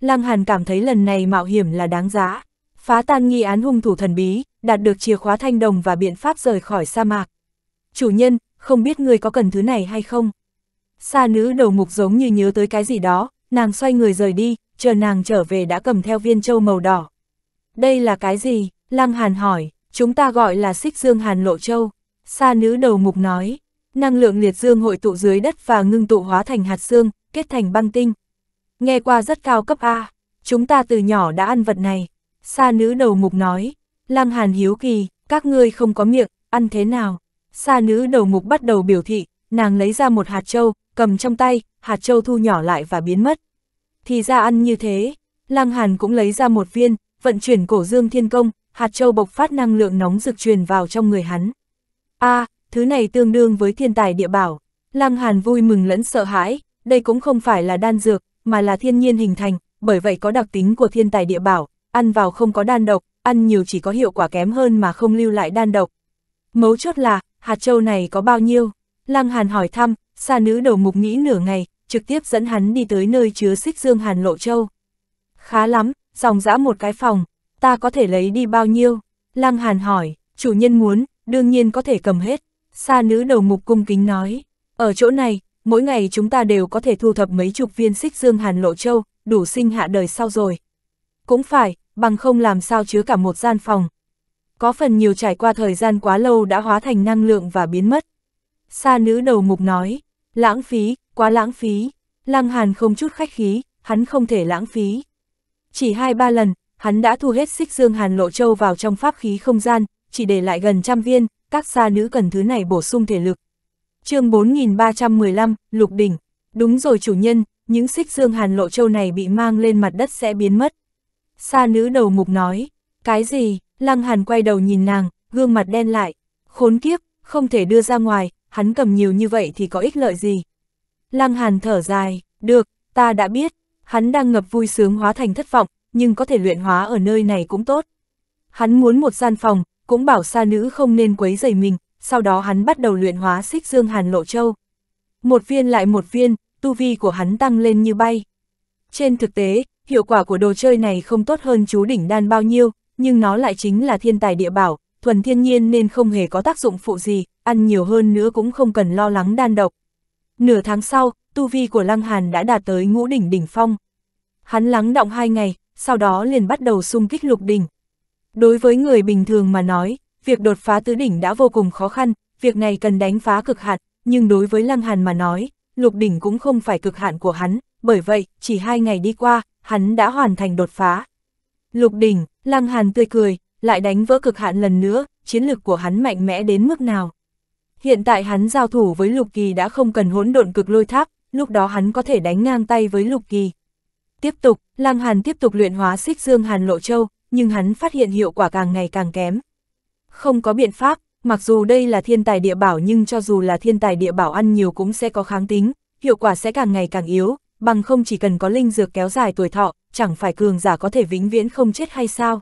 Lăng Hàn cảm thấy lần này mạo hiểm là đáng giá. Phá tan nghi án hung thủ thần bí, đạt được chìa khóa thanh đồng và biện pháp rời khỏi sa mạc. Chủ nhân, không biết người có cần thứ này hay không? Sa nữ đầu mục giống như nhớ tới cái gì đó, nàng xoay người rời đi, chờ nàng trở về đã cầm theo viên châu màu đỏ. Đây là cái gì? Lăng Hàn hỏi, chúng ta gọi là xích dương Hàn Lộ Châu. Sa nữ đầu mục nói, năng lượng liệt dương hội tụ dưới đất và ngưng tụ hóa thành hạt xương, kết thành băng tinh. Nghe qua rất cao cấp A, chúng ta từ nhỏ đã ăn vật này. Sa nữ đầu mục nói, Lăng Hàn hiếu kỳ, các ngươi không có miệng, ăn thế nào? Sa nữ đầu mục bắt đầu biểu thị, nàng lấy ra một hạt trâu, cầm trong tay, hạt trâu thu nhỏ lại và biến mất. Thì ra ăn như thế, Lăng Hàn cũng lấy ra một viên, vận chuyển cổ dương thiên công, hạt châu bộc phát năng lượng nóng rực truyền vào trong người hắn. A, à, thứ này tương đương với thiên tài địa bảo. Lăng Hàn vui mừng lẫn sợ hãi, đây cũng không phải là đan dược, mà là thiên nhiên hình thành, bởi vậy có đặc tính của thiên tài địa bảo, ăn vào không có đan độc, ăn nhiều chỉ có hiệu quả kém hơn mà không lưu lại đan độc. Mấu chốt là, hạt châu này có bao nhiêu? Lăng Hàn hỏi thăm, xa nữ đầu mục nghĩ nửa ngày, trực tiếp dẫn hắn đi tới nơi chứa xích dương Hàn Lộ Châu. Khá lắm, dòng dã một cái phòng, ta có thể lấy đi bao nhiêu? Lăng Hàn hỏi, chủ nhân muốn, đương nhiên có thể cầm hết. Xa nữ đầu mục cung kính nói, ở chỗ này, mỗi ngày chúng ta đều có thể thu thập mấy chục viên xích dương Hàn Lộ Châu, đủ sinh hạ đời sau rồi. Cũng phải, bằng không làm sao chứa cả một gian phòng, có phần nhiều trải qua thời gian quá lâu đã hóa thành năng lượng và biến mất. Sa nữ đầu mục nói, lãng phí, quá lãng phí, Lăng Hàn không chút khách khí, hắn không thể lãng phí. Chỉ hai ba lần, hắn đã thu hết xích dương Hàn Lộ Châu vào trong pháp khí không gian, chỉ để lại gần trăm viên, các sa nữ cần thứ này bổ sung thể lực. chương 4315, Lục Đỉnh, đúng rồi chủ nhân, những xích dương Hàn Lộ Châu này bị mang lên mặt đất sẽ biến mất. Sa nữ đầu mục nói, cái gì, Lăng Hàn quay đầu nhìn nàng, gương mặt đen lại, khốn kiếp, không thể đưa ra ngoài, hắn cầm nhiều như vậy thì có ích lợi gì. Lăng Hàn thở dài, được, ta đã biết, hắn đang ngập vui sướng hóa thành thất vọng, nhưng có thể luyện hóa ở nơi này cũng tốt. Hắn muốn một gian phòng, cũng bảo Sa nữ không nên quấy rầy mình, sau đó hắn bắt đầu luyện hóa xích dương Hàn Lộ Châu. Một viên lại một viên, tu vi của hắn tăng lên như bay. Trên thực tế, hiệu quả của đồ chơi này không tốt hơn chú đỉnh đan bao nhiêu, nhưng nó lại chính là thiên tài địa bảo, thuần thiên nhiên nên không hề có tác dụng phụ gì, ăn nhiều hơn nữa cũng không cần lo lắng đan độc. Nửa tháng sau, tu vi của Lăng Hàn đã đạt tới ngũ đỉnh đỉnh phong. Hắn lắng động hai ngày, sau đó liền bắt đầu xung kích lục đỉnh. Đối với người bình thường mà nói, việc đột phá tứ đỉnh đã vô cùng khó khăn, việc này cần đánh phá cực hạn, nhưng đối với Lăng Hàn mà nói, lục đỉnh cũng không phải cực hạn của hắn, bởi vậy, chỉ hai ngày đi qua, hắn đã hoàn thành đột phá. Lục đỉnh, Lăng Hàn tươi cười, lại đánh vỡ cực hạn lần nữa, chiến lực của hắn mạnh mẽ đến mức nào. Hiện tại hắn giao thủ với Lục Kỳ đã không cần hỗn độn cực lôi tháp, lúc đó hắn có thể đánh ngang tay với Lục Kỳ. Tiếp tục, Lăng Hàn tiếp tục luyện hóa xích dương Hàn Lộ Châu, nhưng hắn phát hiện hiệu quả càng ngày càng kém. Không có biện pháp, mặc dù đây là thiên tài địa bảo nhưng cho dù là thiên tài địa bảo ăn nhiều cũng sẽ có kháng tính, hiệu quả sẽ càng ngày càng yếu, bằng không chỉ cần có linh dược kéo dài tuổi thọ, chẳng phải cường giả có thể vĩnh viễn không chết hay sao?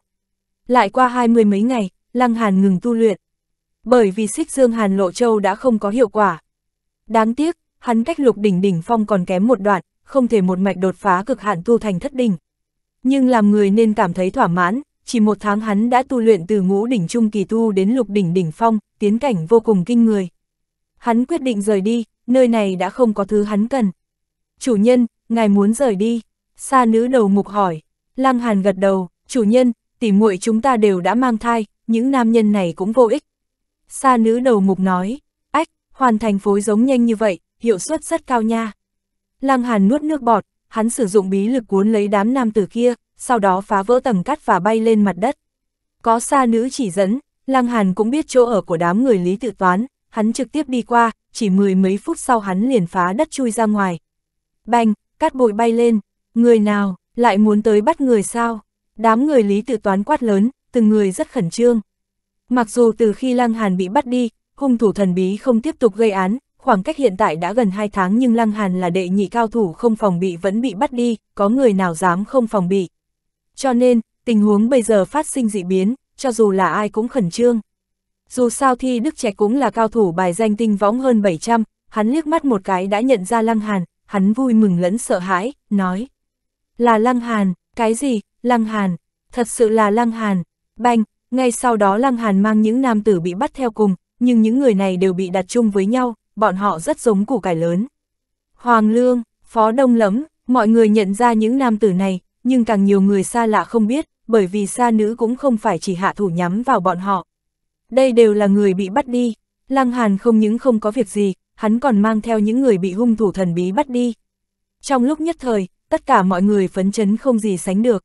Lại qua hai mươi mấy ngày, Lăng Hàn ngừng tu luyện. Bởi vì xích dương Hàn Lộ Châu đã không có hiệu quả. Đáng tiếc, hắn cách lục đỉnh đỉnh phong còn kém một đoạn, không thể một mạch đột phá cực hạn tu thành thất đỉnh. Nhưng làm người nên cảm thấy thỏa mãn, chỉ một tháng hắn đã tu luyện từ ngũ đỉnh trung kỳ tu đến lục đỉnh đỉnh phong, tiến cảnh vô cùng kinh người. Hắn quyết định rời đi, nơi này đã không có thứ hắn cần. Chủ nhân, ngài muốn rời đi. Sa nữ đầu mục hỏi, Lăng Hàn gật đầu, chủ nhân, tỉ muội chúng ta đều đã mang thai, những nam nhân này cũng vô ích. Sa nữ đầu mục nói, ách, hoàn thành phối giống nhanh như vậy, hiệu suất rất cao nha. Lăng Hàn nuốt nước bọt, hắn sử dụng bí lực cuốn lấy đám nam tử kia, sau đó phá vỡ tầng cắt và bay lên mặt đất. Có sa nữ chỉ dẫn, Lăng Hàn cũng biết chỗ ở của đám người Lý Tự Toán, hắn trực tiếp đi qua, chỉ mười mấy phút sau hắn liền phá đất chui ra ngoài. Bành, cát bụi bay lên, Người nào, lại muốn tới bắt người sao? Đám người Lý Tự Toán quát lớn, từng người rất khẩn trương. Mặc dù từ khi Lăng Hàn bị bắt đi, hung thủ thần bí không tiếp tục gây án, khoảng cách hiện tại đã gần 2 tháng nhưng Lăng Hàn là đệ nhị cao thủ không phòng bị vẫn bị bắt đi, có người nào dám không phòng bị. Cho nên, tình huống bây giờ phát sinh dị biến, cho dù là ai cũng khẩn trương. Dù sao thì Đức Trạch cũng là cao thủ bài danh tinh võng hơn 700, hắn liếc mắt một cái đã nhận ra Lăng Hàn, hắn vui mừng lẫn sợ hãi, nói. Là Lăng Hàn, cái gì, Lăng Hàn, thật sự là Lăng Hàn, banh, ngay sau đó Lăng Hàn mang những nam tử bị bắt theo cùng, nhưng những người này đều bị đặt chung với nhau, bọn họ rất giống củ cải lớn. Hoàng Lương, Phó Đông Lấm, mọi người nhận ra những nam tử này, nhưng càng nhiều người xa lạ không biết, bởi vì xa nữ cũng không phải chỉ hạ thủ nhắm vào bọn họ. Đây đều là người bị bắt đi, Lăng Hàn không những không có việc gì, hắn còn mang theo những người bị hung thủ thần bí bắt đi. Trong lúc nhất thời, tất cả mọi người phấn chấn không gì sánh được.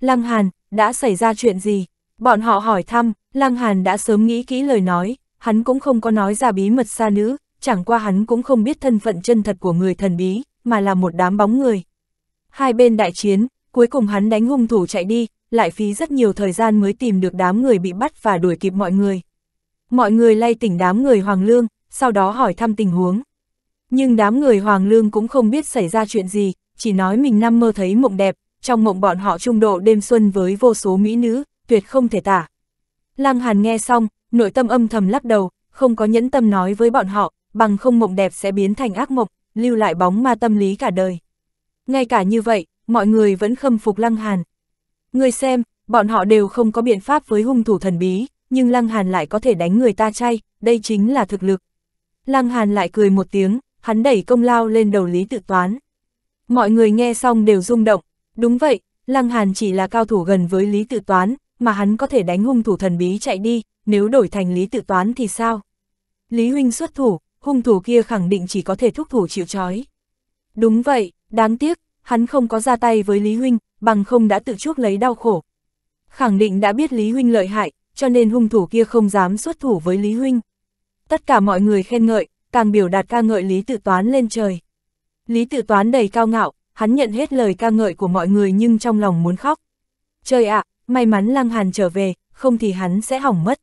Lăng Hàn, đã xảy ra chuyện gì? Bọn họ hỏi thăm, Lăng Hàn đã sớm nghĩ kỹ lời nói, hắn cũng không có nói ra bí mật xa nữ, chẳng qua hắn cũng không biết thân phận chân thật của người thần bí, mà là một đám bóng người. Hai bên đại chiến, cuối cùng hắn đánh hung thủ chạy đi, lại phí rất nhiều thời gian mới tìm được đám người bị bắt và đuổi kịp mọi người. Mọi người lay tỉnh đám người Hoàng Lương, sau đó hỏi thăm tình huống. Nhưng đám người Hoàng Lương cũng không biết xảy ra chuyện gì, chỉ nói mình năm mơ thấy mộng đẹp, trong mộng bọn họ trung độ đêm xuân với vô số mỹ nữ, tuyệt không thể tả. Lăng Hàn nghe xong, nội tâm âm thầm lắc đầu, không có nhẫn tâm nói với bọn họ, bằng không mộng đẹp sẽ biến thành ác mộng, lưu lại bóng ma tâm lý cả đời. Ngay cả như vậy, mọi người vẫn khâm phục Lăng Hàn. Người xem, bọn họ đều không có biện pháp với hung thủ thần bí, nhưng Lăng Hàn lại có thể đánh người ta chay, đây chính là thực lực. Lăng Hàn lại cười một tiếng, hắn đẩy công lao lên đầu Lý Tự Toán. Mọi người nghe xong đều rung động. Đúng vậy, Lăng Hàn chỉ là cao thủ gần với Lý Tự Toán, mà hắn có thể đánh hung thủ thần bí chạy đi, nếu đổi thành Lý Tự Toán thì sao? Lý Huynh xuất thủ, hung thủ kia khẳng định chỉ có thể thúc thủ chịu trói. Đúng vậy, đáng tiếc, hắn không có ra tay với Lý Huynh, bằng không đã tự chuốc lấy đau khổ. Khẳng định đã biết Lý Huynh lợi hại, cho nên hung thủ kia không dám xuất thủ với Lý Huynh. Tất cả mọi người khen ngợi, càng biểu đạt ca ngợi Lý Tự Toán lên trời. Lý tự toán đầy cao ngạo, hắn nhận hết lời ca ngợi của mọi người nhưng trong lòng muốn khóc. Trời ạ, may mắn Lăng Hàn trở về, không thì hắn sẽ hỏng mất.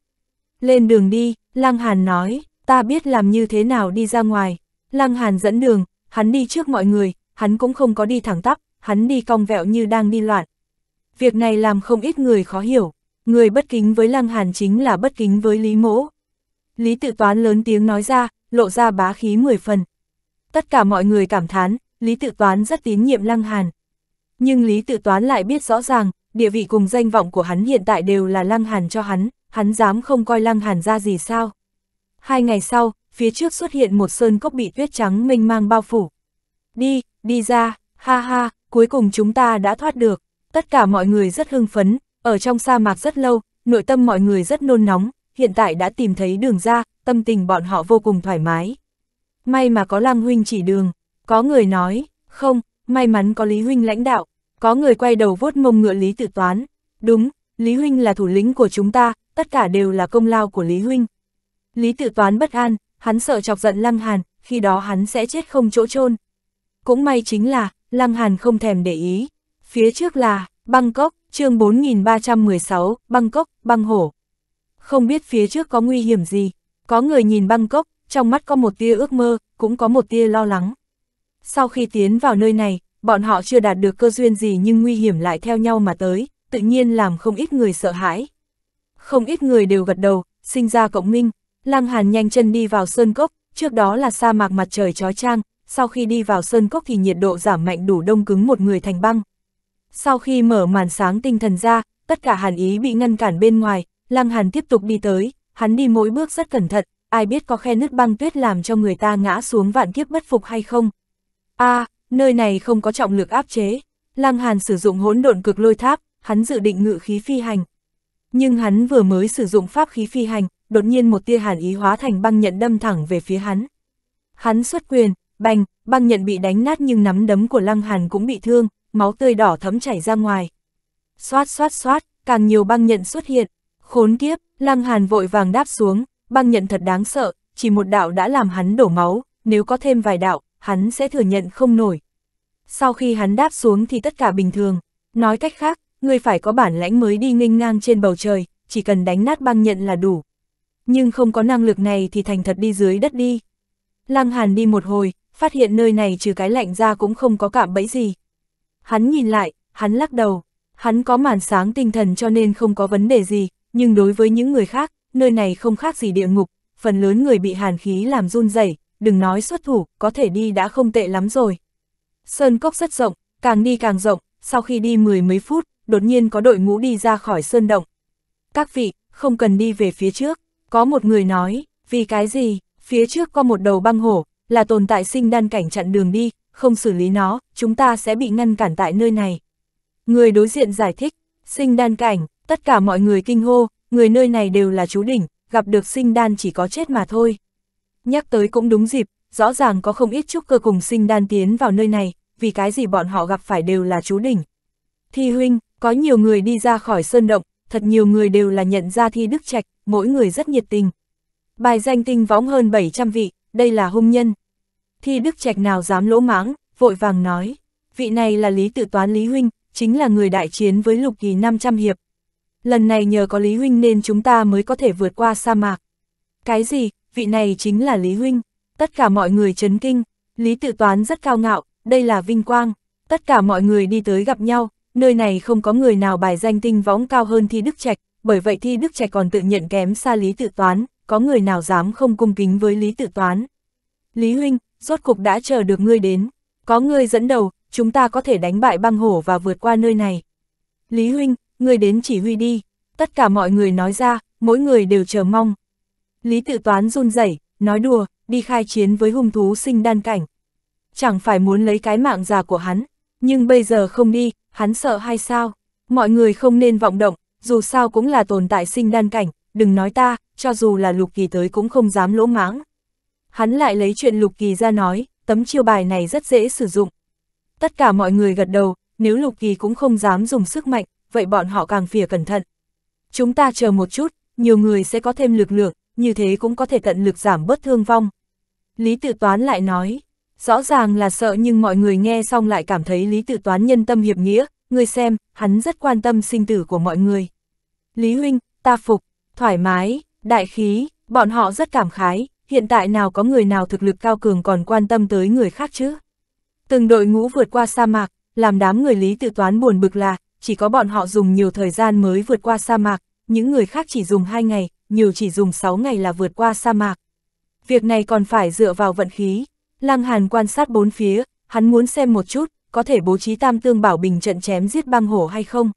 Lên đường đi, Lăng Hàn nói, ta biết làm như thế nào đi ra ngoài. Lăng Hàn dẫn đường, hắn đi trước mọi người, hắn cũng không có đi thẳng tắp, hắn đi cong vẹo như đang đi loạn. Việc này làm không ít người khó hiểu, người bất kính với Lăng Hàn chính là bất kính với Lý Mỗ. Lý tự toán lớn tiếng nói ra, lộ ra bá khí mười phần tất cả mọi người cảm thán, Lý Tự Toán rất tín nhiệm Lăng Hàn. Nhưng Lý Tự Toán lại biết rõ ràng, địa vị cùng danh vọng của hắn hiện tại đều là Lăng Hàn cho hắn, hắn dám không coi Lăng Hàn ra gì sao. Hai ngày sau, phía trước xuất hiện một sơn cốc bị tuyết trắng mênh mang bao phủ. Đi, đi ra, ha ha, cuối cùng chúng ta đã thoát được. Tất cả mọi người rất hưng phấn, ở trong sa mạc rất lâu, nội tâm mọi người rất nôn nóng, hiện tại đã tìm thấy đường ra, tâm tình bọn họ vô cùng thoải mái may mà có Lăng Huynh chỉ đường, có người nói, không, may mắn có Lý Huynh lãnh đạo, có người quay đầu vuốt mông ngựa Lý tử Toán, đúng, Lý Huynh là thủ lĩnh của chúng ta, tất cả đều là công lao của Lý Huynh. Lý tử Toán bất an, hắn sợ chọc giận Lăng Hàn, khi đó hắn sẽ chết không chỗ chôn. Cũng may chính là, Lăng Hàn không thèm để ý. Phía trước là, Bangkok, chương 4316, Bangkok, băng hổ. Không biết phía trước có nguy hiểm gì, có người nhìn Bangkok, trong mắt có một tia ước mơ, cũng có một tia lo lắng. Sau khi tiến vào nơi này, bọn họ chưa đạt được cơ duyên gì nhưng nguy hiểm lại theo nhau mà tới, tự nhiên làm không ít người sợ hãi. Không ít người đều gật đầu, sinh ra cộng minh, Lăng Hàn nhanh chân đi vào sơn cốc, trước đó là sa mạc mặt trời chói chang, sau khi đi vào sơn cốc thì nhiệt độ giảm mạnh đủ đông cứng một người thành băng. Sau khi mở màn sáng tinh thần ra, tất cả hàn ý bị ngăn cản bên ngoài, Lăng Hàn tiếp tục đi tới, hắn đi mỗi bước rất cẩn thận, ai biết có khe nứt băng tuyết làm cho người ta ngã xuống vạn kiếp bất phục hay không. a à, nơi này không có trọng lực áp chế, Lăng Hàn sử dụng hỗn độn cực lôi tháp, hắn dự định ngự khí phi hành. Nhưng hắn vừa mới sử dụng pháp khí phi hành, đột nhiên một tia hàn ý hóa thành băng nhận đâm thẳng về phía hắn. Hắn xuất quyền, bành, băng nhận bị đánh nát nhưng nắm đấm của Lăng Hàn cũng bị thương, máu tươi đỏ thấm chảy ra ngoài. Xoát xoát xoát, càng nhiều băng nhận xuất hiện. Khốn kiếp, Lăng Hàn vội vàng đáp xuống, băng nhận thật đáng sợ, chỉ một đạo đã làm hắn đổ máu, nếu có thêm vài đạo, hắn sẽ thừa nhận không nổi. Sau khi hắn đáp xuống thì tất cả bình thường, nói cách khác, người phải có bản lãnh mới đi nghênh ngang trên bầu trời, chỉ cần đánh nát băng nhận là đủ. Nhưng không có năng lực này thì thành thật đi dưới đất đi. Lăng Hàn đi một hồi, phát hiện nơi này trừ cái lạnh ra cũng không có cảm bẫy gì. Hắn nhìn lại, hắn lắc đầu, hắn có màn sáng tinh thần cho nên không có vấn đề gì, nhưng đối với những người khác, nơi này không khác gì địa ngục, phần lớn người bị hàn khí làm run rẩy, đừng nói xuất thủ, có thể đi đã không tệ lắm rồi. Sơn cốc rất rộng, càng đi càng rộng, sau khi đi mười mấy phút, đột nhiên có đội ngũ đi ra khỏi sơn động. Các vị, không cần đi về phía trước, có một người nói, vì cái gì, phía trước có một đầu băng hổ, là tồn tại sinh đan cảnh chặn đường đi, không xử lý nó, chúng ta sẽ bị ngăn cản tại nơi này. Người đối diện giải thích, sinh đan cảnh, tất cả mọi người kinh hô, người nơi này đều là chú đỉnh, gặp được sinh đan chỉ có chết mà thôi. Nhắc tới cũng đúng dịp, rõ ràng có không ít trúc cơ cùng sinh đan tiến vào nơi này, vì cái gì bọn họ gặp phải đều là chú đỉnh. Thi huynh, có nhiều người đi ra khỏi sơn động, thật nhiều người đều là nhận ra thi đức trạch, mỗi người rất nhiệt tình. Bài danh tinh võng hơn 700 vị, đây là hung nhân. Thi đức trạch nào dám lỗ mãng, vội vàng nói, vị này là lý tự toán lý huynh, chính là người đại chiến với lục kỳ 500 hiệp, lần này nhờ có Lý Huynh nên chúng ta mới có thể vượt qua sa mạc. Cái gì, vị này chính là Lý Huynh, tất cả mọi người chấn kinh, Lý Tự Toán rất cao ngạo, đây là vinh quang, tất cả mọi người đi tới gặp nhau, nơi này không có người nào bài danh tinh võng cao hơn Thi Đức Trạch, bởi vậy Thi Đức Trạch còn tự nhận kém xa Lý Tự Toán, có người nào dám không cung kính với Lý Tự Toán. Lý Huynh, rốt cục đã chờ được ngươi đến, có ngươi dẫn đầu, chúng ta có thể đánh bại băng hổ và vượt qua nơi này. Lý Huynh, người đến chỉ huy đi, tất cả mọi người nói ra, mỗi người đều chờ mong. Lý tự toán run rẩy nói đùa, đi khai chiến với hung thú sinh đan cảnh. Chẳng phải muốn lấy cái mạng già của hắn, nhưng bây giờ không đi, hắn sợ hay sao? Mọi người không nên vọng động, dù sao cũng là tồn tại sinh đan cảnh, đừng nói ta, cho dù là lục kỳ tới cũng không dám lỗ mãng. Hắn lại lấy chuyện lục kỳ ra nói, tấm chiêu bài này rất dễ sử dụng. Tất cả mọi người gật đầu, nếu lục kỳ cũng không dám dùng sức mạnh, vậy bọn họ càng phìa cẩn thận. Chúng ta chờ một chút, nhiều người sẽ có thêm lực lượng, như thế cũng có thể tận lực giảm bớt thương vong. Lý Tự Toán lại nói, rõ ràng là sợ nhưng mọi người nghe xong lại cảm thấy Lý Tự Toán nhân tâm hiệp nghĩa, người xem, hắn rất quan tâm sinh tử của mọi người. Lý Huynh, ta phục, thoải mái, đại khí, bọn họ rất cảm khái, hiện tại nào có người nào thực lực cao cường còn quan tâm tới người khác chứ. Từng đội ngũ vượt qua sa mạc, làm đám người Lý Tự Toán buồn bực là, chỉ có bọn họ dùng nhiều thời gian mới vượt qua sa mạc, những người khác chỉ dùng 2 ngày, nhiều chỉ dùng 6 ngày là vượt qua sa mạc. Việc này còn phải dựa vào vận khí. Lăng Hàn quan sát bốn phía, hắn muốn xem một chút, có thể bố trí tam tương bảo bình trận chém giết băng hổ hay không.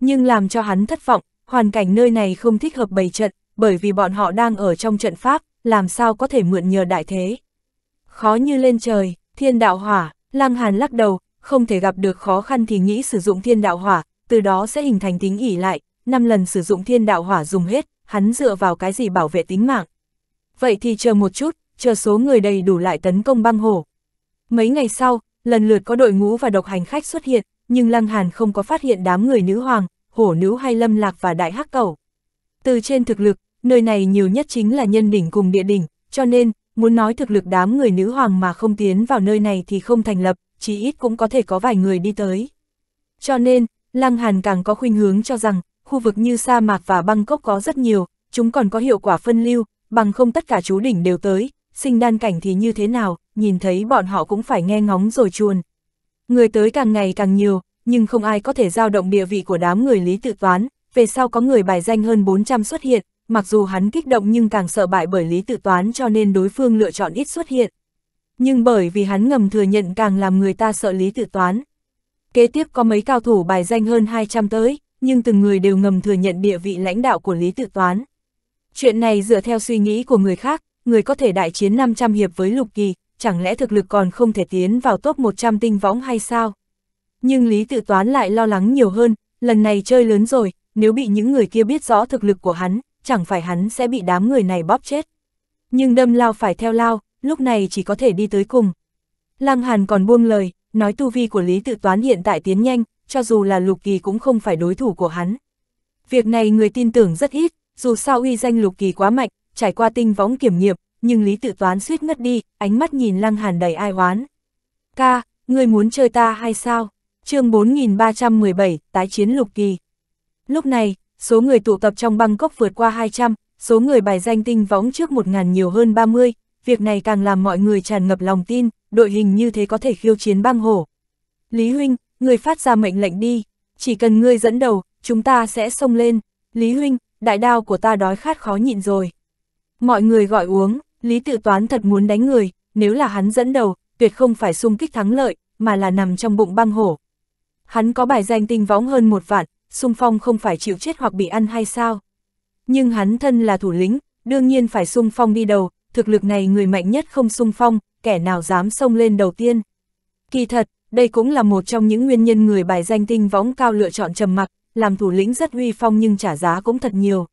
Nhưng làm cho hắn thất vọng, hoàn cảnh nơi này không thích hợp bày trận, bởi vì bọn họ đang ở trong trận pháp, làm sao có thể mượn nhờ đại thế. Khó như lên trời, thiên đạo hỏa, Lăng Hàn lắc đầu, không thể gặp được khó khăn thì nghĩ sử dụng thiên đạo hỏa, từ đó sẽ hình thành tính ỉ lại, năm lần sử dụng thiên đạo hỏa dùng hết, hắn dựa vào cái gì bảo vệ tính mạng. Vậy thì chờ một chút, chờ số người đầy đủ lại tấn công băng hổ. Mấy ngày sau, lần lượt có đội ngũ và độc hành khách xuất hiện, nhưng Lăng Hàn không có phát hiện đám người nữ hoàng, hổ nữ hay lâm lạc và đại hắc cầu Từ trên thực lực, nơi này nhiều nhất chính là nhân đỉnh cùng địa đỉnh, cho nên, muốn nói thực lực đám người nữ hoàng mà không tiến vào nơi này thì không thành lập, chí ít cũng có thể có vài người đi tới. Cho nên, Lăng Hàn càng có khuynh hướng cho rằng, khu vực như sa mạc và băng cốc có rất nhiều, chúng còn có hiệu quả phân lưu, bằng không tất cả chú đỉnh đều tới, sinh đan cảnh thì như thế nào, nhìn thấy bọn họ cũng phải nghe ngóng rồi chuồn. Người tới càng ngày càng nhiều, nhưng không ai có thể giao động địa vị của đám người Lý Tự Toán, về sau có người bài danh hơn 400 xuất hiện, mặc dù hắn kích động nhưng càng sợ bại bởi Lý Tự Toán cho nên đối phương lựa chọn ít xuất hiện nhưng bởi vì hắn ngầm thừa nhận càng làm người ta sợ lý tự toán. Kế tiếp có mấy cao thủ bài danh hơn 200 tới, nhưng từng người đều ngầm thừa nhận địa vị lãnh đạo của lý tự toán. Chuyện này dựa theo suy nghĩ của người khác, người có thể đại chiến 500 hiệp với lục kỳ, chẳng lẽ thực lực còn không thể tiến vào top 100 tinh võng hay sao? Nhưng Lý Tự Toán lại lo lắng nhiều hơn, lần này chơi lớn rồi, nếu bị những người kia biết rõ thực lực của hắn, chẳng phải hắn sẽ bị đám người này bóp chết. Nhưng đâm lao phải theo lao, lúc này chỉ có thể đi tới cùng. Lăng Hàn còn buông lời, nói tu vi của Lý Tự Toán hiện tại tiến nhanh, cho dù là Lục Kỳ cũng không phải đối thủ của hắn. Việc này người tin tưởng rất ít, dù sao uy danh Lục Kỳ quá mạnh, trải qua tinh võng kiểm nghiệm, nhưng Lý Tự Toán suýt ngất đi, ánh mắt nhìn Lăng Hàn đầy ai oán. Ca, ngươi muốn chơi ta hay sao? chương 4317, tái chiến Lục Kỳ. Lúc này, số người tụ tập trong Bangkok vượt qua 200, số người bài danh tinh võng trước 1.000 nhiều hơn 30, việc này càng làm mọi người tràn ngập lòng tin, đội hình như thế có thể khiêu chiến băng hổ. Lý Huynh, người phát ra mệnh lệnh đi, chỉ cần ngươi dẫn đầu, chúng ta sẽ xông lên. Lý Huynh, đại đao của ta đói khát khó nhịn rồi. Mọi người gọi uống, Lý Tự Toán thật muốn đánh người, nếu là hắn dẫn đầu, tuyệt không phải xung kích thắng lợi, mà là nằm trong bụng băng hổ. Hắn có bài danh tinh võng hơn một vạn, xung phong không phải chịu chết hoặc bị ăn hay sao. Nhưng hắn thân là thủ lĩnh, đương nhiên phải xung phong đi đầu, thực lực này người mạnh nhất không sung phong, kẻ nào dám xông lên đầu tiên. Kỳ thật, đây cũng là một trong những nguyên nhân người bài danh tinh võng cao lựa chọn trầm mặc, làm thủ lĩnh rất uy phong nhưng trả giá cũng thật nhiều.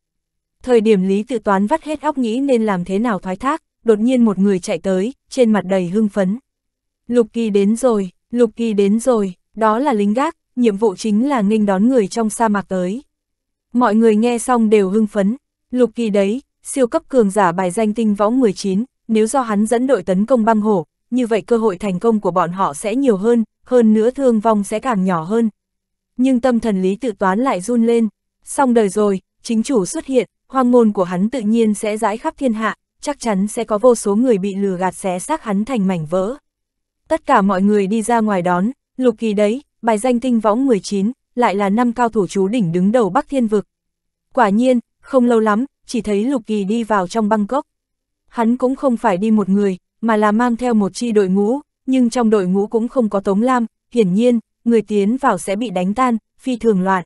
Thời điểm Lý Tự Toán vắt hết óc nghĩ nên làm thế nào thoái thác, đột nhiên một người chạy tới, trên mặt đầy hưng phấn. Lục Kỳ đến rồi, Lục Kỳ đến rồi, đó là lính gác, nhiệm vụ chính là nghênh đón người trong sa mạc tới. Mọi người nghe xong đều hưng phấn, Lục Kỳ đấy, siêu cấp cường giả bài danh tinh võng 19, nếu do hắn dẫn đội tấn công băng hổ, như vậy cơ hội thành công của bọn họ sẽ nhiều hơn, hơn nữa thương vong sẽ càng nhỏ hơn. Nhưng tâm thần lý tự toán lại run lên, xong đời rồi, chính chủ xuất hiện, hoang ngôn của hắn tự nhiên sẽ rãi khắp thiên hạ, chắc chắn sẽ có vô số người bị lừa gạt xé xác hắn thành mảnh vỡ. Tất cả mọi người đi ra ngoài đón, lục kỳ đấy, bài danh tinh võng 19, lại là năm cao thủ chú đỉnh đứng đầu Bắc Thiên Vực. Quả nhiên, không lâu lắm, chỉ thấy Lục Kỳ đi vào trong Bangkok. Hắn cũng không phải đi một người, mà là mang theo một chi đội ngũ, nhưng trong đội ngũ cũng không có Tống Lam, hiển nhiên, người tiến vào sẽ bị đánh tan, phi thường loạn.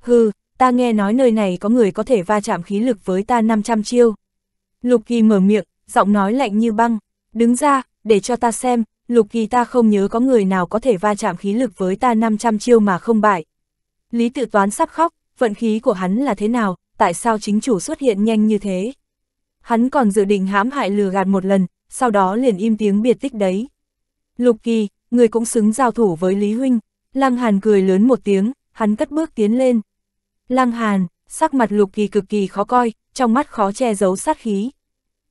Hừ, ta nghe nói nơi này có người có thể va chạm khí lực với ta 500 chiêu. Lục Kỳ mở miệng, giọng nói lạnh như băng, đứng ra, để cho ta xem, Lục Kỳ ta không nhớ có người nào có thể va chạm khí lực với ta 500 chiêu mà không bại. Lý tự toán sắp khóc, vận khí của hắn là thế nào, tại sao chính chủ xuất hiện nhanh như thế. Hắn còn dự định hãm hại lừa gạt một lần, sau đó liền im tiếng biệt tích đấy. Lục Kỳ, người cũng xứng giao thủ với Lý Huynh, Lăng Hàn cười lớn một tiếng, hắn cất bước tiến lên. Lăng Hàn, sắc mặt Lục Kỳ cực kỳ khó coi, trong mắt khó che giấu sát khí.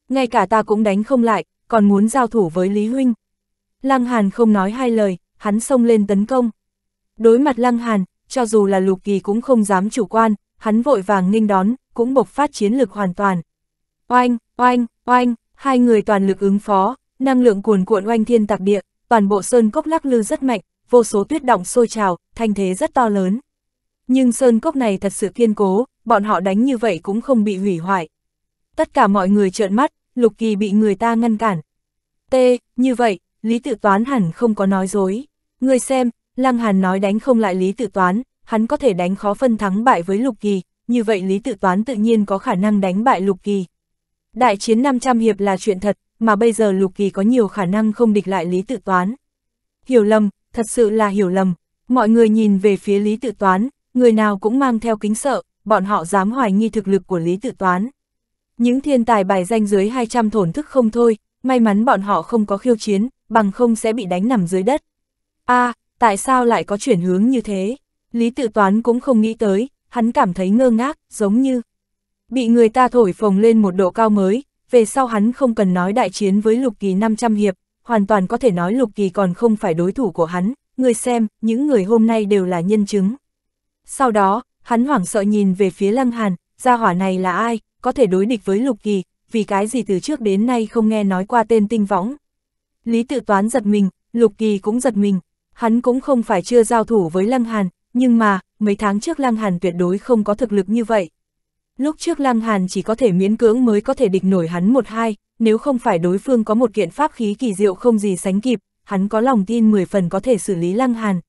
Ngay cả ta cũng đánh không lại, còn muốn giao thủ với Lý Huynh. Lăng Hàn không nói hai lời, hắn xông lên tấn công. Đối mặt Lăng Hàn, cho dù là Lục Kỳ cũng không dám chủ quan, hắn vội vàng nghênh đón, cũng bộc phát chiến lực hoàn toàn. Oanh, oanh, oanh, hai người toàn lực ứng phó, năng lượng cuồn cuộn oanh thiên tạc địa, toàn bộ sơn cốc lắc lư rất mạnh, vô số tuyết động sôi trào, thanh thế rất to lớn. Nhưng sơn cốc này thật sự kiên cố, bọn họ đánh như vậy cũng không bị hủy hoại. Tất cả mọi người trợn mắt, Lục Kỳ bị người ta ngăn cản. T, như vậy, Lý Tự Toán hẳn không có nói dối. Người xem, Lăng Hàn nói đánh không lại Lý Tự Toán, hắn có thể đánh khó phân thắng bại với Lục Kỳ, như vậy Lý Tự Toán tự nhiên có khả năng đánh bại Lục Kỳ. Đại chiến 500 hiệp là chuyện thật, mà bây giờ Lục Kỳ có nhiều khả năng không địch lại Lý Tự Toán. Hiểu lầm, thật sự là hiểu lầm. Mọi người nhìn về phía Lý Tự Toán, người nào cũng mang theo kính sợ, bọn họ dám hoài nghi thực lực của Lý Tự Toán. Những thiên tài bài danh dưới 200 thổn thức không thôi, may mắn bọn họ không có khiêu chiến, bằng không sẽ bị đánh nằm dưới đất. a à, tại sao lại có chuyển hướng như thế? Lý Tự Toán cũng không nghĩ tới, hắn cảm thấy ngơ ngác, giống như bị người ta thổi phồng lên một độ cao mới, về sau hắn không cần nói đại chiến với Lục Kỳ 500 hiệp, hoàn toàn có thể nói Lục Kỳ còn không phải đối thủ của hắn, người xem, những người hôm nay đều là nhân chứng. Sau đó, hắn hoảng sợ nhìn về phía Lăng Hàn, gia hỏa này là ai, có thể đối địch với Lục Kỳ, vì cái gì từ trước đến nay không nghe nói qua tên tinh võng. Lý tự toán giật mình, Lục Kỳ cũng giật mình, hắn cũng không phải chưa giao thủ với Lăng Hàn, nhưng mà, mấy tháng trước Lăng Hàn tuyệt đối không có thực lực như vậy. Lúc trước Lăng Hàn chỉ có thể miễn cưỡng mới có thể địch nổi hắn một hai, nếu không phải đối phương có một kiện pháp khí kỳ diệu không gì sánh kịp, hắn có lòng tin 10 phần có thể xử lý Lăng Hàn.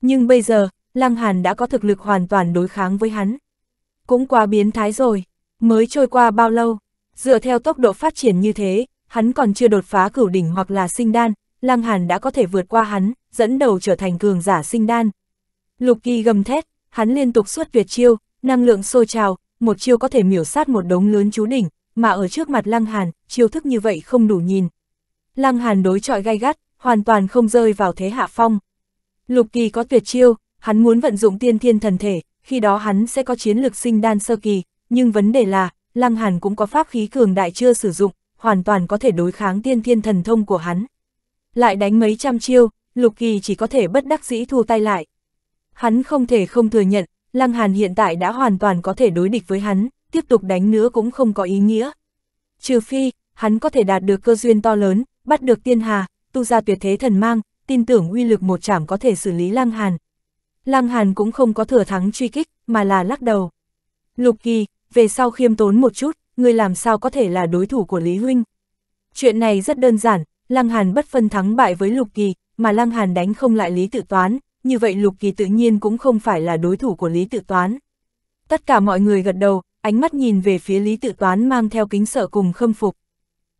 Nhưng bây giờ, Lăng Hàn đã có thực lực hoàn toàn đối kháng với hắn. Cũng qua biến thái rồi, mới trôi qua bao lâu, dựa theo tốc độ phát triển như thế, hắn còn chưa đột phá cửu đỉnh hoặc là sinh đan, Lăng Hàn đã có thể vượt qua hắn, dẫn đầu trở thành cường giả sinh đan. Lục Kỳ gầm thét, hắn liên tục xuất tuyệt chiêu, năng lượng sôi trào, một chiêu có thể miểu sát một đống lớn chú đỉnh, mà ở trước mặt Lăng Hàn, chiêu thức như vậy không đủ nhìn. Lăng Hàn đối chọi gay gắt, hoàn toàn không rơi vào thế hạ phong. Lục Kỳ có tuyệt chiêu, hắn muốn vận dụng tiên thiên thần thể, khi đó hắn sẽ có chiến lược sinh đan sơ kỳ, nhưng vấn đề là, Lăng Hàn cũng có pháp khí cường đại chưa sử dụng, hoàn toàn có thể đối kháng tiên thiên thần thông của hắn. Lại đánh mấy trăm chiêu, Lục Kỳ chỉ có thể bất đắc dĩ thu tay lại. Hắn không thể không thừa nhận, Lăng Hàn hiện tại đã hoàn toàn có thể đối địch với hắn, tiếp tục đánh nữa cũng không có ý nghĩa. Trừ phi, hắn có thể đạt được cơ duyên to lớn, bắt được tiên hà, tu ra tuyệt thế thần mang, tin tưởng uy lực một chảm có thể xử lý Lăng Hàn. Lăng Hàn cũng không có thừa thắng truy kích, mà là lắc đầu. Lục Kỳ, về sau khiêm tốn một chút, người làm sao có thể là đối thủ của Lý Huynh. Chuyện này rất đơn giản, Lăng Hàn bất phân thắng bại với Lục Kỳ, mà Lăng Hàn đánh không lại Lý Tự Toán, như vậy Lục Kỳ tự nhiên cũng không phải là đối thủ của Lý Tự Toán. Tất cả mọi người gật đầu, ánh mắt nhìn về phía Lý Tự Toán mang theo kính sợ cùng khâm phục.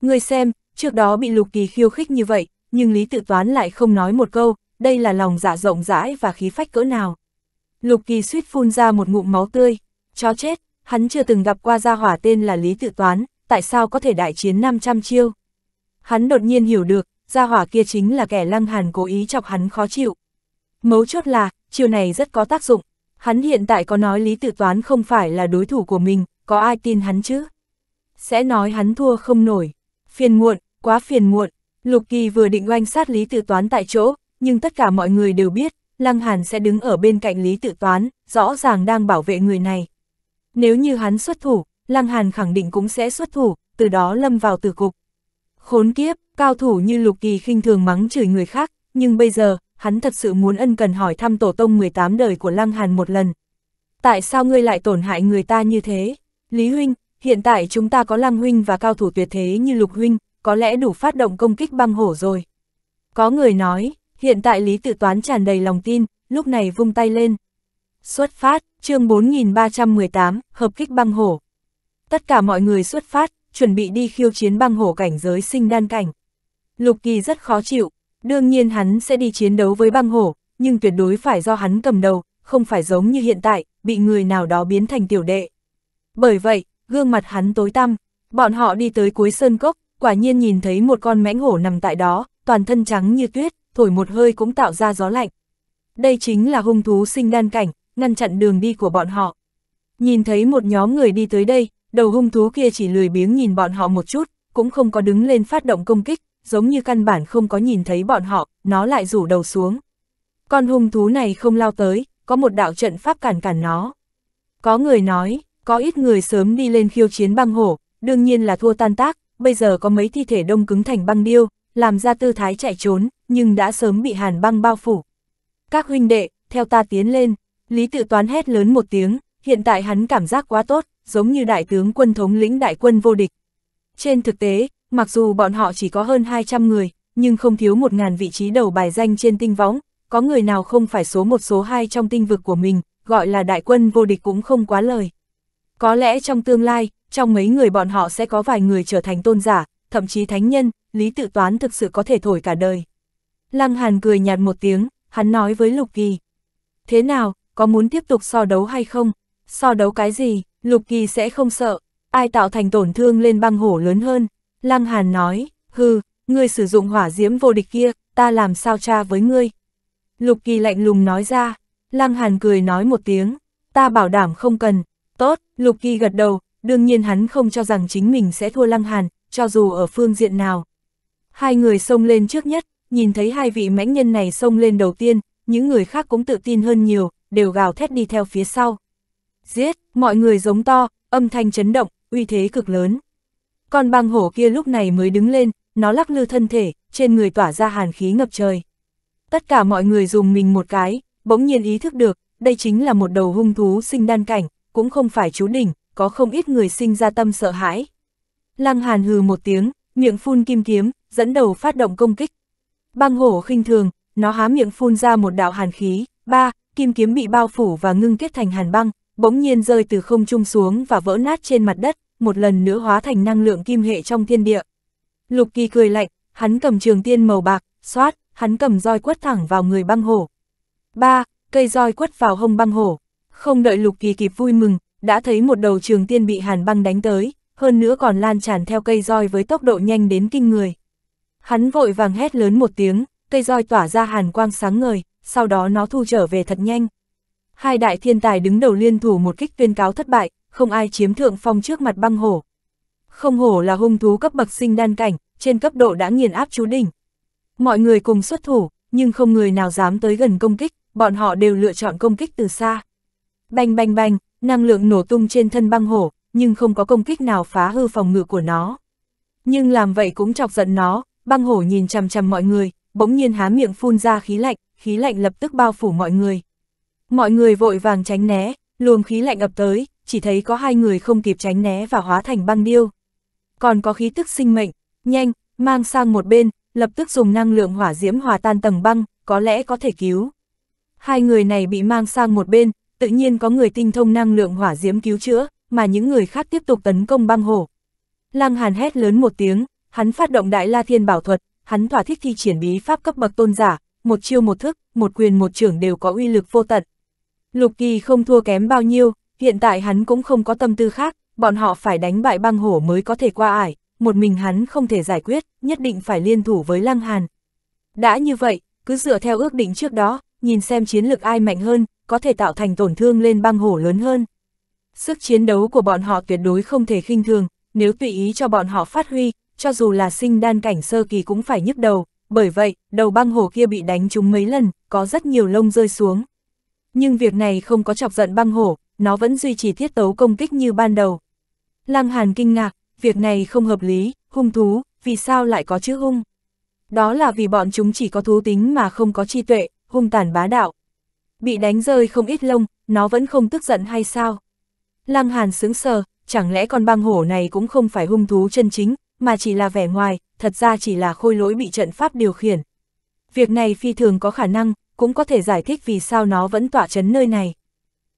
Người xem, trước đó bị Lục Kỳ khiêu khích như vậy, nhưng Lý Tự Toán lại không nói một câu, đây là lòng dạ rộng rãi và khí phách cỡ nào. Lục Kỳ suýt phun ra một ngụm máu tươi, chó chết, hắn chưa từng gặp qua gia hỏa tên là Lý Tự Toán, tại sao có thể đại chiến 500 chiêu. Hắn đột nhiên hiểu được, gia hỏa kia chính là kẻ lăng hàn cố ý chọc hắn khó chịu. Mấu chốt là, chiều này rất có tác dụng. Hắn hiện tại có nói Lý Tự Toán không phải là đối thủ của mình, có ai tin hắn chứ? Sẽ nói hắn thua không nổi. Phiền muộn, quá phiền muộn. Lục Kỳ vừa định oanh sát Lý Tự Toán tại chỗ, nhưng tất cả mọi người đều biết, Lăng Hàn sẽ đứng ở bên cạnh Lý Tự Toán, rõ ràng đang bảo vệ người này. Nếu như hắn xuất thủ, Lăng Hàn khẳng định cũng sẽ xuất thủ, từ đó lâm vào tử cục. Khốn kiếp, cao thủ như Lục Kỳ khinh thường mắng chửi người khác, nhưng bây giờ, hắn thật sự muốn ân cần hỏi thăm tổ tông 18 đời của Lăng Hàn một lần. Tại sao ngươi lại tổn hại người ta như thế? Lý Huynh, hiện tại chúng ta có Lăng Huynh và cao thủ tuyệt thế như Lục Huynh, có lẽ đủ phát động công kích băng hổ rồi. Có người nói, hiện tại Lý Tự Toán tràn đầy lòng tin, lúc này vung tay lên. Xuất phát, chương 4318, hợp kích băng hổ. Tất cả mọi người xuất phát, chuẩn bị đi khiêu chiến băng hổ cảnh giới sinh đan cảnh. Lục Kỳ rất khó chịu, Đương nhiên hắn sẽ đi chiến đấu với băng hổ, nhưng tuyệt đối phải do hắn cầm đầu, không phải giống như hiện tại, bị người nào đó biến thành tiểu đệ. Bởi vậy, gương mặt hắn tối tăm, bọn họ đi tới cuối sơn cốc, quả nhiên nhìn thấy một con mãnh hổ nằm tại đó, toàn thân trắng như tuyết, thổi một hơi cũng tạo ra gió lạnh. Đây chính là hung thú sinh đan cảnh, ngăn chặn đường đi của bọn họ. Nhìn thấy một nhóm người đi tới đây, đầu hung thú kia chỉ lười biếng nhìn bọn họ một chút, cũng không có đứng lên phát động công kích, giống như căn bản không có nhìn thấy bọn họ, nó lại rủ đầu xuống. Con hung thú này không lao tới, có một đạo trận pháp cản cản nó. Có người nói, có ít người sớm đi lên khiêu chiến băng hổ, đương nhiên là thua tan tác, bây giờ có mấy thi thể đông cứng thành băng điêu, làm ra tư thái chạy trốn, nhưng đã sớm bị hàn băng bao phủ. Các huynh đệ, theo ta tiến lên, Lý tự toán hét lớn một tiếng, hiện tại hắn cảm giác quá tốt, giống như đại tướng quân thống lĩnh đại quân vô địch. Trên thực tế, mặc dù bọn họ chỉ có hơn 200 người, nhưng không thiếu 1.000 vị trí đầu bài danh trên tinh võng, có người nào không phải số một số hai trong tinh vực của mình, gọi là đại quân vô địch cũng không quá lời. Có lẽ trong tương lai, trong mấy người bọn họ sẽ có vài người trở thành tôn giả, thậm chí thánh nhân, lý tự toán thực sự có thể thổi cả đời. Lăng Hàn cười nhạt một tiếng, hắn nói với Lục Kỳ. Thế nào, có muốn tiếp tục so đấu hay không? So đấu cái gì, Lục Kỳ sẽ không sợ, ai tạo thành tổn thương lên băng hổ lớn hơn, Lăng Hàn nói, hừ, ngươi sử dụng hỏa diễm vô địch kia, ta làm sao tra với ngươi. Lục Kỳ lạnh lùng nói ra, Lăng Hàn cười nói một tiếng, ta bảo đảm không cần, tốt, Lục Kỳ gật đầu, đương nhiên hắn không cho rằng chính mình sẽ thua Lăng Hàn, cho dù ở phương diện nào. Hai người xông lên trước nhất, nhìn thấy hai vị mãnh nhân này xông lên đầu tiên, những người khác cũng tự tin hơn nhiều, đều gào thét đi theo phía sau. Giết, mọi người giống to, âm thanh chấn động, uy thế cực lớn con băng hổ kia lúc này mới đứng lên, nó lắc lư thân thể, trên người tỏa ra hàn khí ngập trời. Tất cả mọi người dùng mình một cái, bỗng nhiên ý thức được, đây chính là một đầu hung thú sinh đan cảnh, cũng không phải chú đỉnh, có không ít người sinh ra tâm sợ hãi. Lăng hàn hừ một tiếng, miệng phun kim kiếm, dẫn đầu phát động công kích. Băng hổ khinh thường, nó há miệng phun ra một đạo hàn khí, ba, kim kiếm bị bao phủ và ngưng kết thành hàn băng, bỗng nhiên rơi từ không trung xuống và vỡ nát trên mặt đất, một lần nữa hóa thành năng lượng kim hệ trong thiên địa. Lục Kỳ cười lạnh, hắn cầm trường tiên màu bạc, xoát, hắn cầm roi quất thẳng vào người băng hổ. Ba, cây roi quất vào hông băng hổ. Không đợi Lục Kỳ kịp vui mừng, đã thấy một đầu trường tiên bị hàn băng đánh tới, hơn nữa còn lan tràn theo cây roi với tốc độ nhanh đến kinh người. Hắn vội vàng hét lớn một tiếng, cây roi tỏa ra hàn quang sáng ngời, sau đó nó thu trở về thật nhanh. Hai đại thiên tài đứng đầu liên thủ một kích tuyên cáo thất bại, không ai chiếm thượng phong trước mặt băng hổ. Không hổ là hung thú cấp bậc sinh đan cảnh, trên cấp độ đã nghiền áp chú đỉnh. Mọi người cùng xuất thủ, nhưng không người nào dám tới gần công kích, bọn họ đều lựa chọn công kích từ xa. Bành bành bành, năng lượng nổ tung trên thân băng hổ, nhưng không có công kích nào phá hư phòng ngự của nó. Nhưng làm vậy cũng chọc giận nó, băng hổ nhìn chằm chằm mọi người, bỗng nhiên há miệng phun ra khí lạnh, khí lạnh lập tức bao phủ mọi người. Mọi người vội vàng tránh né, luồng khí lạnh ập tới, chỉ thấy có hai người không kịp tránh né và hóa thành băng điêu. Còn có khí tức sinh mệnh, nhanh, mang sang một bên, lập tức dùng năng lượng hỏa diễm hòa tan tầng băng, có lẽ có thể cứu. Hai người này bị mang sang một bên, tự nhiên có người tinh thông năng lượng hỏa diễm cứu chữa, mà những người khác tiếp tục tấn công băng hổ. Lăng Hàn hét lớn một tiếng, hắn phát động đại la thiên bảo thuật, hắn thỏa thích thi triển bí pháp cấp bậc tôn giả, một chiêu một thức, một quyền một trưởng đều có uy lực vô tận. Lục kỳ không thua kém bao nhiêu, Hiện tại hắn cũng không có tâm tư khác, bọn họ phải đánh bại băng hổ mới có thể qua ải, một mình hắn không thể giải quyết, nhất định phải liên thủ với Lăng Hàn. Đã như vậy, cứ dựa theo ước định trước đó, nhìn xem chiến lực ai mạnh hơn, có thể tạo thành tổn thương lên băng hổ lớn hơn. Sức chiến đấu của bọn họ tuyệt đối không thể khinh thường, nếu tùy ý cho bọn họ phát huy, cho dù là sinh đan cảnh sơ kỳ cũng phải nhức đầu, bởi vậy, đầu băng hổ kia bị đánh trúng mấy lần, có rất nhiều lông rơi xuống. Nhưng việc này không có chọc giận băng hổ, nó vẫn duy trì thiết tấu công kích như ban đầu. Lăng Hàn kinh ngạc, việc này không hợp lý, hung thú, vì sao lại có chữ hung? Đó là vì bọn chúng chỉ có thú tính mà không có trí tuệ, hung tàn bá đạo. Bị đánh rơi không ít lông, nó vẫn không tức giận hay sao? Lăng Hàn sững sờ, chẳng lẽ con băng hổ này cũng không phải hung thú chân chính, mà chỉ là vẻ ngoài, thật ra chỉ là khôi lỗi bị trận pháp điều khiển. Việc này phi thường có khả năng, cũng có thể giải thích vì sao nó vẫn tỏa chấn nơi này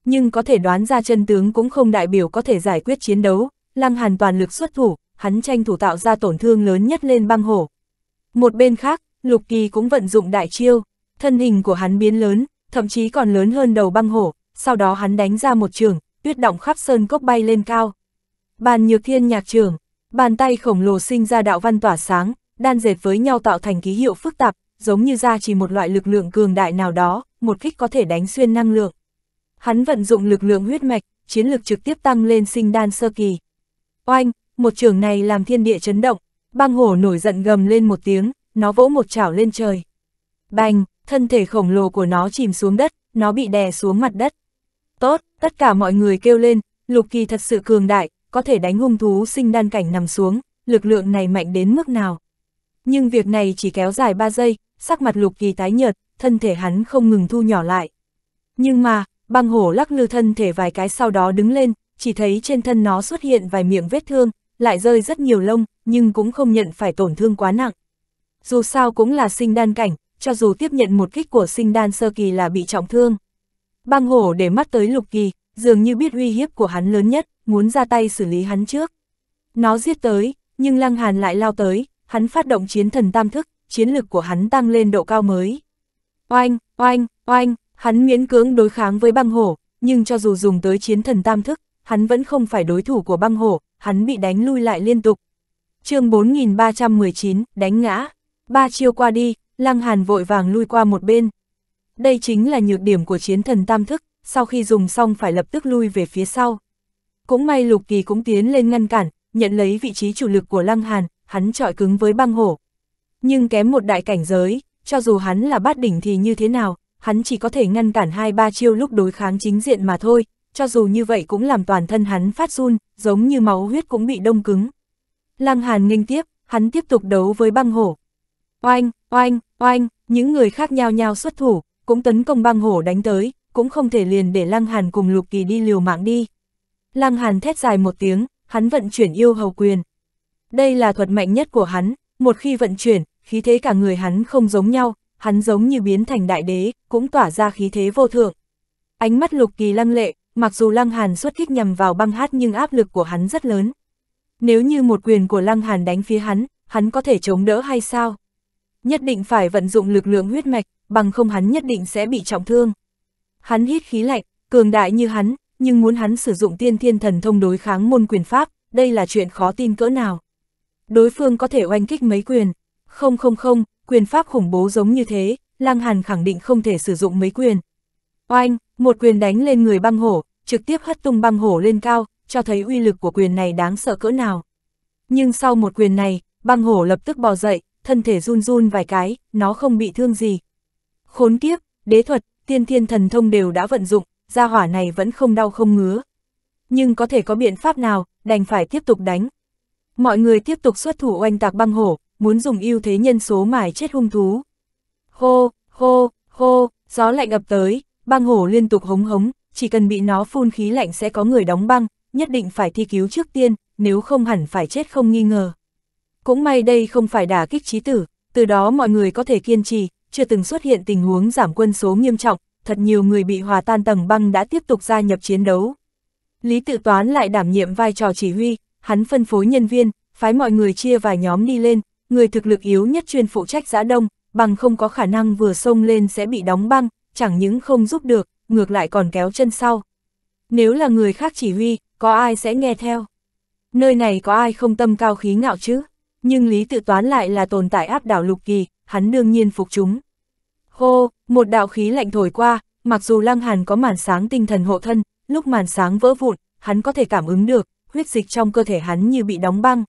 nhưng có thể đoán ra chân tướng cũng không đại biểu có thể giải quyết chiến đấu, Lăng Hàn toàn lực xuất thủ, hắn tranh thủ tạo ra tổn thương lớn nhất lên băng hổ. Một bên khác, Lục Kỳ cũng vận dụng đại chiêu, thân hình của hắn biến lớn, thậm chí còn lớn hơn đầu băng hổ, sau đó hắn đánh ra một trường, tuyết động khắp sơn cốc bay lên cao. Bàn nhược thiên nhạc trường, bàn tay khổng lồ sinh ra đạo văn tỏa sáng, đan dệt với nhau tạo thành ký hiệu phức tạp, giống như ra chỉ một loại lực lượng cường đại nào đó, một kích có thể đánh xuyên năng lượng. Hắn vận dụng lực lượng huyết mạch, chiến lực trực tiếp tăng lên sinh đan sơ kỳ. Oanh, một trường này làm thiên địa chấn động, băng hổ nổi giận gầm lên một tiếng, nó vỗ một chảo lên trời. Bành, thân thể khổng lồ của nó chìm xuống đất, nó bị đè xuống mặt đất. Tốt, tất cả mọi người kêu lên, lục kỳ thật sự cường đại, có thể đánh hung thú sinh đan cảnh nằm xuống, lực lượng này mạnh đến mức nào. Nhưng việc này chỉ kéo dài 3 giây, sắc mặt lục kỳ tái nhợt, thân thể hắn không ngừng thu nhỏ lại. Nhưng mà, Băng hổ lắc lư thân thể vài cái sau đó đứng lên, chỉ thấy trên thân nó xuất hiện vài miệng vết thương, lại rơi rất nhiều lông, nhưng cũng không nhận phải tổn thương quá nặng. Dù sao cũng là sinh đan cảnh, cho dù tiếp nhận một kích của sinh đan sơ kỳ là bị trọng thương. Băng hổ để mắt tới lục kỳ, dường như biết uy hiếp của hắn lớn nhất, muốn ra tay xử lý hắn trước. Nó giết tới, nhưng lăng hàn lại lao tới, hắn phát động chiến thần tam thức, chiến lực của hắn tăng lên độ cao mới. Oanh, oanh, oanh, Hắn miễn cưỡng đối kháng với băng hổ, nhưng cho dù dùng tới chiến thần tam thức, hắn vẫn không phải đối thủ của băng hổ, hắn bị đánh lui lại liên tục. chương 4319, đánh ngã. Ba chiêu qua đi, Lăng Hàn vội vàng lui qua một bên. Đây chính là nhược điểm của chiến thần tam thức, sau khi dùng xong phải lập tức lui về phía sau. Cũng may Lục Kỳ cũng tiến lên ngăn cản, nhận lấy vị trí chủ lực của Lăng Hàn, hắn trọi cứng với băng hổ. Nhưng kém một đại cảnh giới, cho dù hắn là bát đỉnh thì như thế nào, hắn chỉ có thể ngăn cản hai ba chiêu lúc đối kháng chính diện mà thôi, cho dù như vậy cũng làm toàn thân hắn phát run, giống như máu huyết cũng bị đông cứng. Lăng Hàn nghênh tiếp, hắn tiếp tục đấu với băng hổ. Oanh, oanh, oanh, những người khác nhao nhao xuất thủ, cũng tấn công băng hổ đánh tới, cũng không thể liền để Lăng Hàn cùng Lục Kỳ đi liều mạng đi. Lăng Hàn thét dài một tiếng, hắn vận chuyển yêu hầu quyền. Đây là thuật mạnh nhất của hắn, một khi vận chuyển, khí thế cả người hắn không giống nhau, hắn giống như biến thành đại đế, cũng tỏa ra khí thế vô thượng. Ánh mắt lục kỳ lăng lệ, mặc dù lăng hàn xuất kích nhằm vào băng hát nhưng áp lực của hắn rất lớn. Nếu như một quyền của lăng hàn đánh phía hắn, hắn có thể chống đỡ hay sao? Nhất định phải vận dụng lực lượng huyết mạch, bằng không hắn nhất định sẽ bị trọng thương. Hắn hít khí lạnh, cường đại như hắn, nhưng muốn hắn sử dụng tiên thiên thần thông đối kháng môn quyền pháp, đây là chuyện khó tin cỡ nào. Đối phương có thể oanh kích mấy quyền, không không không, quyền pháp khủng bố giống như thế, Lăng Hàn khẳng định không thể sử dụng mấy quyền. Oanh, một quyền đánh lên người băng hổ, trực tiếp hất tung băng hổ lên cao, cho thấy uy lực của quyền này đáng sợ cỡ nào. Nhưng sau một quyền này, băng hổ lập tức bò dậy, thân thể run run vài cái, nó không bị thương gì. Khốn kiếp, đế thuật, tiên thiên thần thông đều đã vận dụng, gia hỏa này vẫn không đau không ngứa. Nhưng có thể có biện pháp nào, đành phải tiếp tục đánh. Mọi người tiếp tục xuất thủ oanh tạc băng hổ, muốn dùng ưu thế nhân số mài chết hung thú. Hô, hô, hô, gió lạnh ập tới, băng hổ liên tục hống hống, chỉ cần bị nó phun khí lạnh sẽ có người đóng băng, nhất định phải thi cứu trước tiên, nếu không hẳn phải chết không nghi ngờ. Cũng may đây không phải đả kích trí tử, từ đó mọi người có thể kiên trì, chưa từng xuất hiện tình huống giảm quân số nghiêm trọng, thật nhiều người bị hòa tan tầng băng đã tiếp tục gia nhập chiến đấu. Lý tự toán lại đảm nhiệm vai trò chỉ huy, hắn phân phối nhân viên, phái mọi người chia vài nhóm đi lên, người thực lực yếu nhất chuyên phụ trách giã đông, bằng không có khả năng vừa xông lên sẽ bị đóng băng, chẳng những không giúp được, ngược lại còn kéo chân sau. Nếu là người khác chỉ huy, có ai sẽ nghe theo? Nơi này có ai không tâm cao khí ngạo chứ? Nhưng Lý Tự Toán lại là tồn tại áp đảo lục kỳ, hắn đương nhiên phục chúng. Hô, một đạo khí lạnh thổi qua, mặc dù Lăng Hàn có màn sáng tinh thần hộ thân, lúc màn sáng vỡ vụn, hắn có thể cảm ứng được, huyết dịch trong cơ thể hắn như bị đóng băng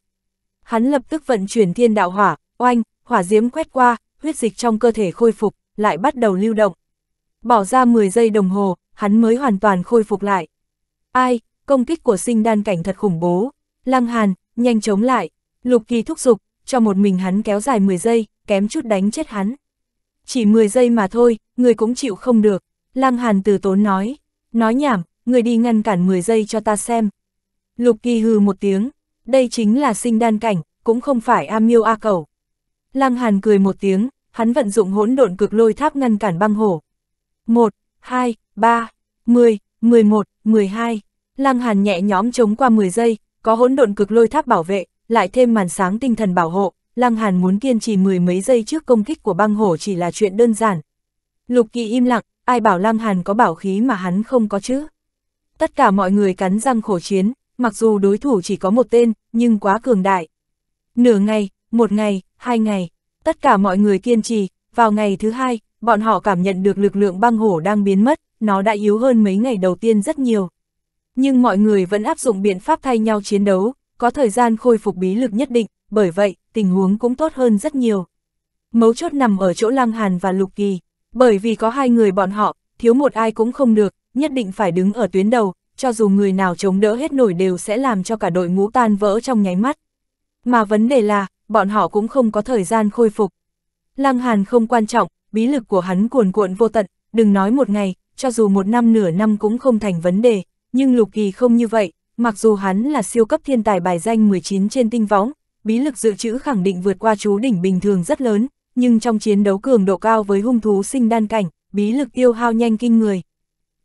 hắn lập tức vận chuyển thiên đạo hỏa, oanh, hỏa diễm quét qua, huyết dịch trong cơ thể khôi phục, lại bắt đầu lưu động. Bỏ ra 10 giây đồng hồ, hắn mới hoàn toàn khôi phục lại. Ai, công kích của sinh đan cảnh thật khủng bố. Lăng Hàn, nhanh chống lại. Lục kỳ thúc giục, cho một mình hắn kéo dài 10 giây, kém chút đánh chết hắn. Chỉ 10 giây mà thôi, người cũng chịu không được. Lăng Hàn từ tốn nói. Nói nhảm, người đi ngăn cản 10 giây cho ta xem. Lục kỳ hừ một tiếng, đây chính là sinh đan cảnh, cũng không phải am miêu a cầu. Lăng Hàn cười một tiếng, hắn vận dụng hỗn độn cực lôi tháp ngăn cản băng hổ. 1, 2, 3, 10, 11, 12. Lăng Hàn nhẹ nhõm chống qua 10 giây, có hỗn độn cực lôi tháp bảo vệ, lại thêm màn sáng tinh thần bảo hộ, Lăng Hàn muốn kiên trì mười mấy giây trước công kích của băng hổ chỉ là chuyện đơn giản. Lục Kỳ im lặng, ai bảo Lăng Hàn có bảo khí mà hắn không có chứ? Tất cả mọi người cắn răng khổ chiến, mặc dù đối thủ chỉ có một tên, nhưng quá cường đại. Nửa ngày, một ngày, hai ngày, tất cả mọi người kiên trì, vào ngày thứ hai, bọn họ cảm nhận được lực lượng băng hổ đang biến mất, nó đã yếu hơn mấy ngày đầu tiên rất nhiều. Nhưng mọi người vẫn áp dụng biện pháp thay nhau chiến đấu, có thời gian khôi phục bí lực nhất định, bởi vậy, tình huống cũng tốt hơn rất nhiều. Mấu chốt nằm ở chỗ Lăng Hàn và Lục Kỳ, bởi vì có hai người bọn họ, thiếu một ai cũng không được, nhất định phải đứng ở tuyến đầu, cho dù người nào chống đỡ hết nổi đều sẽ làm cho cả đội ngũ tan vỡ trong nháy mắt. Mà vấn đề là, bọn họ cũng không có thời gian khôi phục. Lăng Hàn không quan trọng, bí lực của hắn cuồn cuộn vô tận, đừng nói một ngày, cho dù một năm nửa năm cũng không thành vấn đề, nhưng Lục Kỳ không như vậy, mặc dù hắn là siêu cấp thiên tài bài danh 19 trên tinh võng, bí lực dự trữ khẳng định vượt qua chú đỉnh bình thường rất lớn, nhưng trong chiến đấu cường độ cao với hung thú sinh đan cảnh, bí lực tiêu hao nhanh kinh người.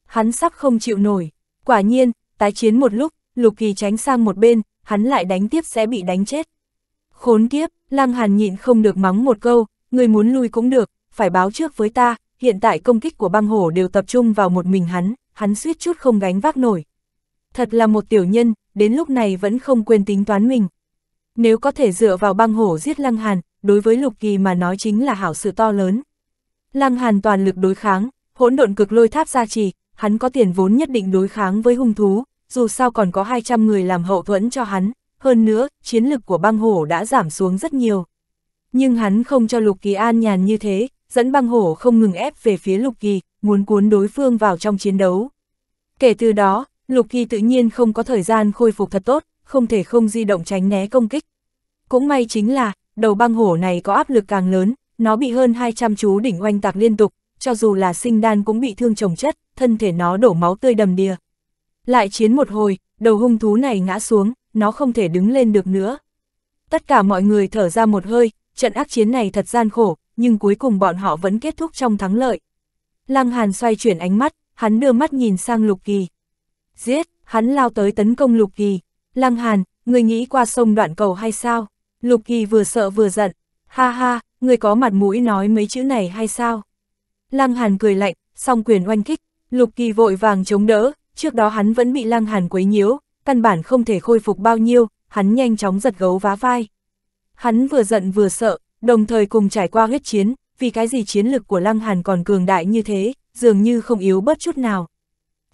Hắn sắp không chịu nổi. Quả nhiên, tái chiến một lúc, Lục Kỳ tránh sang một bên, hắn lại đánh tiếp sẽ bị đánh chết. Khốn kiếp, Lăng Hàn nhịn không được mắng một câu, người muốn lui cũng được, phải báo trước với ta, hiện tại công kích của băng hổ đều tập trung vào một mình hắn, hắn suýt chút không gánh vác nổi. Thật là một tiểu nhân, đến lúc này vẫn không quên tính toán mình. Nếu có thể dựa vào băng hổ giết Lăng Hàn, đối với Lục Kỳ mà nói chính là hảo sự to lớn. Lăng Hàn toàn lực đối kháng, hỗn độn cực lôi tháp ra trì, hắn có tiền vốn nhất định đối kháng với hung thú, dù sao còn có 200 người làm hậu thuẫn cho hắn, hơn nữa, chiến lực của băng hổ đã giảm xuống rất nhiều. Nhưng hắn không cho Lục Kỳ an nhàn như thế, dẫn băng hổ không ngừng ép về phía Lục Kỳ, muốn cuốn đối phương vào trong chiến đấu. Kể từ đó, Lục Kỳ tự nhiên không có thời gian khôi phục thật tốt, không thể không di động tránh né công kích. Cũng may chính là, đầu băng hổ này có áp lực càng lớn, nó bị hơn 200 chú đỉnh oanh tạc liên tục, cho dù là sinh đan cũng bị thương trồng chất, thân thể nó đổ máu tươi đầm đìa. Lại chiến một hồi, đầu hung thú này ngã xuống, nó không thể đứng lên được nữa. Tất cả mọi người thở ra một hơi, trận ác chiến này thật gian khổ, nhưng cuối cùng bọn họ vẫn kết thúc trong thắng lợi. Lăng Hàn xoay chuyển ánh mắt, hắn đưa mắt nhìn sang Lục Kỳ. Giết, hắn lao tới tấn công Lục Kỳ. Lăng Hàn, người nghĩ qua sông đoạn cầu hay sao? Lục Kỳ vừa sợ vừa giận. Ha ha, người có mặt mũi nói mấy chữ này hay sao? Lăng Hàn cười lạnh, song quyền oanh kích, Lục Kỳ vội vàng chống đỡ, trước đó hắn vẫn bị Lăng Hàn quấy nhiễu, căn bản không thể khôi phục bao nhiêu, hắn nhanh chóng giật gấu vá vai. Hắn vừa giận vừa sợ, đồng thời cùng trải qua huyết chiến, vì cái gì chiến lực của Lăng Hàn còn cường đại như thế, dường như không yếu bớt chút nào.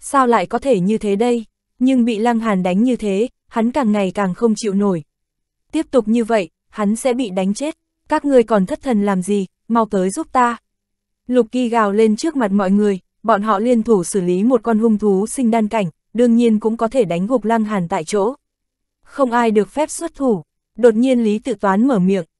Sao lại có thể như thế đây? Nhưng bị Lăng Hàn đánh như thế, hắn càng ngày càng không chịu nổi. Tiếp tục như vậy, hắn sẽ bị đánh chết. Các ngươi còn thất thần làm gì, mau tới giúp ta. Lục Kỳ gào lên trước mặt mọi người, bọn họ liên thủ xử lý một con hung thú sinh đan cảnh, đương nhiên cũng có thể đánh gục Lăng Hàn tại chỗ. Không ai được phép xuất thủ, đột nhiên Lý Tự Toán mở miệng,